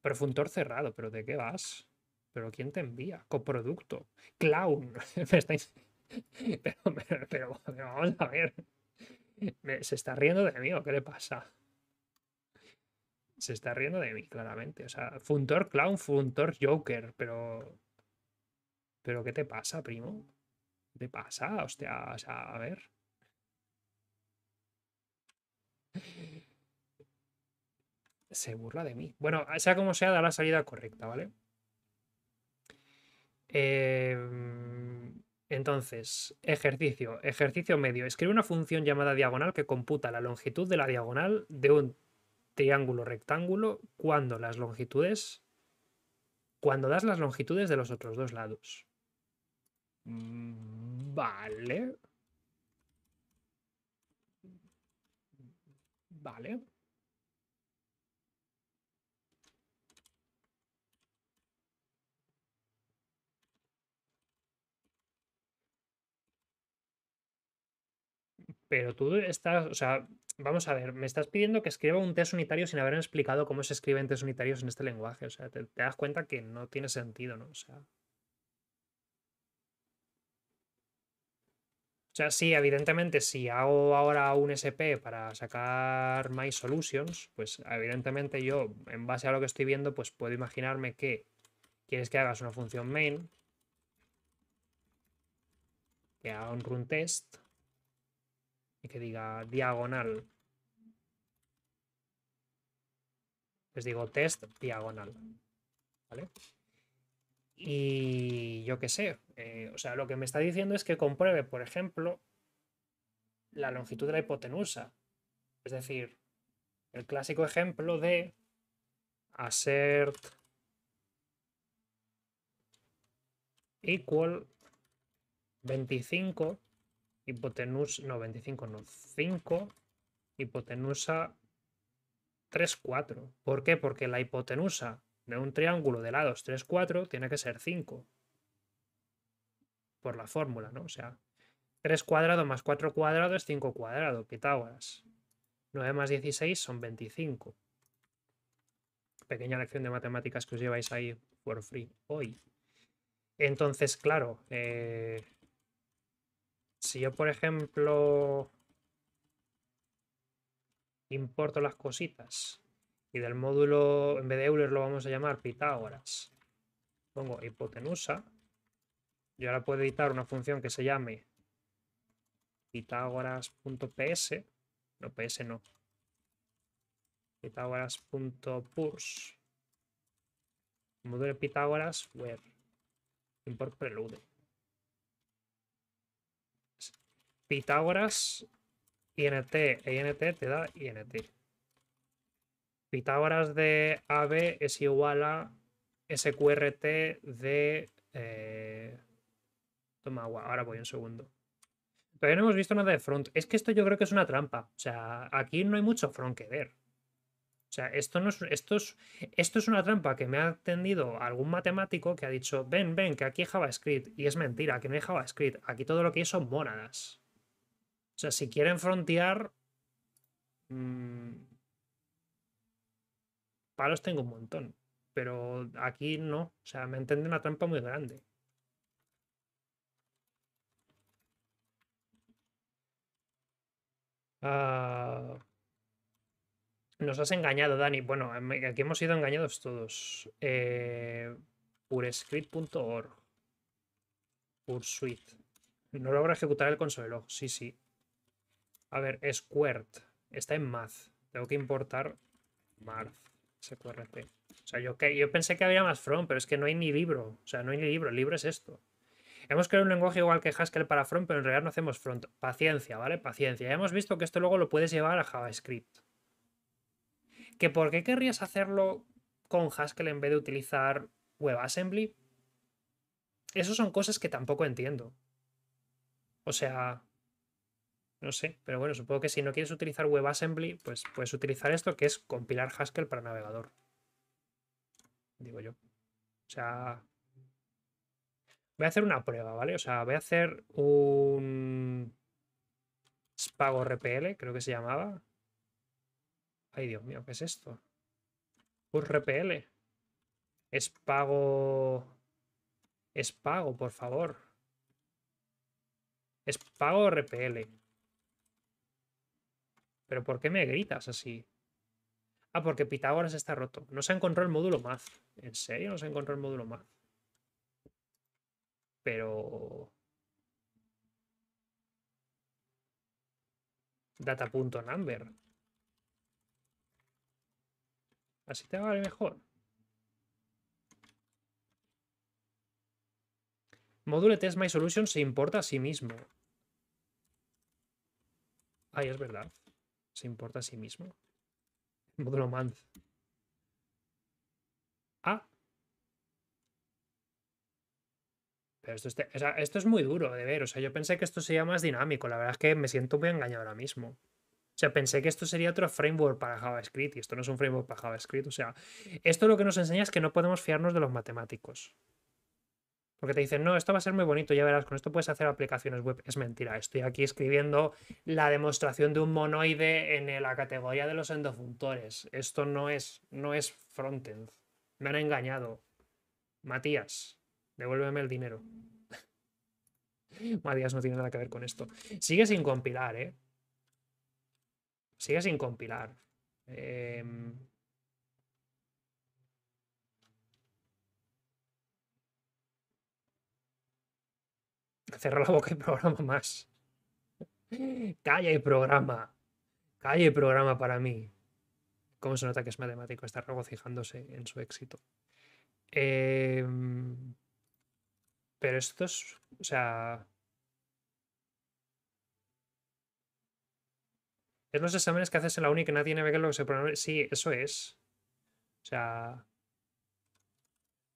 Profuntor cerrado, pero ¿de qué vas? ¿Pero quién te envía? Coproducto. Clown. *laughs* Me estáis... *laughs* pero, vamos a ver. se está riendo de mí, ¿o qué le pasa? Se está riendo de mí, claramente. O sea, Funtor Clown, Funtor Joker, pero. ¿Pero qué te pasa, primo? ¿Qué te pasa? Hostia, o sea, a ver. Se burla de mí. Bueno, sea como sea, da la salida correcta, ¿vale? Em, entonces, ejercicio. Ejercicio medio. Escribe una función llamada diagonal que computa la longitud de la diagonal de un triángulo rectángulo cuando las longitudes. Cuando das las longitudes de los otros dos lados. Mm, vale. Vale. pero tú estás, o sea, vamos a ver, me estás pidiendo que escriba un test unitario sin haberme explicado cómo se escriben test unitarios en este lenguaje. O sea, te, das cuenta que no tiene sentido, ¿no? O sea. sea, sí, evidentemente, si hago ahora un SP para sacar My Solutions, pues evidentemente yo, en base a lo que estoy viendo, pues puedo imaginarme que quieres que hagas una función main, que haga un run test, y que diga diagonal. Mm. Les digo test diagonal. ¿Vale? Y yo qué sé. Eh, o sea, lo que me está diciendo es que compruebe, por ejemplo, la longitud de la hipotenusa. Es decir, el clásico ejemplo de assert equal 25 hipotenusa, no, 25, no, 5, hipotenusa 3, 4. ¿Por qué? Porque la hipotenusa de un triángulo de lados 3, 4 tiene que ser 5. Por la fórmula, ¿no? O sea, 3 cuadrado más 4 cuadrado es 5 cuadrado, Pitágoras. 9 más 16 son 25. Pequeña lección de matemáticas que os lleváis ahí por free hoy. Entonces, claro, eh, si yo, por ejemplo, importo las cositas y del módulo, en vez de Euler lo vamos a llamar Pitágoras, pongo hipotenusa, yo ahora puedo editar una función que se llame pitágoras.ps, no ps no, pitágoras.purs, módulo de Pitágoras web, import prelude. Pitágoras, INT, T te da INT. Pitágoras de AB es igual a SQRT de... Eh, toma agua, ahora voy un segundo. Todavía no hemos visto nada de front. Es que esto yo creo que es una trampa. O sea, aquí no hay mucho front que ver. O sea, esto, no es, esto, una trampa que me ha atendido algún matemático que ha dicho, ven, ven, que aquí hay JavaScript. Y es mentira, que no hay JavaScript. Aquí todo lo que hay son mónadas o sea, si quieren frontear. Mm, palos tengo un montón. Pero aquí no. O sea, me entiende una trampa muy grande. Ah, nos has engañado, Dani. Bueno, em, aquí hemos sido engañados todos. Eh, Purescript.org. Pursuit. No logro ejecutar el consuelo. Sí, sí. A ver, squirt. Está en math. Tengo que importar math. SQRT. O sea, yo, yo pensé que había más front, pero es que no hay ni libro. O sea, no hay ni libro. El libro es esto. Hemos creado un lenguaje igual que Haskell para front, pero en realidad no hacemos front. Paciencia, ¿vale? Paciencia. Ya hemos visto que esto luego lo puedes llevar a JavaScript. ¿Que por qué querrías hacerlo con Haskell en vez de utilizar WebAssembly? Esas son cosas que tampoco entiendo. O sea, no sé, pero bueno, supongo que si no quieres utilizar WebAssembly, pues puedes utilizar esto que es compilar Haskell para navegador. Digo yo. O sea, voy a hacer una prueba, ¿vale? O sea, voy a hacer un Spago creo que se llamaba. Ay, Dios mío, ¿qué es esto? Un RPL. Es pago. Es pago, por favor. Es RPL. ¿Pero por qué me gritas así? Ah, porque Pitágoras está roto. No se encontró el módulo math. ¿En serio? No se encontró el módulo math. Pero... Data.number. Así te va a mejor. Módulo test my solution se importa a sí mismo. Ay, es verdad se importa a sí mismo. módulo Ah. Pero esto, esto es muy duro de ver. O sea, yo pensé que esto sería más dinámico. La verdad es que me siento muy engañado ahora mismo. O sea, pensé que esto sería otro framework para JavaScript y esto no es un framework para JavaScript. O sea, esto lo que nos enseña es que no podemos fiarnos de los matemáticos. Porque te dicen, no, esto va a ser muy bonito, ya verás, con esto puedes hacer aplicaciones web. Es mentira, estoy aquí escribiendo la demostración de un monoide en la categoría de los endofuntores. Esto no es, no es frontend. Me han engañado. Matías, devuélveme el dinero. *laughs* Matías no tiene nada que ver con esto. Sigue sin compilar, ¿eh? Sigue sin compilar. Eh, *laughs* Cerra la boca y programa más. Calla y programa. Calla y programa para mí. ¿Cómo se nota que es matemático? Está regocijándose en su éxito. Eh, pero estos, o sea... Es los exámenes que haces en la uni que nadie ve que lo que se programa. Sí, eso es. O sea...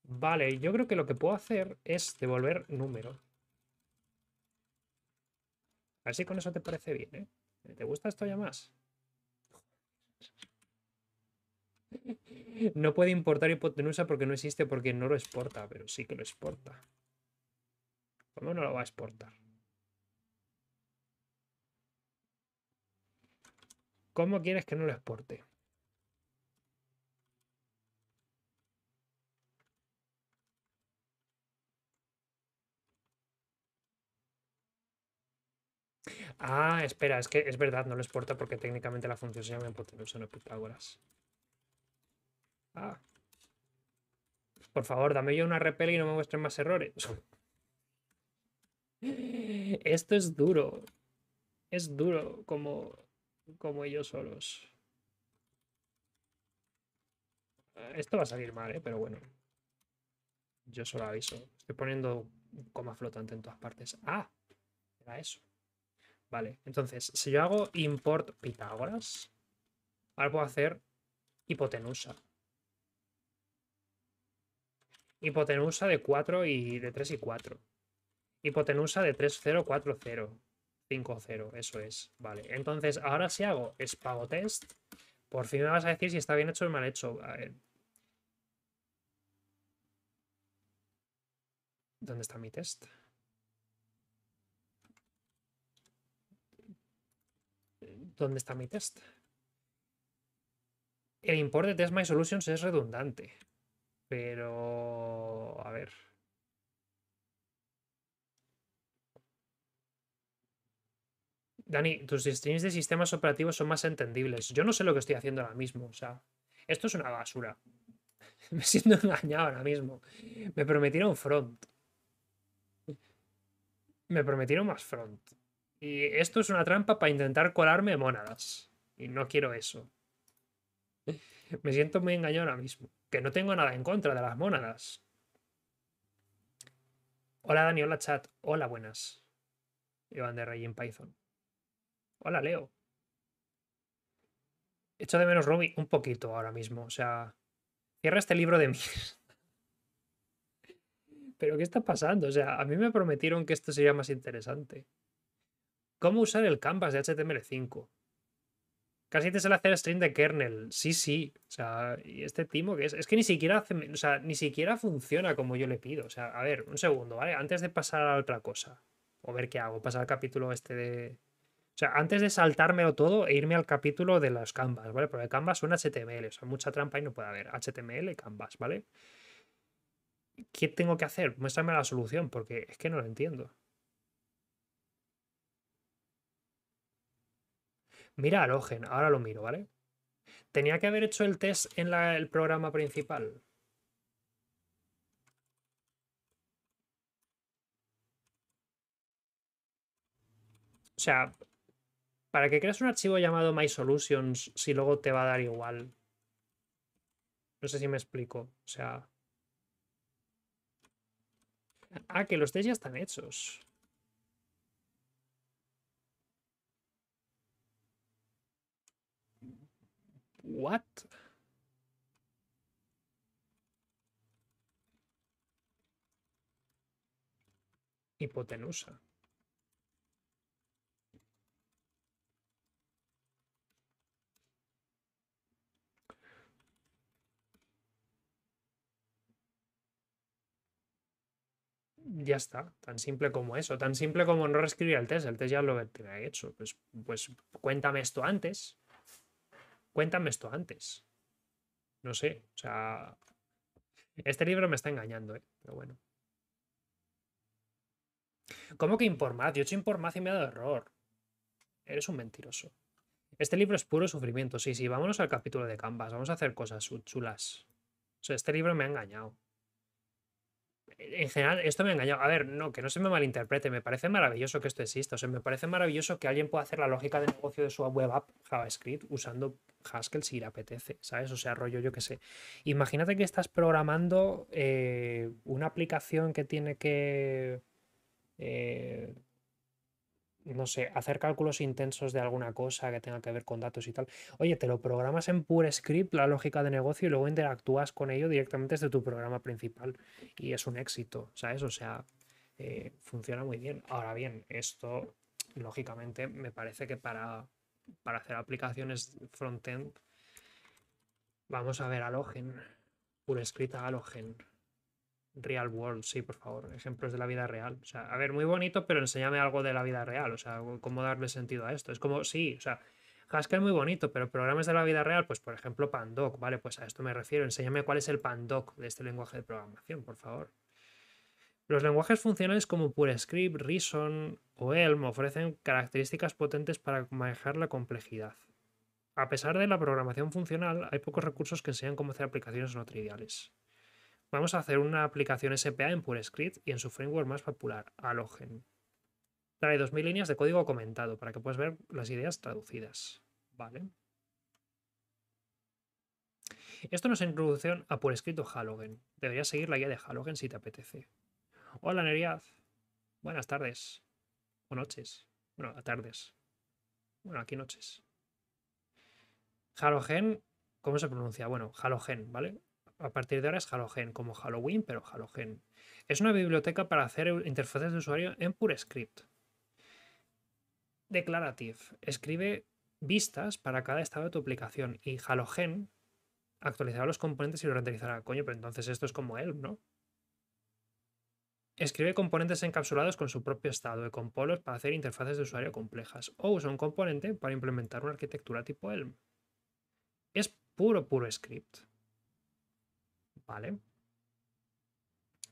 Vale, yo creo que lo que puedo hacer es devolver números a ver si con eso te parece bien, ¿eh? ¿Te gusta esto ya más? No puede importar hipotenusa porque no existe, porque no lo exporta, pero sí que lo exporta. ¿Cómo no lo va a exportar? ¿Cómo quieres que no lo exporte? Ah, espera, es que es verdad, no lo exporta porque técnicamente la función se llama hipotenusa, no Pitágoras. Ah. Por favor, dame yo una repel y no me muestren más errores. *laughs* Esto es duro. Es duro como, como ellos solos. Esto va a salir mal, ¿eh? pero bueno. Yo solo aviso. Estoy poniendo coma flotante en todas partes. Ah, era eso. Vale, entonces, si yo hago import Pitágoras, ahora puedo hacer hipotenusa. Hipotenusa de 4 y de 3 y 4. Hipotenusa de 3, 0, 4, 0. 5, 0, eso es. Vale, entonces ahora si hago test, por fin me vas a decir si está bien hecho o mal hecho. A ver. ¿Dónde está mi test? ¿Dónde está mi test? El import de test my solutions es redundante. Pero... A ver. Dani, tus streams de sistemas operativos son más entendibles. Yo no sé lo que estoy haciendo ahora mismo. O sea, esto es una basura. *laughs* Me siento engañado ahora mismo. Me prometieron front. Me prometieron más front esto es una trampa para intentar colarme monadas. Y no quiero eso. Me siento muy engañado ahora mismo. Que no tengo nada en contra de las monadas Hola Dani, hola chat. Hola, buenas. Iván de Rey en Python. Hola Leo. Echo de menos Ruby un poquito ahora mismo. O sea, cierra este libro de *laughs* mí. Pero ¿qué está pasando? O sea, a mí me prometieron que esto sería más interesante. ¿Cómo usar el canvas de HTML5? Casi te sale hacer string de kernel. Sí, sí. O sea, y este timo que es. Es que ni siquiera ni siquiera funciona como yo le pido. O sea, a ver, un segundo, ¿vale? Antes de pasar a otra cosa. O ver qué hago, pasar al capítulo este de. O sea, antes de saltarme saltármelo todo e irme al capítulo de las canvas, ¿vale? Porque canvas son HTML, o sea, mucha trampa y no puede haber. HTML y canvas, ¿vale? ¿Qué tengo que hacer? Muéstrame la solución, porque es que no lo entiendo. Mira Arogen, ahora lo miro, ¿vale? Tenía que haber hecho el test en el programa principal. O sea, ¿para qué creas un archivo llamado MySolutions si luego te va a dar igual? No sé si me explico. O sea... Ah, que los test ya están hechos. ¿What? Hipotenusa. ya está, tan simple como eso, tan simple como no reescribir el test, el test ya lo tenía hecho, pues, pues cuéntame esto antes, cuéntame esto antes. No sé, o sea, este libro me está engañando, ¿eh? pero bueno. ¿Cómo que informad? Yo he hecho informad y me ha dado error. Eres un mentiroso. Este libro es puro sufrimiento. Sí, sí, vámonos al capítulo de Canvas. Vamos a hacer cosas chulas. O sea, este libro me ha engañado en general, esto me ha engañado. A ver, no, que no se me malinterprete. Me parece maravilloso que esto exista. O sea, me parece maravilloso que alguien pueda hacer la lógica de negocio de su web app JavaScript usando Haskell si le apetece, ¿sabes? O sea, rollo, yo qué sé. Imagínate que estás programando eh, una aplicación que tiene que. Eh, no sé, hacer cálculos intensos de alguna cosa que tenga que ver con datos y tal. Oye, te lo programas en pure script, la lógica de negocio, y luego interactúas con ello directamente desde tu programa principal. Y es un éxito, ¿sabes? O sea, eh, funciona muy bien. Ahora bien, esto, lógicamente, me parece que para, hacer aplicaciones frontend, vamos a ver Alogen, pure script a real world, sí, por favor, ejemplos de la vida real. O sea, a ver, muy bonito, pero enséñame algo de la vida real, o sea, cómo darle sentido a esto. Es como, sí, o sea, Haskell muy bonito, pero programas de la vida real, pues por ejemplo Pandoc, ¿vale? Pues a esto me refiero, enséñame cuál es el Pandoc de este lenguaje de programación, por favor. Los lenguajes funcionales como PureScript, Reason o Elm ofrecen características potentes para manejar la complejidad. A pesar de la programación funcional, hay pocos recursos que enseñan cómo hacer aplicaciones no triviales. Vamos a hacer una aplicación SPA en PureScript y en su framework más popular, Halogen. Trae 2.000 líneas de código comentado para que puedas ver las ideas traducidas. Vale. Esto nos es introducción a PureScript o Halogen. Deberías seguir la guía de Halogen si te apetece. Hola, Neriaz. Buenas tardes. O noches. Bueno, a tardes. Bueno, aquí noches. Halogen, ¿cómo se pronuncia? Bueno, Halogen, ¿vale? a partir de ahora es Halogen, como Halloween, pero Halogen. Es una biblioteca para hacer interfaces de usuario en script. Declarative. Escribe vistas para cada estado de tu aplicación y Halogen actualizará los componentes y lo renderizará. Coño, pero entonces esto es como Elm, ¿no? Escribe componentes encapsulados con su propio estado de con para hacer interfaces de usuario complejas. O usa un componente para implementar una arquitectura tipo Elm. Es puro, puro script. ¿Vale?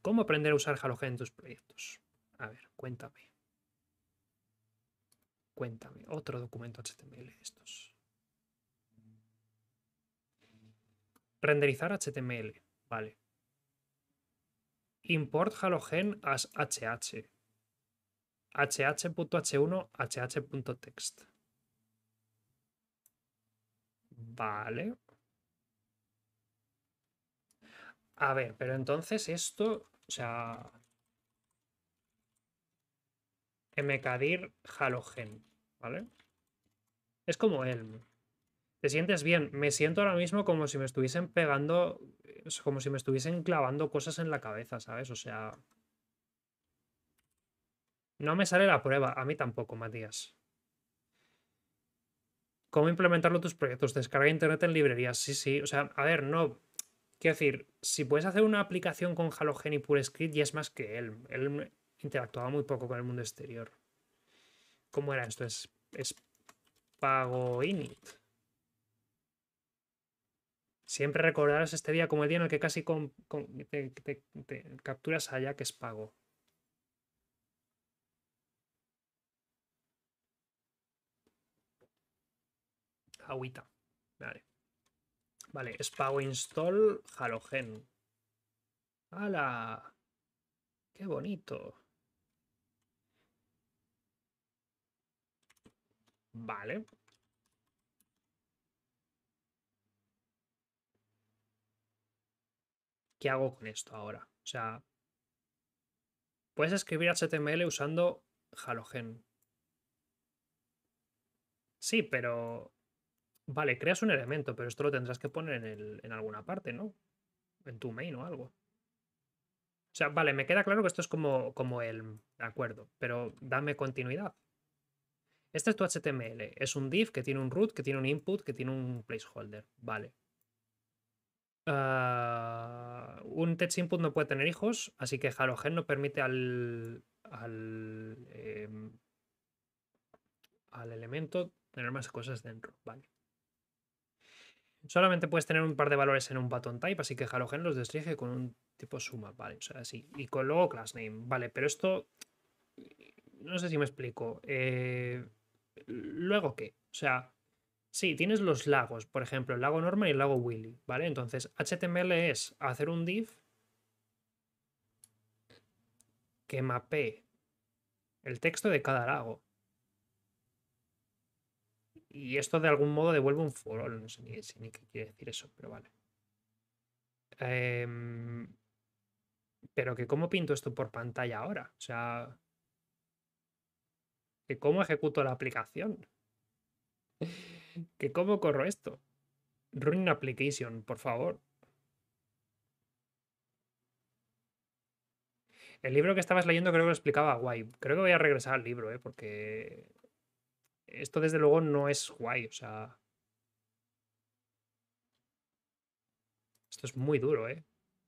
¿Cómo aprender a usar Halogen en tus proyectos? A ver, cuéntame. Cuéntame, otro documento HTML de estos. Renderizar HTML, vale. Import Halogen as HH. HH.h1, HH.text. Vale. A ver, pero entonces esto, o sea... MKDIR Halogen, ¿vale? Es como él. ¿Te sientes bien? Me siento ahora mismo como si me estuviesen pegando, como si me estuviesen clavando cosas en la cabeza, ¿sabes? O sea... No me sale la prueba, a mí tampoco, Matías. ¿Cómo implementarlo tus proyectos? Descarga internet en librerías, sí, sí. O sea, a ver, no, Quiero decir, si puedes hacer una aplicación con Halogen y script, ya es más que él. Él interactuaba muy poco con el mundo exterior. ¿Cómo era esto? Es, es pago init. Siempre recordarás este día como el día en el que casi con, te, te, te capturas es pago. Spago. Agüita. Vale. Vale, es pago install halogen. ¡Hala! ¡Qué bonito! Vale. ¿Qué hago con esto ahora? O sea, puedes escribir HTML usando halogen. Sí, pero Vale, creas un elemento, pero esto lo tendrás que poner en, alguna parte, ¿no? En tu main o algo. O sea, vale, me queda claro que esto es como, como el acuerdo, pero dame continuidad. Este es tu HTML. Es un div que tiene un root, que tiene un input, que tiene un placeholder. Vale. Ah, un text input no puede tener hijos, así que Halogen no permite al, al em, elemento tener más cosas dentro. Vale. Solamente puedes tener un par de valores en un button type, así que Halogen los destruye con un tipo suma, vale, o sea, sí. Y con luego class name, vale, pero esto. No sé si me explico. Eh, luego qué? O sea, sí, tienes los lagos, por ejemplo, el lago Norman y el lago Willy, ¿vale? Entonces, HTML es hacer un div que mapee el texto de cada lago. Y esto de algún modo devuelve un foro. No sé ni, qué quiere decir eso, pero vale. Em, pero que cómo pinto esto por pantalla ahora. O sea, que cómo ejecuto la aplicación. Que cómo corro esto. Running application, por favor. El libro que estabas leyendo creo que lo explicaba guay. Creo que voy a regresar al libro, eh, porque esto desde luego no es guay, o sea... Esto es muy duro, ¿eh?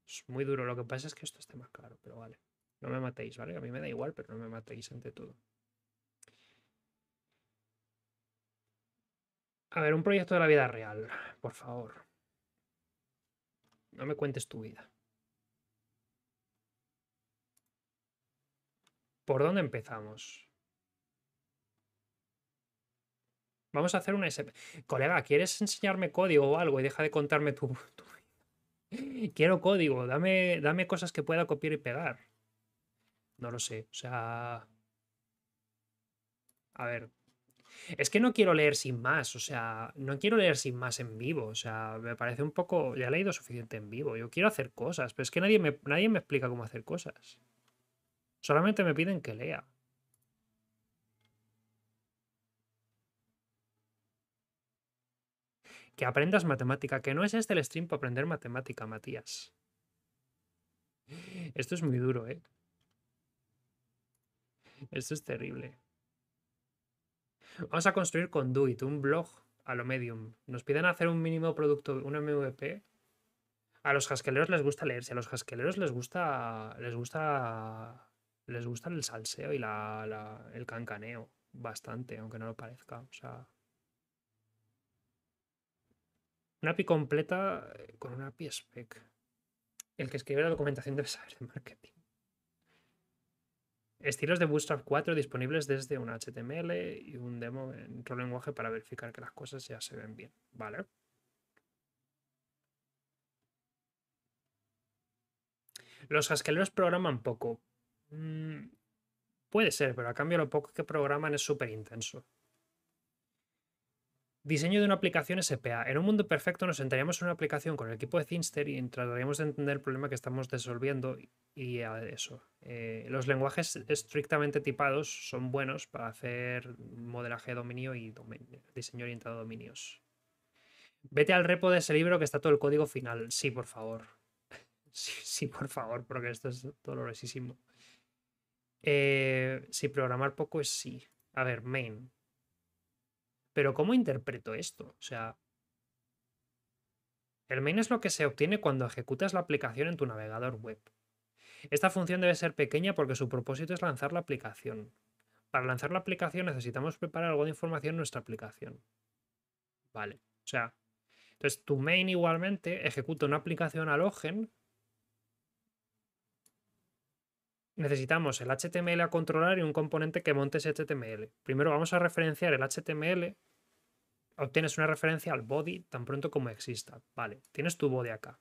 Es muy duro. Lo que pasa es que esto esté más claro, pero vale. No me matéis, ¿vale? A mí me da igual, pero no me matéis ante todo. A ver, un proyecto de la vida real, por favor. No me cuentes tu vida. ¿Por dónde empezamos? Vamos a hacer una Colega, ¿quieres enseñarme código o algo y deja de contarme tu... Quiero código, dame, dame cosas que pueda copiar y pegar. No lo sé, o sea... A ver. Es que no quiero leer sin más, o sea, no quiero leer sin más en vivo, o sea, me parece un poco... Ya he leído suficiente en vivo, yo quiero hacer cosas, pero es que nadie nadie me explica cómo hacer cosas. Solamente me piden que lea. que aprendas matemática, que no es este el stream para aprender matemática, Matías. Esto es muy duro, ¿eh? Esto es terrible. Vamos a construir Conduit, un blog a lo medium. Nos piden hacer un mínimo producto, un MVP. A los hasqueleros les gusta leerse, a los hasqueleros les gusta. les gusta. les gusta el salseo y el cancaneo. Bastante, aunque no lo parezca. O sea. Una API completa eh, con una API spec. El que escribe la documentación debe saber de marketing. Estilos de Bootstrap 4 disponibles desde un HTML y un demo en otro lenguaje para verificar que las cosas ya se ven bien. Vale. Los jasqueleros programan poco. Mm, puede ser, pero a cambio lo poco que programan es súper intenso. Diseño de una aplicación SPA. En un mundo perfecto nos sentaríamos en una aplicación con el equipo de Thinster y trataríamos de entender el problema que estamos resolviendo y a eso. Eh, los lenguajes estrictamente tipados son buenos para hacer modelaje de dominio y diseño orientado a dominios. Vete al repo de ese libro que está todo el código final. Sí, por favor. *laughs* Sí, por favor, porque esto es dolorosísimo. Eh, si programar poco es sí. A ver, main. Pero ¿cómo interpreto esto? O sea, el main es lo que se obtiene cuando ejecutas la aplicación en tu navegador web. Esta función debe ser pequeña porque su propósito es lanzar la aplicación. Para lanzar la aplicación necesitamos preparar algo de información en nuestra aplicación. Vale, o sea, entonces tu main igualmente ejecuta una aplicación alogen necesitamos el HTML a controlar y un componente que monte ese HTML. Primero vamos a referenciar el HTML. Obtienes una referencia al body tan pronto como exista. Vale, tienes tu body acá.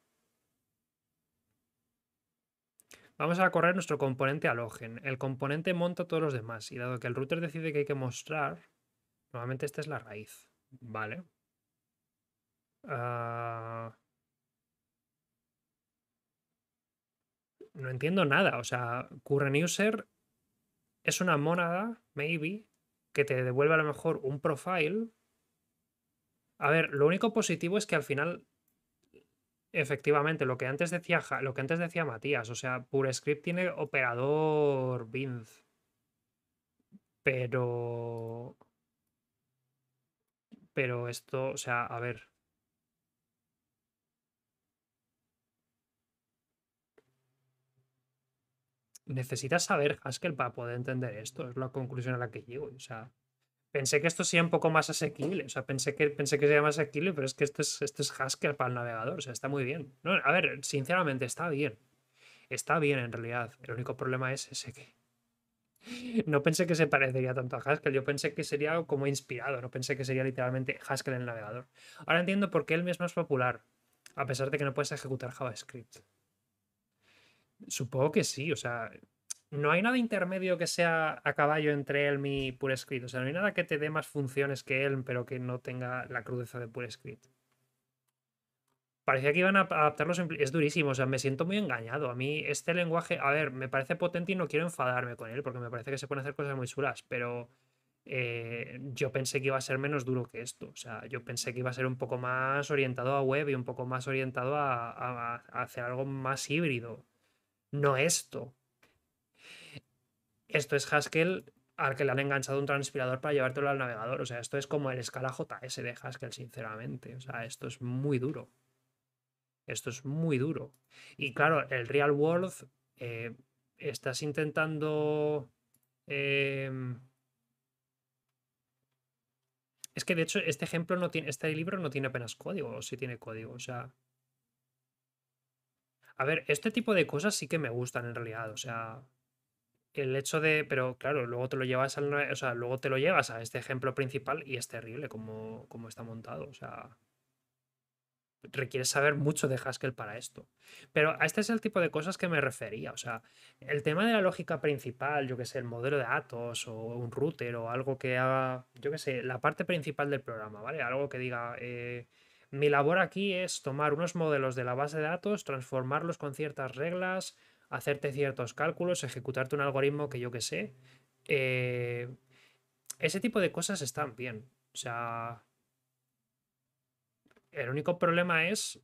Vamos a correr nuestro componente alogen. El componente monta todos los demás. Y dado que el router decide que hay que mostrar, nuevamente esta es la raíz. Vale. Ah, no entiendo nada. O sea, current user es una monada maybe, que te devuelve a lo mejor un profile. A ver, lo único positivo es que al final, efectivamente, lo que antes decía, lo que antes decía Matías, o sea, PureScript tiene operador binz. Pero. Pero esto, o sea, a ver. necesitas saber Haskell para poder entender esto. Es la conclusión a la que llego. O sea, pensé que esto sería un poco más asequible. O sea, pensé que, pensé que sería más asequible, pero es que esto es, es Haskell para el navegador. O sea, está muy bien. a ver, sinceramente, está bien. Está bien en realidad. El único problema es ese que. No pensé que se parecería tanto a Haskell, yo pensé que sería como inspirado, no pensé que sería literalmente Haskell en el navegador. Ahora entiendo por qué él mismo es popular, a pesar de que no puedes ejecutar JavaScript. Supongo que sí, o sea, no hay nada intermedio que sea a caballo entre él y PureScript. O sea, no hay nada que te dé más funciones que él, pero que no tenga la crudeza de PureScript. Parecía que iban a adaptarlos. Es durísimo, o sea, me siento muy engañado. A mí este lenguaje, a ver, me parece potente y no quiero enfadarme con él, porque me parece que se pueden hacer cosas muy suras, pero eh, yo pensé que iba a ser menos duro que esto. O sea, yo pensé que iba a ser un poco más orientado a web y un poco más orientado a hacer algo más híbrido no esto. Esto es Haskell al que le han enganchado un transpirador para llevártelo al navegador. O sea, esto es como el escala JS de Haskell, sinceramente. O sea, esto es muy duro. Esto es muy duro. Y claro, el real world, eh, estás intentando... Em, es que de hecho, este ejemplo no tiene, este libro no tiene apenas código, o si sí tiene código. O sea, a ver, este tipo de cosas sí que me gustan en realidad, o sea, el hecho de, pero claro, luego te lo llevas al, o sea, luego te lo llevas a este ejemplo principal y es terrible como, como está montado, o sea, requieres saber mucho de Haskell para esto. Pero este es el tipo de cosas que me refería, o sea, el tema de la lógica principal, yo que sé, el modelo de datos o un router o algo que haga, yo que sé, la parte principal del programa, ¿vale? Algo que diga, eh, mi labor aquí es tomar unos modelos de la base de datos, transformarlos con ciertas reglas, hacerte ciertos cálculos, ejecutarte un algoritmo que yo que sé. Eh, ese tipo de cosas están bien. O sea, el único problema es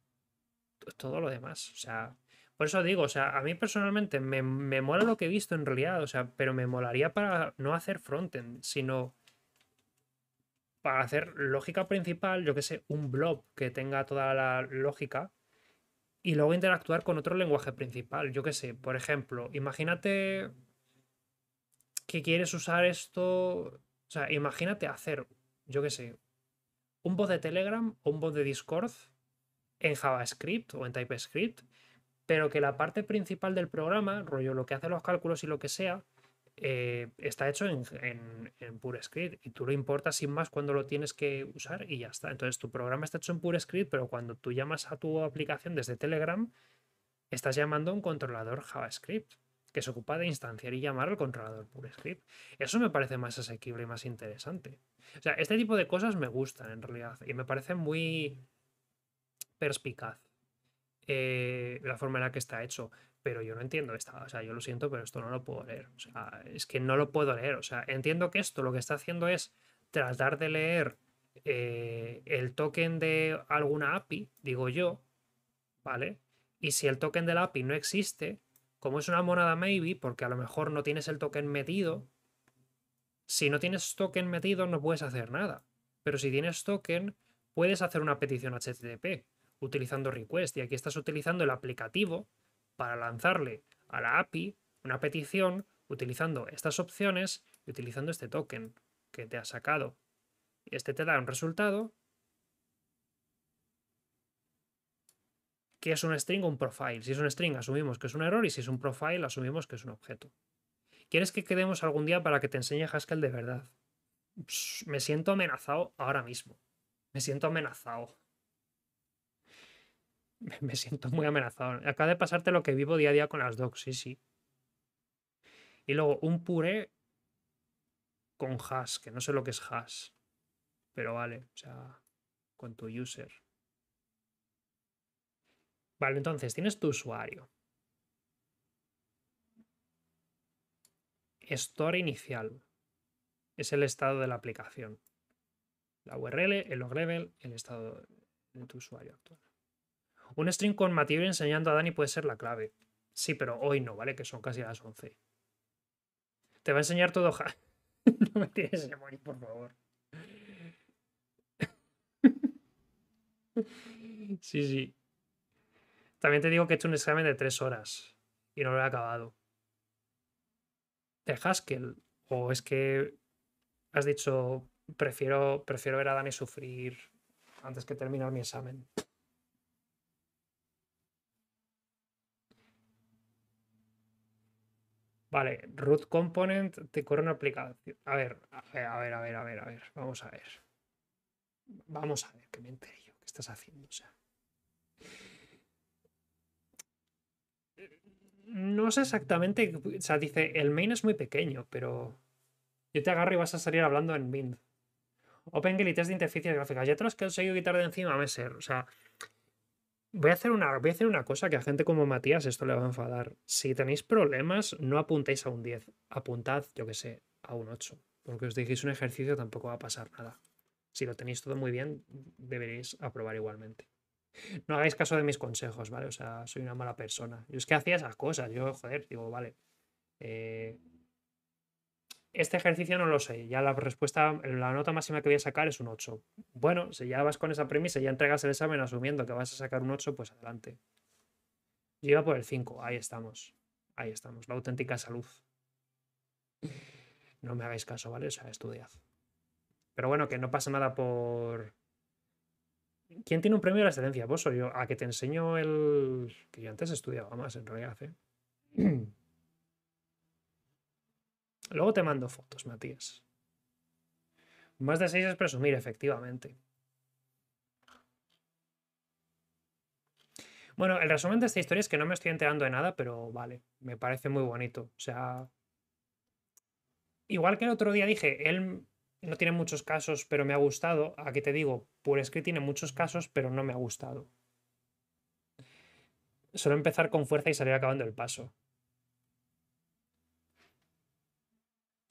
todo lo demás. O sea, por eso digo, o sea, a mí personalmente me, me mola lo que he visto en realidad, o sea, pero me molaría para no hacer frontend, sino para hacer lógica principal, yo que sé, un blob que tenga toda la lógica y luego interactuar con otro lenguaje principal. Yo que sé, por ejemplo, imagínate que quieres usar esto, o sea, imagínate hacer, yo que sé, un bot de Telegram o un bot de Discord en JavaScript o en TypeScript, pero que la parte principal del programa, rollo lo que hace los cálculos y lo que sea, eh, está hecho en, en, PureScript y tú lo importas sin más cuando lo tienes que usar y ya está. Entonces tu programa está hecho en PureScript, pero cuando tú llamas a tu aplicación desde Telegram, estás llamando a un controlador JavaScript que se ocupa de instanciar y llamar al controlador PureScript. Eso me parece más asequible y más interesante. O sea, este tipo de cosas me gustan en realidad y me parece muy mm. perspicaz eh, la forma en la que está hecho pero yo no entiendo esta, o sea, yo lo siento, pero esto no lo puedo leer, o sea, es que no lo puedo leer, o sea, entiendo que esto lo que está haciendo es tratar de leer eh, el token de alguna API, digo yo, ¿vale? Y si el token de la API no existe, como es una monada maybe, porque a lo mejor no tienes el token metido, si no tienes token metido no puedes hacer nada, pero si tienes token puedes hacer una petición HTTP utilizando request y aquí estás utilizando el aplicativo para lanzarle a la API una petición utilizando estas opciones y utilizando este token que te ha sacado. Este te da un resultado que es un string o un profile. Si es un string asumimos que es un error y si es un profile asumimos que es un objeto. ¿Quieres que quedemos algún día para que te enseñe Haskell de verdad? me siento amenazado ahora mismo. Me siento amenazado. *laughs* Me siento muy amenazado. Acaba de pasarte lo que vivo día a día con las docs, sí, sí. Y luego un puré con hash, que no sé lo que es hash. Pero vale, o sea, con tu user. Vale, entonces tienes tu usuario. Store inicial. Es el estado de la aplicación. La URL, el log level, el estado de tu usuario actual. Un stream con Matibri enseñando a Dani puede ser la clave. Sí, pero hoy no, ¿vale? Que son casi las 11. Te va a enseñar todo. Ja *laughs* no me tienes morir, por favor. *laughs* sí, sí. También te digo que he hecho un examen de tres horas y no lo he acabado. De Haskell. O es que has dicho, prefiero, prefiero ver a Dani sufrir antes que terminar mi examen. Vale, root component te corre una aplicación. A ver, a ver, a ver, a ver, a ver, Vamos a ver. Vamos a ver, que me enteré yo. ¿Qué estás haciendo? No sé exactamente. O sea, dice, el main es muy pequeño, pero. Yo te agarro y vas a salir hablando en bind. OpenGL y test de interfaces gráficas. Ya te los he conseguido quitar de encima, Messer. O sea, Voy a, hacer una, una cosa que a gente como Matías esto le va a enfadar. Si tenéis problemas, no apuntéis a un 10. Apuntad, yo que sé, a un 8. Porque os dijéis un ejercicio tampoco va a pasar nada. Si lo tenéis todo muy bien, deberéis aprobar igualmente. No hagáis caso de mis consejos, ¿vale? O sea, soy una mala persona. Yo es que hacía esas cosas. Yo, joder, digo, vale. Eh, este ejercicio no lo sé, ya la respuesta, la nota máxima que voy a sacar es un 8. Bueno, si ya vas con esa premisa y ya entregas el examen asumiendo que vas a sacar un 8, pues adelante. Yo iba por el 5, ahí estamos. Ahí estamos, la auténtica salud. No me hagáis caso, ¿vale? O sea, estudiad. Pero bueno, que no pasa nada por. ¿Quién tiene un premio de la excelencia? Vos o yo. A que te enseño el. Que yo antes estudiaba más, en realidad, ¿eh? Luego te mando fotos, Matías. Más de seis es presumir, efectivamente. Bueno, el resumen de esta historia es que no me estoy enterando de nada, pero vale, me parece muy bonito. O sea, igual que el otro día dije, él no tiene muchos casos, pero me ha gustado. Aquí te digo, que tiene muchos casos, pero no me ha gustado. Solo empezar con fuerza y salir acabando el paso.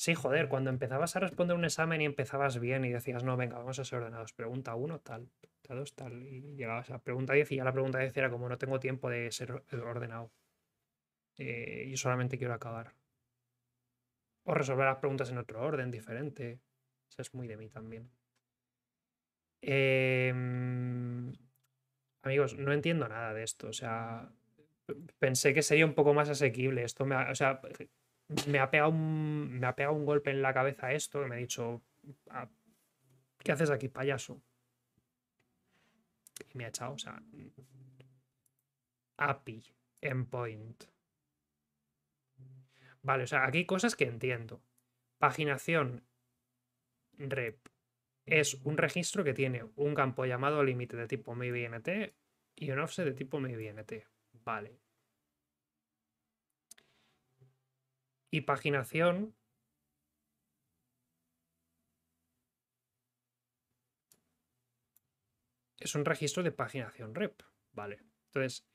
Sí, joder, cuando empezabas a responder un examen y empezabas bien y decías, no, venga, vamos a ser ordenados. Pregunta 1, tal, pregunta 2, tal. Y llegabas a pregunta 10 y ya la pregunta 10 era como, no tengo tiempo de ser ordenado. Eh, yo solamente quiero acabar. O resolver las preguntas en otro orden diferente. Eso es muy de mí también. Em, amigos, no entiendo nada de esto. O sea, pensé que sería un poco más asequible. Esto me o sea, me ha pegado un, me ha un golpe en la cabeza esto, me ha dicho, ah, ¿qué haces aquí, payaso? Y me ha echado, o sea, API, endpoint. Vale, o sea, aquí hay cosas que entiendo. Paginación rep es un registro que tiene un campo llamado límite de tipo MIBNT y un offset de tipo MIBNT. Vale. y paginación. Es un registro de paginación rep, ¿vale? Entonces,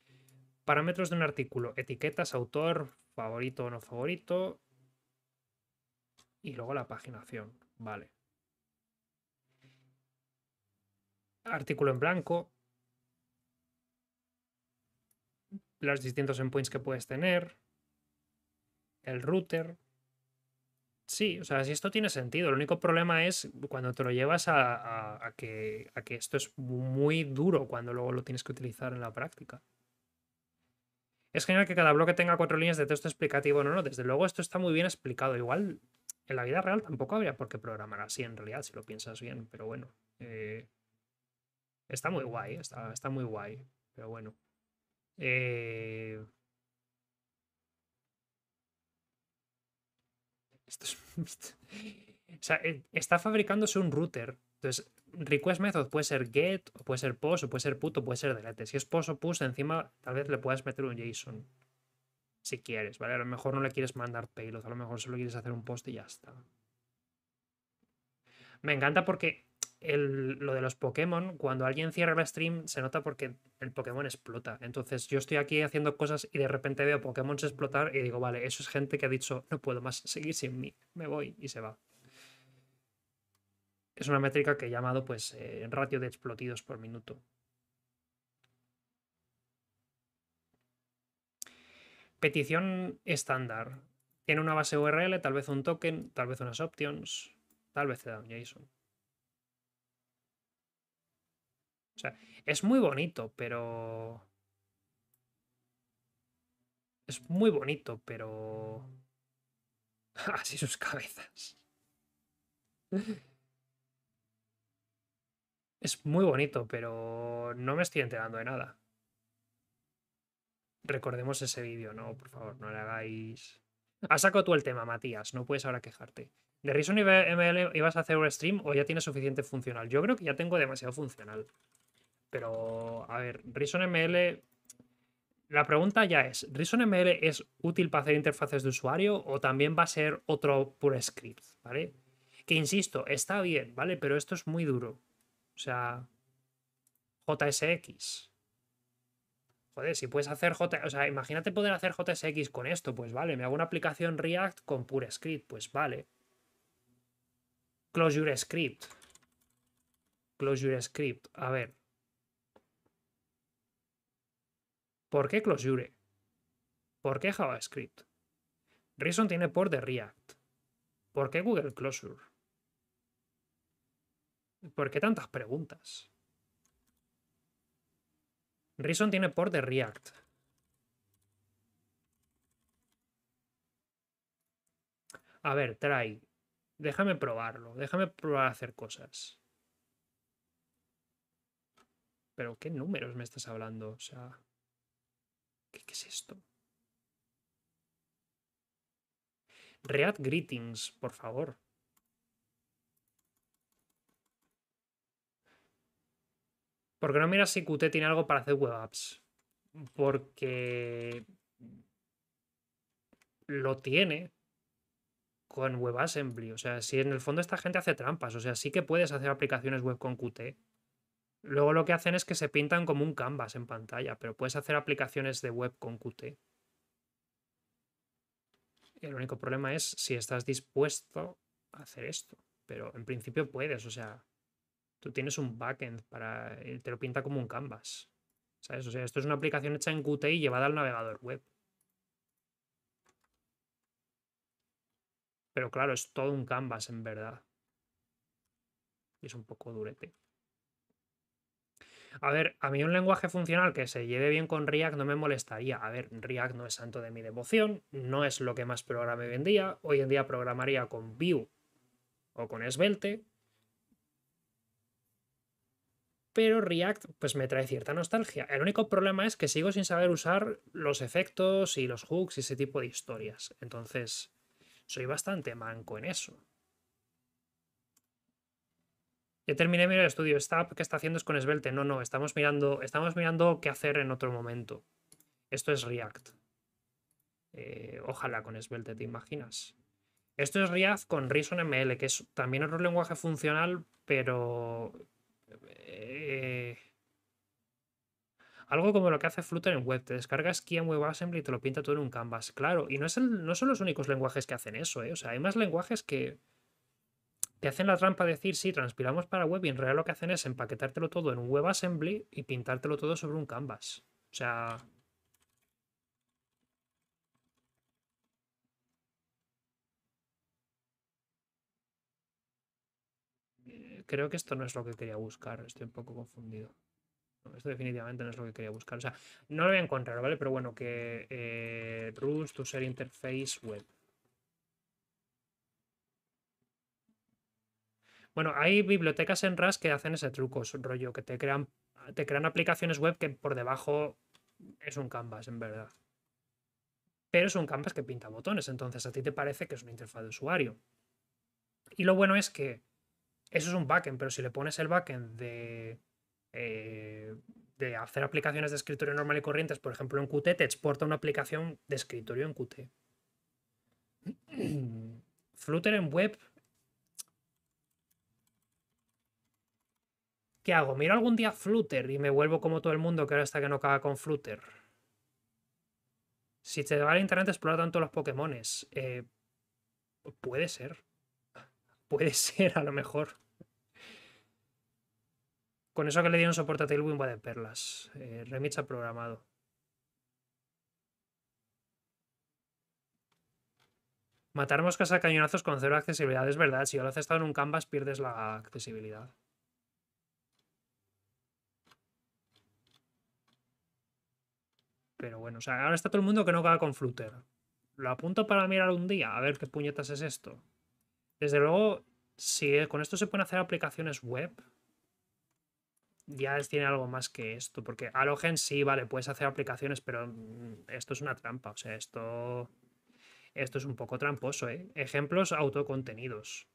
parámetros de un artículo, etiquetas, autor, favorito o no favorito, y luego la paginación, ¿vale? Artículo en blanco, los distintos endpoints que puedes tener, el router. Sí, o sea, si esto tiene sentido. El único problema es cuando te lo llevas a, que, esto es muy duro cuando luego lo tienes que utilizar en la práctica. Es genial que cada bloque tenga cuatro líneas de texto explicativo. No, no, desde luego esto está muy bien explicado. Igual en la vida real tampoco habría por qué programar así en realidad, si lo piensas bien, pero bueno. Eh, está muy guay, está, está muy guay, pero bueno. Eh, *laughs* Eh, está fabricándose un router. Entonces, request method puede ser get, o puede ser post, o puede ser put, o puede ser delete. Si es post o post encima tal vez le puedas meter un JSON. Si quieres, ¿vale? A lo mejor no le quieres mandar payload, a lo mejor solo quieres hacer un post y ya está. Me encanta porque el, lo de los Pokémon, cuando alguien cierra el stream se nota porque el Pokémon explota. Entonces yo estoy aquí haciendo cosas y de repente veo Pokémon explotar y digo, vale, eso es gente que ha dicho, no puedo más seguir sin mí, me voy y se va. Es una métrica que he llamado pues eh, ratio de explotidos por minuto. Petición estándar. Tiene una base URL, tal vez un token, tal vez unas options, tal vez un JSON. O sea, es muy bonito, pero. Es muy bonito, pero. *laughs* Así sus cabezas. *laughs* Es muy bonito, pero no me estoy enterando de nada. Recordemos ese vídeo, no, por favor, no le hagáis. Has sacado tú el tema, Matías, no puedes ahora quejarte. ¿De Reason ML ibas a hacer un stream o ya tienes suficiente funcional? Yo creo que ya tengo demasiado funcional pero a ver, ReasonML. La pregunta ya es: ¿ReasonML es útil para hacer interfaces de usuario o también va a ser otro pure script? ¿Vale? Que insisto, está bien, ¿vale? Pero esto es muy duro. O sea, JSX. Joder, si puedes hacer J, o sea, imagínate poder hacer JSX con esto, pues vale, me hago una aplicación React con pure script, pues vale. Closure script. Closure script, a ver. ¿Por qué Closure? ¿Por qué JavaScript? Reason tiene por de React. ¿Por qué Google Closure? ¿Por qué tantas preguntas? Reason tiene por de React. A ver, try. Déjame probarlo. Déjame probar a hacer cosas. Pero, ¿qué números me estás hablando? O sea. ¿Qué, es esto? React greetings, por favor. ¿Por qué no miras si Qt tiene algo para hacer web apps? Porque lo tiene con WebAssembly. O sea, si en el fondo esta gente hace trampas, o sea, sí que puedes hacer aplicaciones web con Qt. Luego lo que hacen es que se pintan como un canvas en pantalla, pero puedes hacer aplicaciones de web con Qt. El único problema es si estás dispuesto a hacer esto, pero en principio puedes, o sea, tú tienes un backend para eh, te lo pinta como un canvas. ¿Sabes? O sea, esto es una aplicación hecha en Qt y llevada al navegador web. Pero claro, es todo un canvas en verdad. Y es un poco durete. A ver, a mí un lenguaje funcional que se lleve bien con React no me molestaría. A ver, React no es santo de mi devoción, no es lo que más programe hoy en día. Hoy en día programaría con Vue o con Svelte. Pero React pues me trae cierta nostalgia. El único problema es que sigo sin saber usar los efectos y los hooks y ese tipo de historias. Entonces, soy bastante manco en eso. Ya terminé el estudio. está que está haciendo es con Svelte. No, no, estamos mirando, estamos mirando qué hacer en otro momento. Esto es React. Eh, ojalá con Svelte, ¿te imaginas? Esto es React con ReasonML, que es también otro lenguaje funcional, pero. Eh, algo como lo que hace Flutter en web. Te descargas Key en WebAssembly y te lo pinta todo en un canvas. Claro, y no, es no son los únicos lenguajes que hacen eso, ¿eh? O sea, hay más lenguajes que hacen la trampa de decir, si transpiramos para web y en realidad lo que hacen es empaquetártelo todo en un assembly y pintártelo todo sobre un canvas. O sea... Creo que esto no es lo que quería buscar, estoy un poco confundido. esto definitivamente no es lo que quería buscar. O sea, no lo voy a encontrar, ¿vale? Pero bueno, que eh, Rust, User Interface Web. Bueno, hay bibliotecas en RAS que hacen ese truco, es un rollo, que te crean, te crean aplicaciones web que por debajo es un canvas, en verdad. Pero es un canvas que pinta botones, entonces a ti te parece que es una interfaz de usuario. Y lo bueno es que eso es un backend, pero si le pones el backend de, eh, de hacer aplicaciones de escritorio normal y corrientes, por ejemplo en Qt, te exporta una aplicación de escritorio en Qt. *clears throat* Flutter en web ¿Qué hago? ¿Miro algún día Flutter y me vuelvo como todo el mundo que ahora está que no caga con Flutter? Si te vale internet explorar tanto los Pokémones. Eh, puede ser. *laughs* Puede ser, a lo mejor. Con eso que le dieron soporte a Tailwind va de perlas. Eh, Remix ha programado. Matar moscas a cañonazos con cero accesibilidad es verdad. Si lo has estado en un canvas, pierdes la accesibilidad. Pero bueno, o sea, ahora está todo el mundo que no caga con Flutter. Lo apunto para mirar un día, a ver qué puñetas es esto. Desde luego, si e, con esto se pueden hacer aplicaciones web, ya tiene algo más que esto. Porque gen sí, vale, puedes hacer aplicaciones, pero mm, esto es una trampa. O sea, esto, esto es un poco tramposo, ¿eh? Ejemplos autocontenidos.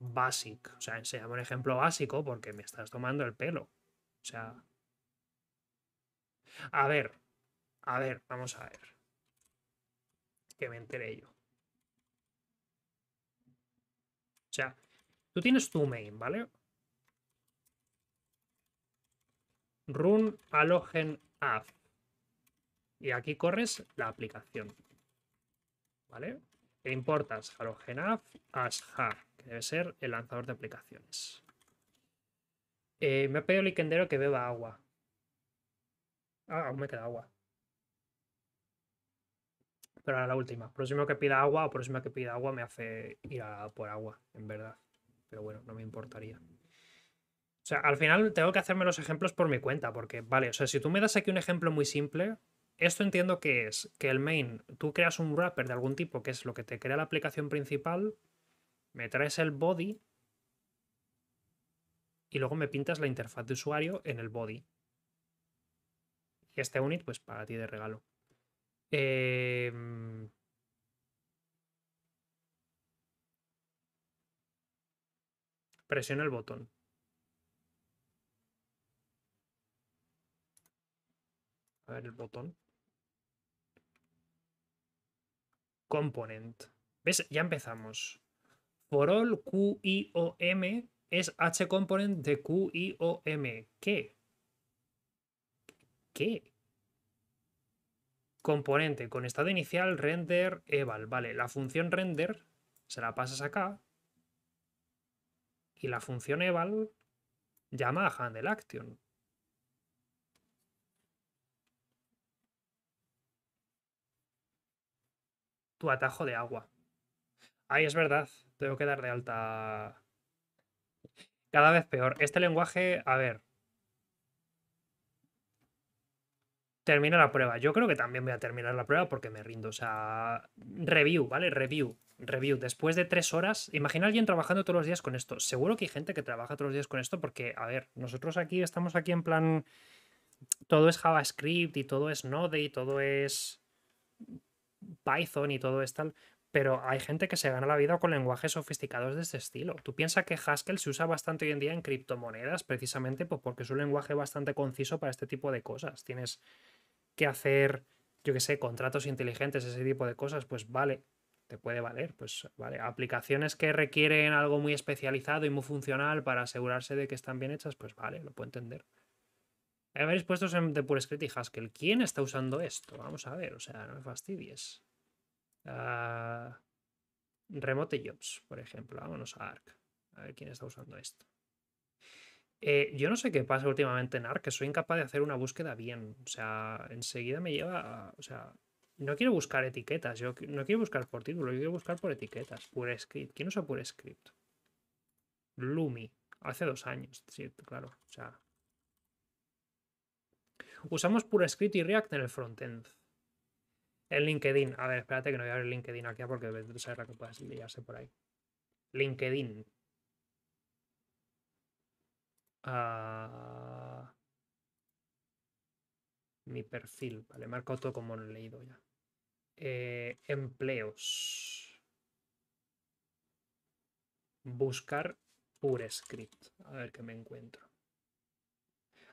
Basic. O sea, se llama un ejemplo básico porque me estás tomando el pelo. O sea. A ver, a ver, vamos a ver. Que me enteré yo. O sea, tú tienes tu main, ¿vale? Run halogen app. Y aquí corres la aplicación. ¿Vale? E importas app as hard. que debe ser el lanzador de aplicaciones. Eh, me ha pedido el Ikendero que beba agua. Ah, aún me queda agua pero ahora la última. Próximo que pida agua o próxima que pida agua me hace ir a por agua, en verdad. Pero bueno, no me importaría. O sea, al final tengo que hacerme los ejemplos por mi cuenta, porque, vale, o sea, si tú me das aquí un ejemplo muy simple, esto entiendo que es que el main, tú creas un wrapper de algún tipo, que es lo que te crea la aplicación principal, me traes el body y luego me pintas la interfaz de usuario en el body. Y este unit, pues para ti de regalo. Em, presiona el botón. A ver el botón. Component. ¿Ves? Ya empezamos. For all m es H component de QIOM. ¿Qué? ¿Qué? Componente con estado inicial, render, eval. Vale, la función render se la pasas acá. Y la función eval llama a handle action. Tu atajo de agua. Ahí es verdad, tengo que dar de alta. Cada vez peor. Este lenguaje, a ver, Termina la prueba. Yo creo que también voy a terminar la prueba porque me rindo. O sea, review, ¿vale? Review. Review. Después de tres horas, imagina a alguien trabajando todos los días con esto. Seguro que hay gente que trabaja todos los días con esto porque, a ver, nosotros aquí estamos aquí en plan... Todo es JavaScript y todo es Node y todo es Python y todo es tal pero hay gente que se gana la vida con lenguajes sofisticados de este estilo. Tú piensas que Haskell se usa bastante hoy en día en criptomonedas, precisamente pues, porque es un lenguaje bastante conciso para este tipo de cosas. Tienes que hacer, yo qué sé, contratos inteligentes, ese tipo de cosas, pues vale, te puede valer, pues vale. Aplicaciones que requieren algo muy especializado y muy funcional para asegurarse de que están bien hechas, pues vale, lo puedo entender. Habéis puesto en The y Haskell. ¿Quién está usando esto? Vamos a ver, o sea, no me fastidies. Ah, remote Jobs, por ejemplo. Vámonos a ARC. A ver quién está usando esto. Eh, yo no sé qué pasa últimamente en ARC, que soy incapaz de hacer una búsqueda bien. O sea, enseguida me lleva. A, o sea, no quiero buscar etiquetas. Yo no quiero buscar por título, yo quiero buscar por etiquetas. PureScript. ¿Quién usa PureScript? Lumi. Hace dos años, sí, claro. O sea. Usamos PureScript y React en el frontend. El LinkedIn. A ver, espérate que no voy a abrir LinkedIn aquí porque debe la que puedes liarse por ahí. LinkedIn. Ah. Mi perfil. Vale, marco todo como he leído ya. Eh, empleos. Buscar pure script. A ver qué me encuentro.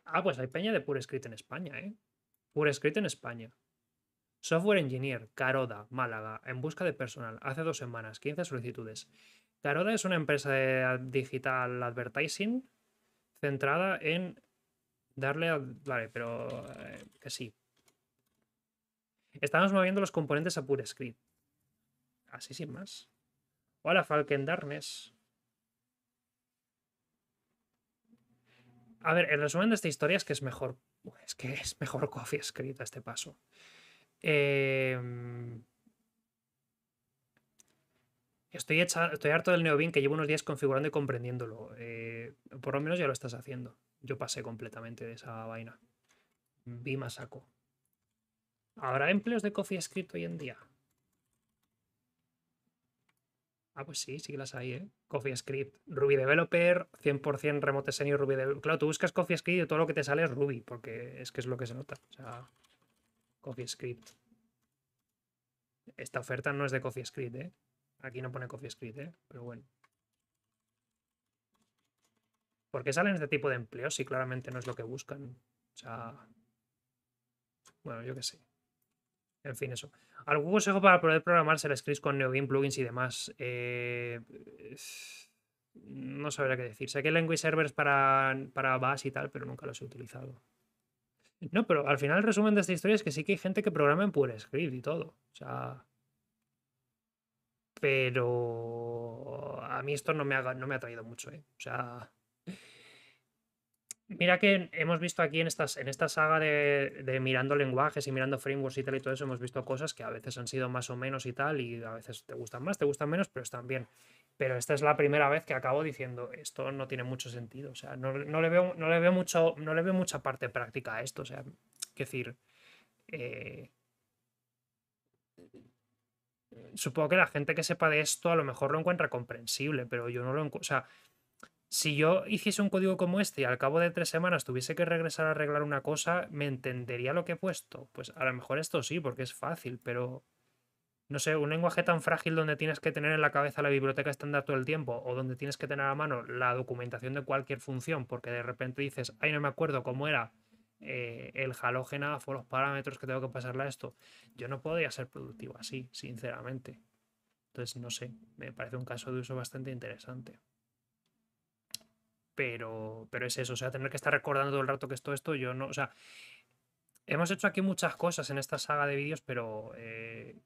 Ah, pues hay peña de pure script en España, ¿eh? Pure script en España. Software Engineer, Caroda, Málaga, en busca de personal. Hace dos semanas, 15 solicitudes. Caroda es una empresa de ah, digital advertising centrada en darle a... Vale, pero eh, que sí. Estamos moviendo los componentes a script. Así sin más. Hola, Falken Darnes. A ver, el resumen de esta historia es que es mejor. Es que es mejor Coffee a este paso. Em, estoy, harto del Neobin que llevo unos días configurando y comprendiéndolo. Eh, por lo menos ya lo estás haciendo. Yo pasé completamente de esa vaina. más saco. ¿Habrá empleos de CoffeeScript hoy en día? Ah, pues sí, sí que las hay, ¿eh? CoffeeScript, Ruby Developer, 100% remote senior Ruby Developer. Claro, tú buscas CoffeeScript y todo lo que te sale es Ruby, porque es que es lo que se nota. O sea, CoffeeScript. Esta oferta no es de CoffeeScript, ¿eh? Aquí no pone CoffeeScript, ¿eh? Pero bueno. ¿Por qué salen este tipo de empleos si claramente no es lo que buscan? O sea... Bueno, yo qué sé. En fin, eso. ¿Algún consejo para poder programarse el script con NeoBeam, plugins y demás? Eh, no sabría qué decir. Sé que el language servers para, para Bash y tal, pero nunca los he utilizado. No, pero al final el resumen de esta historia es que sí que hay gente que programa en script y todo. O sea. Pero. A mí esto no me ha, no me ha traído mucho, ¿eh? O sea. Mira que hemos visto aquí en, estas, en esta saga de, de, mirando lenguajes y mirando frameworks y tal y todo eso, hemos visto cosas que a veces han sido más o menos y tal, y a veces te gustan más, te gustan menos, pero están bien pero esta es la primera vez que acabo diciendo esto no tiene mucho sentido. O sea, no, le, veo, no, le, veo no le veo mucha parte práctica a esto. O sea, que decir. Eh, supongo que la gente que sepa de esto a lo mejor lo encuentra comprensible, pero yo no lo encuentro. O sea, si yo hiciese un código como este y al cabo de tres semanas tuviese que regresar a arreglar una cosa, ¿me entendería lo que he puesto? Pues a lo mejor esto sí, porque es fácil, pero no sé, un lenguaje tan frágil donde tienes que tener en la cabeza la biblioteca estándar todo el tiempo o donde tienes que tener a mano la documentación de cualquier función porque de repente dices, ay, no me acuerdo cómo era eh, el halógena, fue los parámetros que tengo que pasarle a esto. Yo no podría ser productivo así, sinceramente. Entonces, no sé, me parece un caso de uso bastante interesante. Pero, pero es eso, o sea, tener que estar recordando todo el rato que esto, esto, yo no, o sea, hemos hecho aquí muchas cosas en esta saga de vídeos, pero eh,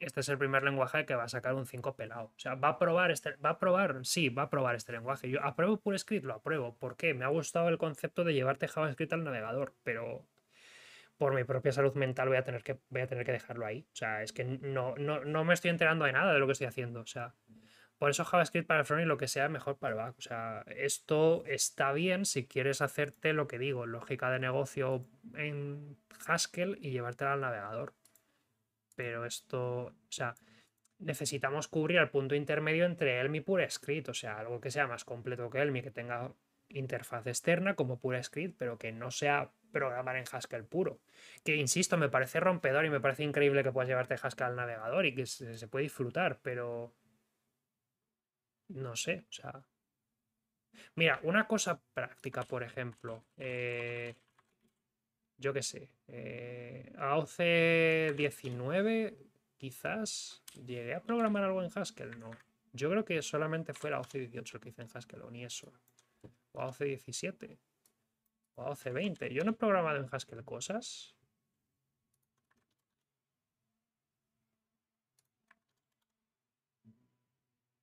este es el primer lenguaje que va a sacar un 5 pelado. O sea, va a probar este, va a probar, sí, va a probar este lenguaje. Yo apruebo PureScript, lo apruebo. ¿Por qué? Me ha gustado el concepto de llevarte JavaScript al navegador, pero por mi propia salud mental voy a tener que, voy a tener que dejarlo ahí. O sea, es que no, no, no me estoy enterando de nada de lo que estoy haciendo. O sea, por eso JavaScript para el front y lo que sea mejor para back. O sea, esto está bien si quieres hacerte lo que digo, lógica de negocio en Haskell y llevártela al navegador pero esto, o sea, necesitamos cubrir el punto intermedio entre elmi y PureScript, o sea, algo que sea más completo que elmi, que tenga interfaz externa como script, pero que no sea programar en Haskell puro. Que, insisto, me parece rompedor y me parece increíble que puedas llevarte Haskell al navegador y que se puede disfrutar, pero... No sé, o sea... Mira, una cosa práctica, por ejemplo. Eh, yo qué sé, eh, a 19 quizás llegué a programar algo en Haskell, no. Yo creo que solamente fue la 18 el que hice en Haskell, o ni eso. O a 17 O a 20 Yo no he programado en Haskell cosas.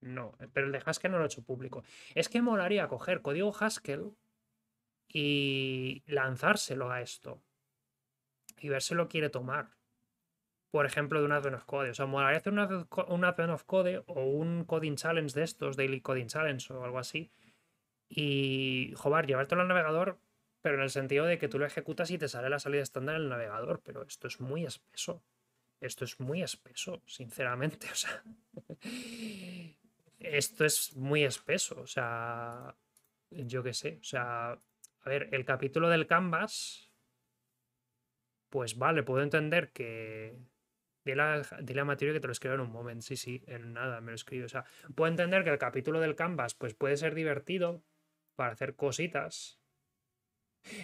No, eh, pero el de Haskell no lo he hecho público. Es que molaría coger código Haskell y lanzárselo a esto y ver si lo quiere tomar. Por ejemplo, de un Advent of Code. O sea, molaría hacer un Advent of Code o un Coding Challenge de estos, Daily Coding Challenge o algo así. Y, joder, llevarte al navegador, pero en el sentido de que tú lo ejecutas y te sale la salida estándar en el navegador. Pero esto es muy espeso. Esto es muy espeso, sinceramente. *laughs* O sea, esto es muy espeso. O sea, yo qué sé. O sea, a ver, el capítulo del Canvas pues vale, puedo entender que. Dile a, dile que te lo escriba en un momento. Sí, sí, en nada me lo escribo. O sea, puedo entender que el capítulo del Canvas pues puede ser divertido para hacer cositas,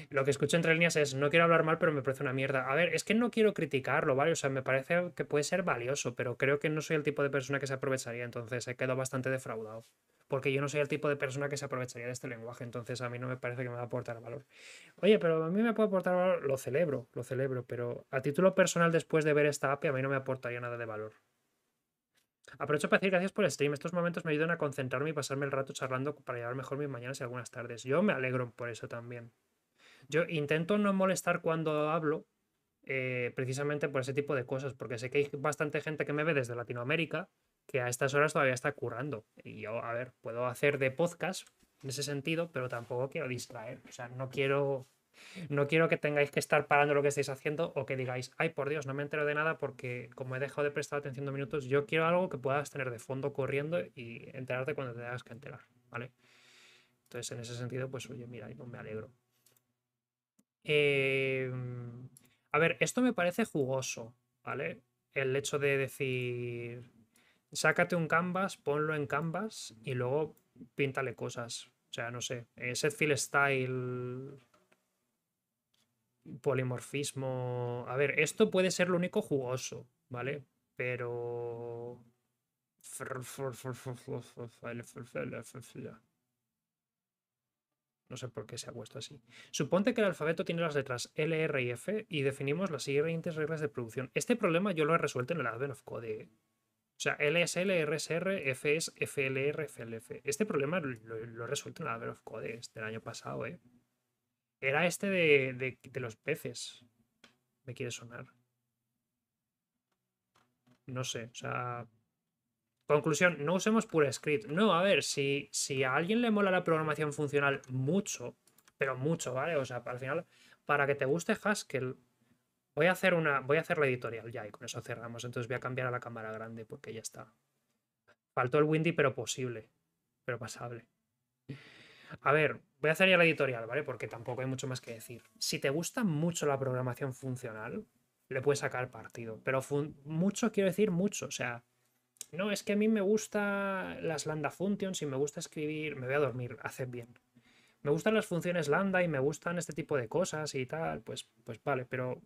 lo que escucho entre líneas es, no quiero hablar mal, pero me parece una mierda. A ver, es que no quiero criticarlo, ¿vale? O sea, me parece que puede ser valioso, pero creo que no soy el tipo de persona que se aprovecharía, entonces he eh, quedado bastante defraudado. Porque yo no soy el tipo de persona que se aprovecharía de este lenguaje, entonces a mí no me parece que me va a aportar valor. Oye, pero a mí me puede aportar valor, lo celebro, lo celebro, pero a título personal después de ver esta app a mí no me aportaría nada de valor. Aprovecho para decir gracias por el stream. Estos momentos me ayudan a concentrarme y pasarme el rato charlando para llevar mejor mis mañanas y algunas tardes. Yo me alegro por eso también. Yo intento no molestar cuando hablo, eh, precisamente por ese tipo de cosas, porque sé que hay bastante gente que me ve desde Latinoamérica que a estas horas todavía está currando. Y yo, a ver, puedo hacer de podcast en ese sentido, pero tampoco quiero distraer. O sea, no quiero, no quiero que tengáis que estar parando lo que estáis haciendo o que digáis, ay, por Dios, no me entero de nada porque como he dejado de prestar atención dos minutos, yo quiero algo que puedas tener de fondo corriendo y enterarte cuando te tengas que enterar, ¿vale? Entonces, en ese sentido, pues oye, mira, me alegro a ver, esto me parece jugoso, ¿vale? El hecho de decir, sácate un canvas, ponlo en canvas y luego píntale cosas. O sea, no sé, set fill style, polimorfismo. A ver, esto puede ser lo único jugoso, ¿vale? Pero. No sé por qué se ha puesto así. Suponte que el alfabeto tiene las letras L, R y F y definimos las siguientes reglas de producción. Este problema yo lo he resuelto en el Advent of Code. O sea, L es L, R R, F Este problema lo, he resuelto en el Advent of Code del este, año pasado, ¿eh? Era este de los peces. Me quiere sonar. No sé, o sea, Conclusión, no usemos pure script. No, a ver, si, si a alguien le mola la programación funcional mucho, pero mucho, ¿vale? O sea, al final, para que te guste Haskell, voy a hacer una, voy a hacer la editorial ya y con eso cerramos. Entonces voy a cambiar a la cámara grande porque ya está. Faltó el Windy, pero posible, pero pasable. A ver, voy a hacer ya la editorial, ¿vale? Porque tampoco hay mucho más que decir. Si te gusta mucho la programación funcional, le puedes sacar partido. Pero mucho, quiero decir mucho. O sea, no, es que a mí me gusta las lambda functions y me gusta escribir. Me voy a dormir, haced bien. Me gustan las funciones lambda y me gustan este tipo de cosas y tal. Pues, pues vale, pero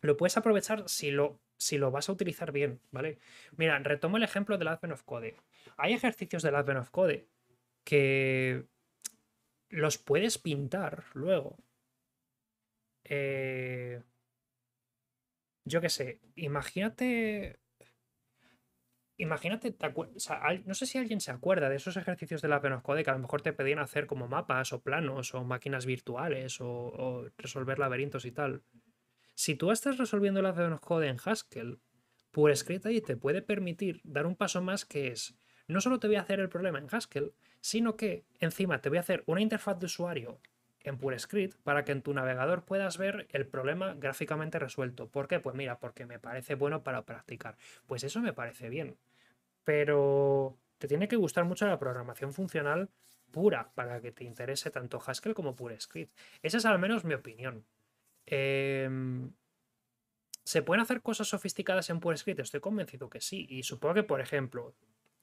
lo puedes aprovechar si lo, si lo vas a utilizar bien, ¿vale? Mira, retomo el ejemplo del Advent of Code. Hay ejercicios del Advent of Code que los puedes pintar luego. Eh, yo qué sé, imagínate Imagínate, no sé si alguien se acuerda de esos ejercicios de la Code que a lo mejor te pedían hacer como mapas o planos o máquinas virtuales o, resolver laberintos y tal. Si tú estás resolviendo la Code en Haskell, por escrita y te puede permitir dar un paso más que es, no solo te voy a hacer el problema en Haskell, sino que encima te voy a hacer una interfaz de usuario en PureScript para que en tu navegador puedas ver el problema gráficamente resuelto. ¿Por qué? Pues mira, porque me parece bueno para practicar. Pues eso me parece bien. Pero te tiene que gustar mucho la programación funcional pura para que te interese tanto Haskell como PureScript. Esa es al menos mi opinión. Em, ¿Se pueden hacer cosas sofisticadas en PureScript? Estoy convencido que sí. Y supongo que, por ejemplo,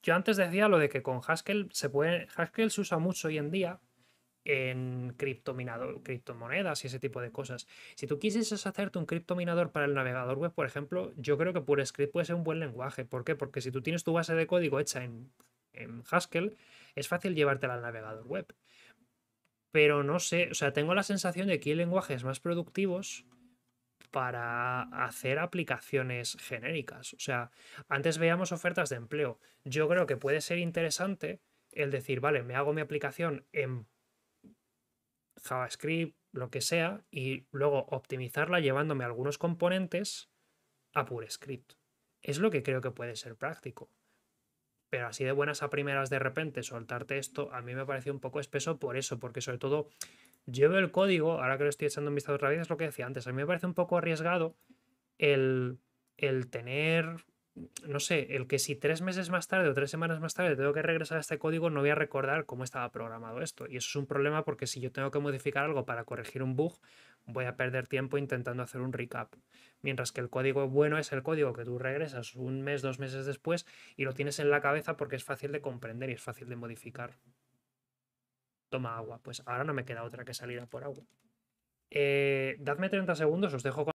yo antes decía lo de que con Haskell se puede. Haskell se usa mucho hoy en día en criptominador, criptomonedas y ese tipo de cosas. Si tú quisieses hacerte un criptominador para el navegador web, por ejemplo, yo creo que PureScript puede ser un buen lenguaje. ¿Por qué? Porque si tú tienes tu base de código hecha en, en Haskell, es fácil llevártela al navegador web. Pero no sé, o sea, tengo la sensación de que hay lenguajes más productivos para hacer aplicaciones genéricas. O sea, antes veíamos ofertas de empleo. Yo creo que puede ser interesante el decir, vale, me hago mi aplicación en JavaScript, lo que sea, y luego optimizarla llevándome algunos componentes a script. Es lo que creo que puede ser práctico. Pero así de buenas a primeras de repente soltarte esto, a mí me parece un poco espeso por eso, porque sobre todo llevo el código, ahora que lo estoy echando en vistazo otra vez, es lo que decía antes, a mí me parece un poco arriesgado el, el tener no sé, el que si tres meses más tarde o tres semanas más tarde tengo que regresar a este código, no voy a recordar cómo estaba programado esto. Y eso es un problema porque si yo tengo que modificar algo para corregir un bug, voy a perder tiempo intentando hacer un recap. Mientras que el código bueno es el código que tú regresas un mes, dos meses después y lo tienes en la cabeza porque es fácil de comprender y es fácil de modificar. Toma agua. Pues ahora no me queda otra que a por agua. Eh, dadme 30 segundos, os dejo con...